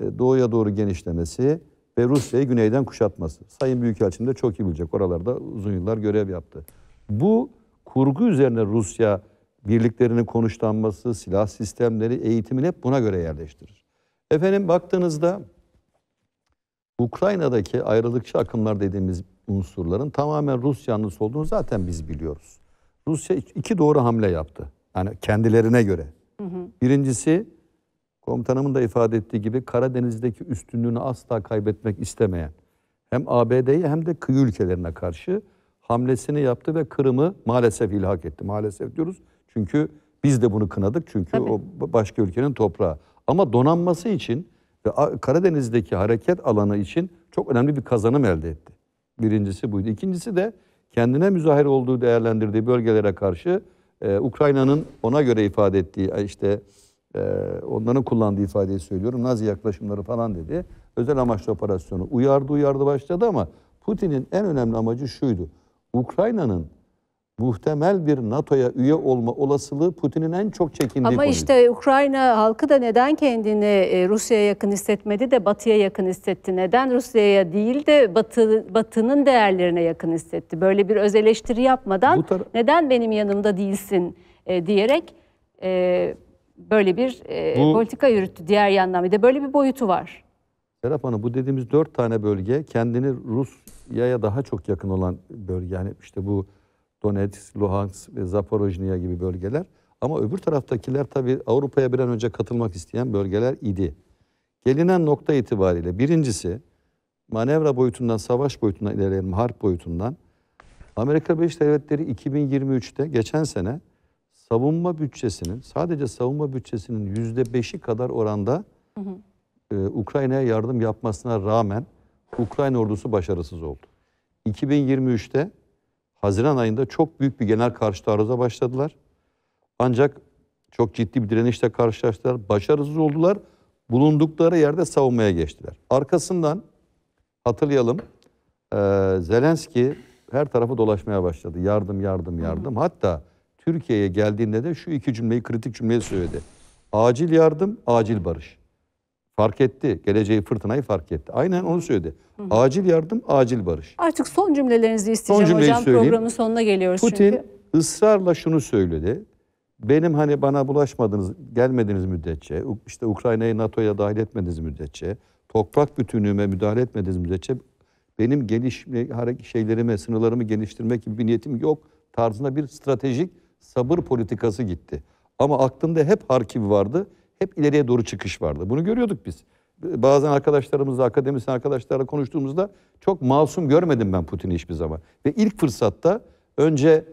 e, doğuya doğru genişlemesi ve Rusya'yı güneyden kuşatması. Sayın Büyükelçin de çok iyi bilecek. Oralarda uzun yıllar görev yaptı. Bu kurgu üzerine Rusya birliklerinin konuşlanması, silah sistemleri, eğitimini hep buna göre yerleştirir. Efendim baktığınızda Ukrayna'daki ayrılıkçı akımlar dediğimiz unsurların tamamen Rus yanlısı olduğunu zaten biz biliyoruz. Rusya iki doğru hamle yaptı. Yani kendilerine göre. Hı hı. Birincisi komutanımın da ifade ettiği gibi Karadeniz'deki üstünlüğünü asla kaybetmek istemeyen hem ABD'ye hem de kıyı ülkelerine karşı hamlesini yaptı ve Kırım'ı maalesef ilhak etti. Maalesef diyoruz çünkü biz de bunu kınadık çünkü Tabii. o başka ülkenin toprağı. Ama donanması için ve Karadeniz'deki hareket alanı için çok önemli bir kazanım elde etti. Birincisi buydu. İkincisi de kendine müzahir olduğu değerlendirdiği bölgelere karşı e, Ukrayna'nın ona göre ifade ettiği e, işte e, onların kullandığı ifadeyi söylüyorum. Nazi yaklaşımları falan dedi. Özel amaçlı operasyonu uyardı uyardı başladı ama Putin'in en önemli amacı şuydu. Ukrayna'nın muhtemel bir NATO'ya üye olma olasılığı Putin'in en çok çekindiği Ama konu. işte Ukrayna halkı da neden kendini e, Rusya'ya yakın hissetmedi de Batı'ya yakın hissetti? Neden Rusya'ya değil de Batı Batı'nın değerlerine yakın hissetti? Böyle bir öz eleştiri yapmadan neden benim yanımda değilsin e, diyerek e, böyle bir e, bu, politika yürüttü diğer yandan. Bir de böyle bir boyutu var. Serap Hanım bu dediğimiz dört tane bölge kendini Rusya'ya daha çok yakın olan bölge. Yani işte bu Donetsk, Luhansk ve Zaporojnia gibi bölgeler. Ama öbür taraftakiler tabii Avrupa'ya bir an önce katılmak isteyen bölgeler idi. Gelinen nokta itibariyle birincisi manevra boyutundan, savaş boyutundan ilerleyelim, harp boyutundan. Amerika Birleşik Devletleri 2023'te geçen sene savunma bütçesinin sadece savunma bütçesinin yüzde beşi kadar oranda e, Ukrayna'ya yardım yapmasına rağmen Ukrayna ordusu başarısız oldu. 2023'te Haziran ayında çok büyük bir genel karşı taarruza başladılar. Ancak çok ciddi bir direnişle karşılaştılar. Başarısız oldular. Bulundukları yerde savunmaya geçtiler. Arkasından hatırlayalım Zelenski her tarafı dolaşmaya başladı. Yardım, yardım, yardım. Hı. Hatta Türkiye'ye geldiğinde de şu iki cümleyi, kritik cümleyi söyledi. Acil yardım, acil barış. Fark etti. Geleceği fırtınayı fark etti. Aynen onu söyledi. Hı hı. Acil yardım, acil barış. Artık son cümlelerinizi isteyeceğim son hocam. Söyleyeyim. Programın sonuna geliyoruz Putin çünkü. ısrarla şunu söyledi. Benim hani bana bulaşmadınız, gelmediniz müddetçe, işte Ukrayna'yı NATO'ya dahil etmediniz müddetçe, toprak bütünlüğüme müdahale etmediniz müddetçe benim gelişme şeylerime, sınırlarımı genişletmek gibi bir niyetim yok tarzında bir stratejik sabır politikası gitti. Ama aklında hep Harkiv vardı hep ileriye doğru çıkış vardı. Bunu görüyorduk biz. Bazen arkadaşlarımızla, akademisyen arkadaşlarla konuştuğumuzda çok masum görmedim ben Putin'i hiçbir zaman. Ve ilk fırsatta önce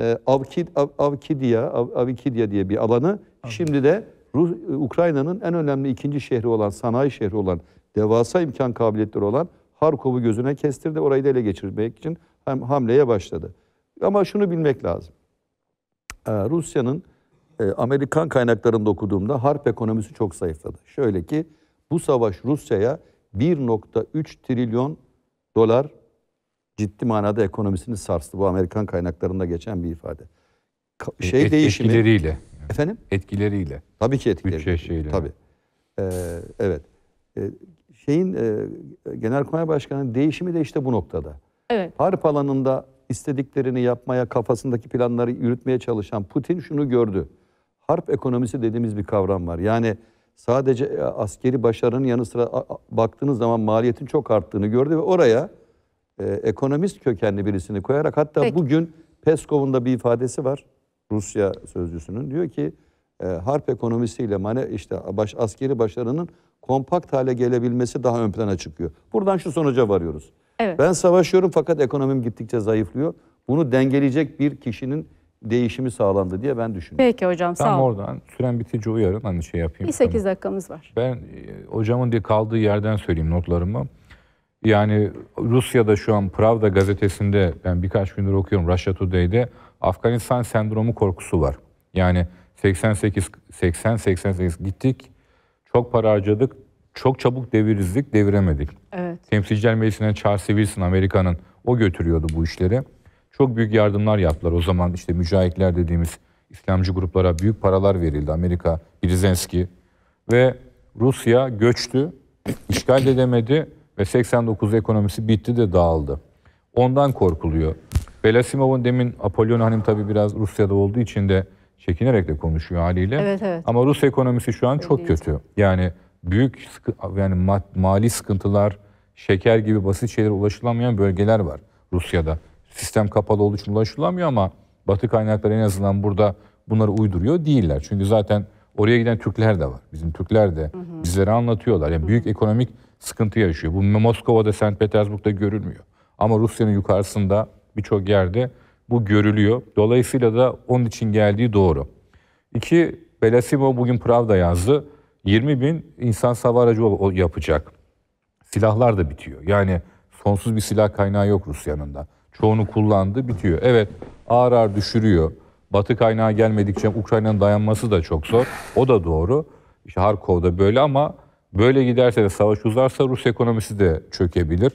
e, Avkid, Av, Avkidia, Av, Avikidia diye bir alanı, Abi. şimdi de e, Ukrayna'nın en önemli ikinci şehri olan, sanayi şehri olan, devasa imkan kabiliyetleri olan Harkov'u gözüne kestirdi. Orayı da ele geçirmek için hamleye başladı. Ama şunu bilmek lazım. Ee, Rusya'nın e, Amerikan kaynaklarında okuduğumda harp ekonomisi çok zayıfladı. Şöyle ki bu savaş Rusya'ya 1.3 trilyon dolar ciddi manada ekonomisini sarstı. Bu Amerikan kaynaklarında geçen bir ifade. şey Et, değişimi etkileriyle. Efendim? Etkileriyle. Tabii ki etkileriyle. Bütçe şey Tabii. Ee, evet. Ee, şeyin e, Genelkurmay Başkanı'nın değişimi de işte bu noktada. Evet. Harp alanında istediklerini yapmaya, kafasındaki planları yürütmeye çalışan Putin şunu gördü harp ekonomisi dediğimiz bir kavram var. Yani sadece e, askeri başarının yanı sıra baktığınız zaman maliyetin çok arttığını gördü ve oraya e, ekonomist kökenli birisini koyarak hatta Peki. bugün Peskov'un da bir ifadesi var. Rusya sözcüsünün diyor ki e, harp ekonomisiyle mane işte baş, askeri başarının kompakt hale gelebilmesi daha ön plana çıkıyor. Buradan şu sonuca varıyoruz. Evet. Ben savaşıyorum fakat ekonomim gittikçe zayıflıyor. Bunu dengeleyecek bir kişinin değişimi sağlandı diye ben düşünüyorum. Peki hocam Tam sağ olun. oradan süren bitince uyarın hani şey yapayım. Bir 8 Tamam. dakikamız var. Ben e, hocamın diye kaldığı yerden söyleyeyim notlarımı. Yani Rusya'da şu an Pravda gazetesinde ben birkaç gündür okuyorum Russia Today'de Afganistan sendromu korkusu var. Yani 88 80 88 gittik. Çok para harcadık. Çok çabuk devirizdik, deviremedik. Evet. Temsilciler meclisinden Charles Wilson Amerika'nın o götürüyordu bu işleri çok büyük yardımlar yaptılar. O zaman işte mücahitler dediğimiz İslamcı gruplara büyük paralar verildi. Amerika, Brzezinski ve Rusya göçtü, işgal edemedi ve 89 ekonomisi bitti de dağıldı. Ondan korkuluyor. Belasimov'un demin Apollon Hanım tabi biraz Rusya'da olduğu için de çekinerek de konuşuyor haliyle. Evet, evet. Ama Rus ekonomisi şu an çok kötü. Yani büyük sıkı, yani mali sıkıntılar, şeker gibi basit şeylere ulaşılamayan bölgeler var Rusya'da sistem kapalı olduğu için ulaşılamıyor ama Batı kaynakları en azından burada bunları uyduruyor değiller. Çünkü zaten oraya giden Türkler de var. Bizim Türkler de bizlere anlatıyorlar. Yani büyük ekonomik sıkıntı yaşıyor. Bu Moskova'da, St. Petersburg'da görülmüyor. Ama Rusya'nın yukarısında birçok yerde bu görülüyor. Dolayısıyla da onun için geldiği doğru. İki, Belasimov bugün Pravda yazdı. 20 bin insan savaş aracı yapacak. Silahlar da bitiyor. Yani sonsuz bir silah kaynağı yok Rusya'nın da. Çoğunu kullandı, bitiyor. Evet, ağır ağır düşürüyor. Batı kaynağı gelmedikçe Ukrayna'nın dayanması da çok zor. O da doğru. İşte Harkov'da böyle ama böyle giderse de savaş uzarsa Rus ekonomisi de çökebilir.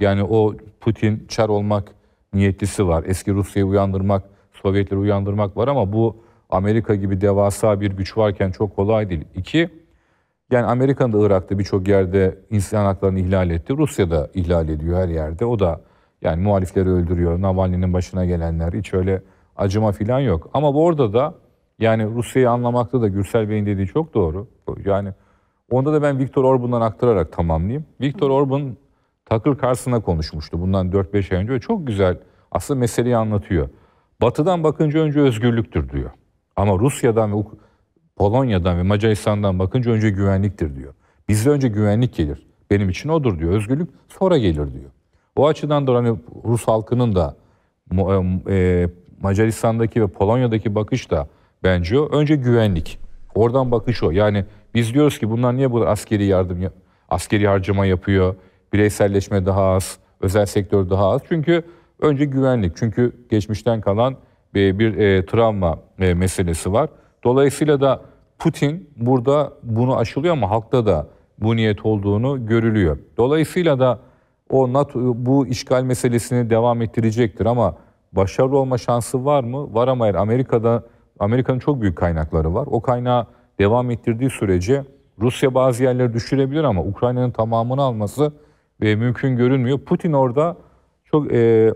Yani o Putin çar olmak niyetlisi var. Eski Rusya'yı uyandırmak, Sovyetleri uyandırmak var ama bu Amerika gibi devasa bir güç varken çok kolay değil. İki, yani Amerika'nın da Irak'ta birçok yerde insan haklarını ihlal etti. Rusya da ihlal ediyor her yerde. O da yani muhalifleri öldürüyor, Navalny'nin başına gelenler, hiç öyle acıma filan yok. Ama bu orada da yani Rusya'yı anlamakta da Gürsel Bey'in dediği çok doğru. Yani onda da ben Viktor Orban'dan aktararak tamamlayayım. Viktor Orban Takır Kars'ına konuşmuştu bundan 4-5 ay önce ve çok güzel aslında meseleyi anlatıyor. Batı'dan bakınca önce özgürlüktür diyor. Ama Rusya'dan ve Polonya'dan ve Macaristan'dan bakınca önce güvenliktir diyor. Bizde önce güvenlik gelir. Benim için odur diyor. Özgürlük sonra gelir diyor. O açıdan da hani Rus halkının da e, e, Macaristan'daki ve Polonya'daki bakış da bence o. Önce güvenlik. Oradan bakış o. Yani biz diyoruz ki bunlar niye bu askeri yardım askeri harcama yapıyor? Bireyselleşme daha az, özel sektör daha az. Çünkü önce güvenlik. Çünkü geçmişten kalan bir, e, bir e, travma e, meselesi var. Dolayısıyla da Putin burada bunu aşılıyor ama halkta da bu niyet olduğunu görülüyor. Dolayısıyla da o NATO bu işgal meselesini devam ettirecektir ama başarılı olma şansı var mı? Var ama Amerika'da Amerika'nın çok büyük kaynakları var. O kaynağı devam ettirdiği sürece Rusya bazı yerleri düşürebilir ama Ukrayna'nın tamamını alması e, mümkün görünmüyor. Putin orada çok e,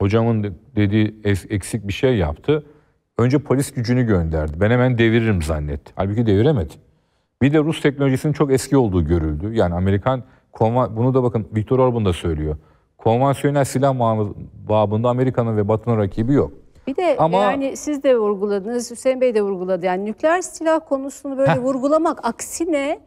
hocamın dediği eksik bir şey yaptı. Önce polis gücünü gönderdi. Ben hemen deviririm zannetti. Halbuki deviremedi. Bir de Rus teknolojisinin çok eski olduğu görüldü. Yani Amerikan konva, bunu da bakın Viktor Orban da söylüyor. Konvansiyonel silah babında Amerika'nın ve Batı'nın rakibi yok. Bir de Ama, yani siz de vurguladınız, Hüseyin Bey de vurguladı. Yani nükleer silah konusunu böyle heh. vurgulamak aksine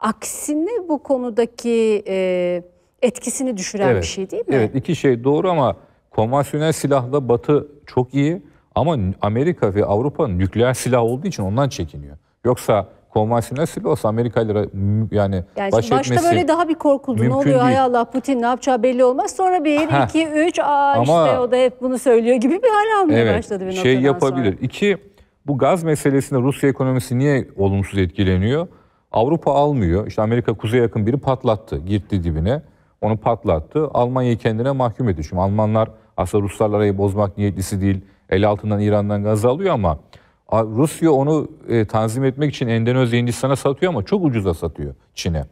aksine bu konudaki e, etkisini düşüren evet, bir şey değil mi? Evet, iki şey doğru ama konvansiyonel silahla Batı çok iyi ama Amerika ve Avrupa nükleer silah olduğu için ondan çekiniyor. Yoksa konvansiyonel silahsa Amerika ile yani, baş başta böyle daha bir korkuldu. Ne oluyor hay Allah Putin ne yapacağı belli olmaz. Sonra bir iki üç aa Ama, işte o da hep bunu söylüyor gibi bir hal almaya evet, başladı bir şey yapabilir. Sonra. İki bu gaz meselesinde Rusya ekonomisi niye olumsuz etkileniyor? Avrupa almıyor. İşte Amerika kuzey yakın biri patlattı. Gitti dibine. Onu patlattı. Almanya'yı kendine mahkum etti Şimdi Almanlar aslında Ruslarla arayı bozmak niyetlisi değil. El altından İran'dan gaz alıyor ama Rusya onu e, tanzim etmek için Endonezya Hindistan'a satıyor ama çok ucuza satıyor Çin'e.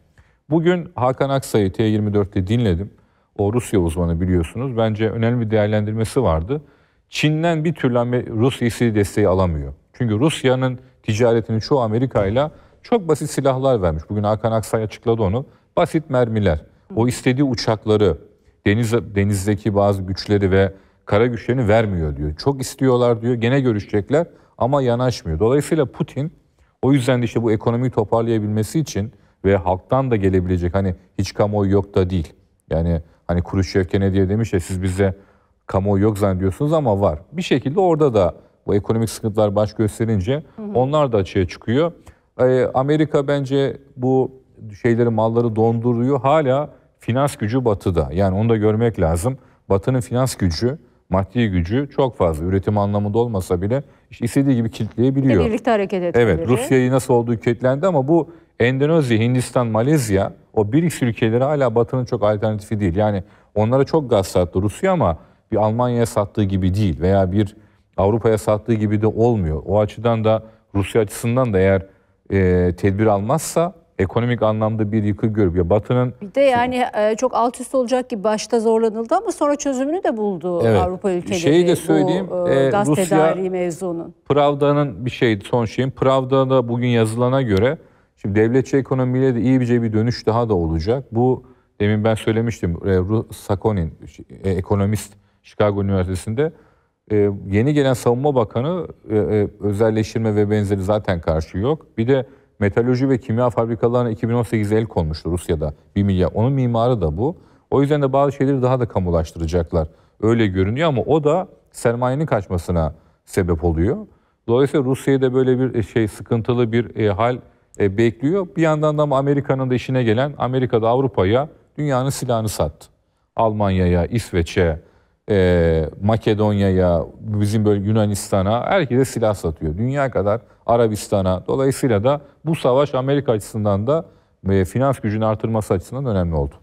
Bugün Hakan Aksay'ı T24'te dinledim. O Rusya uzmanı biliyorsunuz. Bence önemli bir değerlendirmesi vardı. Çin'den bir türlü Rusya istediği desteği alamıyor. Çünkü Rusya'nın ticaretini çoğu Amerika ile çok basit silahlar vermiş. Bugün Hakan Aksay açıkladı onu. Basit mermiler. O istediği uçakları, deniz denizdeki bazı güçleri ve kara güçlerini vermiyor diyor. Çok istiyorlar diyor. Gene görüşecekler ama yanaşmıyor. Dolayısıyla Putin o yüzden de işte bu ekonomiyi toparlayabilmesi için ve halktan da gelebilecek hani hiç kamuoyu yok da değil. Yani hani kuruş Kuruşevke ne diye demiş ya siz bize kamuoyu yok zannediyorsunuz ama var. Bir şekilde orada da bu ekonomik sıkıntılar baş gösterince onlar da açığa çıkıyor. Ee, Amerika bence bu şeyleri malları donduruyor. Hala finans gücü batıda. Yani onu da görmek lazım. Batının finans gücü maddi gücü çok fazla. Üretim anlamında olmasa bile işte istediği gibi kilitleyebiliyor. birlikte hareket edebilir. Evet Rusya'yı nasıl olduğu kilitlendi ama bu Endonezya, Hindistan, Malezya o BRICS ülkeleri hala Batı'nın çok alternatifi değil. Yani onlara çok gaz sattı Rusya ama bir Almanya'ya sattığı gibi değil veya bir Avrupa'ya sattığı gibi de olmuyor. O açıdan da Rusya açısından da eğer e, tedbir almazsa ekonomik anlamda bir yıkı görüp ya Batı'nın bir de yani e, çok alt üst olacak gibi başta zorlanıldı ama sonra çözümünü de buldu evet. Avrupa ülkeleri. Şeyi de söyleyeyim. Bu, e, e, gaz Rusya, tedariği mevzunun. Pravda'nın bir şey son şeyim. Pravda'da bugün yazılana göre şimdi devletçi ekonomiyle de iyice bir dönüş daha da olacak. Bu demin ben söylemiştim. E, Rus Sakonin e, ekonomist Chicago Üniversitesi'nde e, yeni gelen savunma bakanı e, e, özelleştirme ve benzeri zaten karşı yok. Bir de metalurji ve kimya fabrikalarına 2018'de el konmuştu Rusya'da. Bir milyar. Onun mimarı da bu. O yüzden de bazı şeyleri daha da kamulaştıracaklar. Öyle görünüyor ama o da sermayenin kaçmasına sebep oluyor. Dolayısıyla Rusya'da böyle bir e, şey sıkıntılı bir e, hal e, bekliyor. Bir yandan da Amerika'nın da işine gelen Amerika'da Avrupa'ya dünyanın silahını sattı. Almanya'ya, İsveç'e, e, Makedonya'ya, bizim böyle Yunanistan'a herkese silah satıyor. Dünya kadar Arabistan'a. Dolayısıyla da bu savaş Amerika açısından da e, finans gücünü artırması açısından önemli oldu.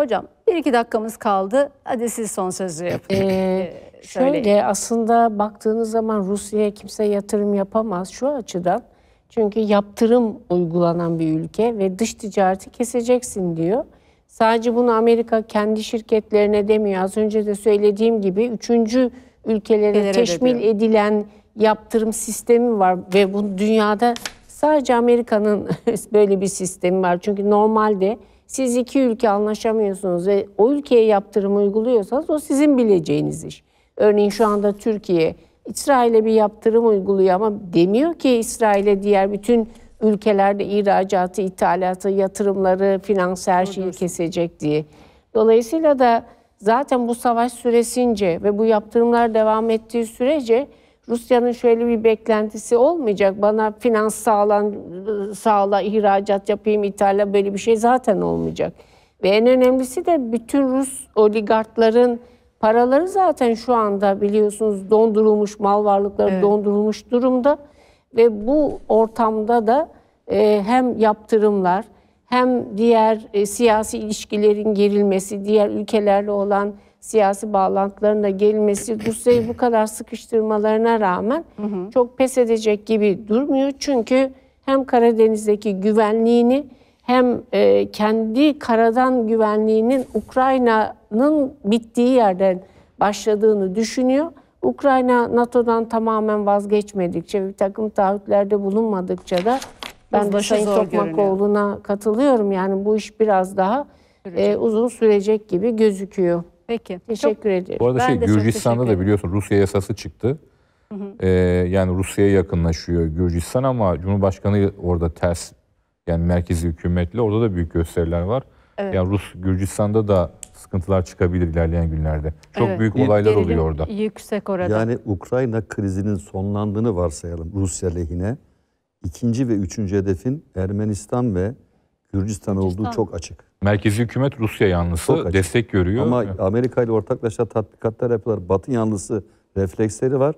Hocam bir iki dakikamız kaldı. Hadi siz son sözü yapın. Ee, ee şöyle aslında baktığınız zaman Rusya'ya kimse yatırım yapamaz şu açıdan. Çünkü yaptırım uygulanan bir ülke ve dış ticareti keseceksin diyor. Sadece bunu Amerika kendi şirketlerine demiyor. Az önce de söylediğim gibi üçüncü ülkelere teşmil edilen yaptırım sistemi var ve bu dünyada sadece Amerika'nın böyle bir sistemi var. Çünkü normalde siz iki ülke anlaşamıyorsunuz ve o ülkeye yaptırım uyguluyorsanız o sizin bileceğiniz iş. Örneğin şu anda Türkiye İsrail'e bir yaptırım uyguluyor ama demiyor ki İsrail'e diğer bütün ülkelerde ihracatı, ithalatı, yatırımları, finans her şeyi kesecek diye. Dolayısıyla da zaten bu savaş süresince ve bu yaptırımlar devam ettiği sürece Rusya'nın şöyle bir beklentisi olmayacak. Bana finans sağlan, sağla, ihracat yapayım, ithala böyle bir şey zaten olmayacak. Ve en önemlisi de bütün Rus oligarkların paraları zaten şu anda biliyorsunuz dondurulmuş, mal varlıkları evet. dondurulmuş durumda ve bu ortamda da e, hem yaptırımlar hem diğer e, siyasi ilişkilerin gerilmesi, diğer ülkelerle olan siyasi bağlantılarına gelmesi, Rusya'yı bu kadar sıkıştırmalarına rağmen hı hı. çok pes edecek gibi durmuyor. Çünkü hem Karadeniz'deki güvenliğini hem e, kendi karadan güvenliğinin Ukrayna'nın bittiği yerden başladığını düşünüyor. Ukrayna NATO'dan tamamen vazgeçmedikçe, bir takım taahhütlerde bulunmadıkça da ben Uzlaşı de Sayın Tokmakoğlu'na katılıyorum. Yani bu iş biraz daha e, uzun sürecek gibi gözüküyor. Peki. Teşekkür çok, ederim. Bu arada ben şey Gürcistan'da da biliyorsun Rusya yasası çıktı. Ee, yani Rusya'ya yakınlaşıyor Gürcistan ama Cumhurbaşkanı orada ters yani merkezi hükümetli orada da büyük gösteriler var. Evet. Yani Rus Gürcistan'da da sıkıntılar çıkabilir ilerleyen günlerde. Çok evet. büyük olaylar Gerilim oluyor orada. Yüksek orada. Yani Ukrayna krizinin sonlandığını varsayalım Rusya lehine. İkinci ve üçüncü hedefin Ermenistan ve Gürcistan, Gürcistan. olduğu çok açık. Merkezi hükümet Rusya yanlısı destek görüyor. Ama evet. Amerika ile ortaklaşa tatbikatlar yapıyorlar. Batı yanlısı refleksleri var.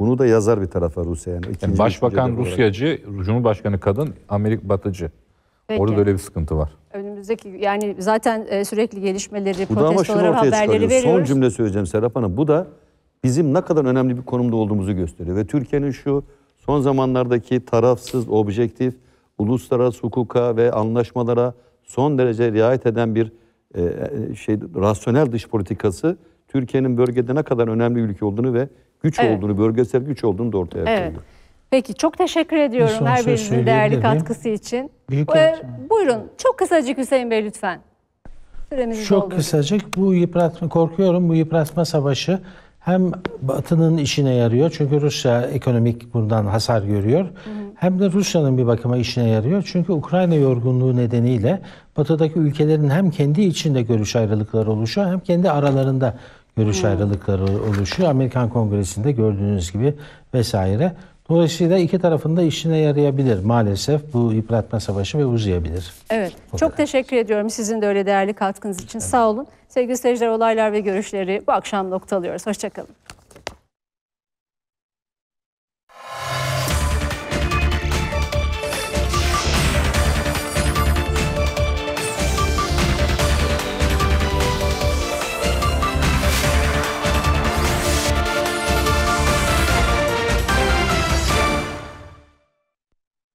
Bunu da yazar bir tarafa Rusya yani. yani başbakan Rusyacı, olarak. Cumhurbaşkanı kadın Amerik Batıcı. Peki. Orada da öyle bir sıkıntı var. Önümüzdeki yani zaten e, sürekli gelişmeleri, bu da ama şunu haberleri veriyoruz. Son cümle söyleyeceğim Serap Hanım. Bu da bizim ne kadar önemli bir konumda olduğumuzu gösteriyor. Ve Türkiye'nin şu son zamanlardaki tarafsız, objektif, uluslararası hukuka ve anlaşmalara son derece riayet eden bir e, e şey rasyonel dış politikası Türkiye'nin bölgede ne kadar önemli bir ülke olduğunu ve güç evet. olduğunu, bölgesel güç olduğunu da ortaya evet. koydu. Peki çok teşekkür ediyorum her birinizin değerli katkısı için. Büyük ee, buyurun çok kısacık Hüseyin Bey lütfen. Süremiz çok doldu. kısacık bu yıpratma korkuyorum bu yıpratma savaşı hem Batı'nın işine yarıyor çünkü Rusya ekonomik bundan hasar görüyor. Hı hı. Hem de Rusya'nın bir bakıma işine yarıyor. Çünkü Ukrayna yorgunluğu nedeniyle Batı'daki ülkelerin hem kendi içinde görüş ayrılıkları oluşuyor hem kendi aralarında görüş hı. Hmm. ayrılıkları oluşuyor. Amerikan Kongresi'nde gördüğünüz gibi vesaire. Dolayısıyla iki tarafında işine yarayabilir maalesef bu yıpratma savaşı ve uzayabilir. Evet. O çok kadar. teşekkür ediyorum sizin de öyle değerli katkınız için. Evet. Sağ olun. Sevgili seyirciler olaylar ve görüşleri bu akşam noktalıyoruz. Hoşçakalın.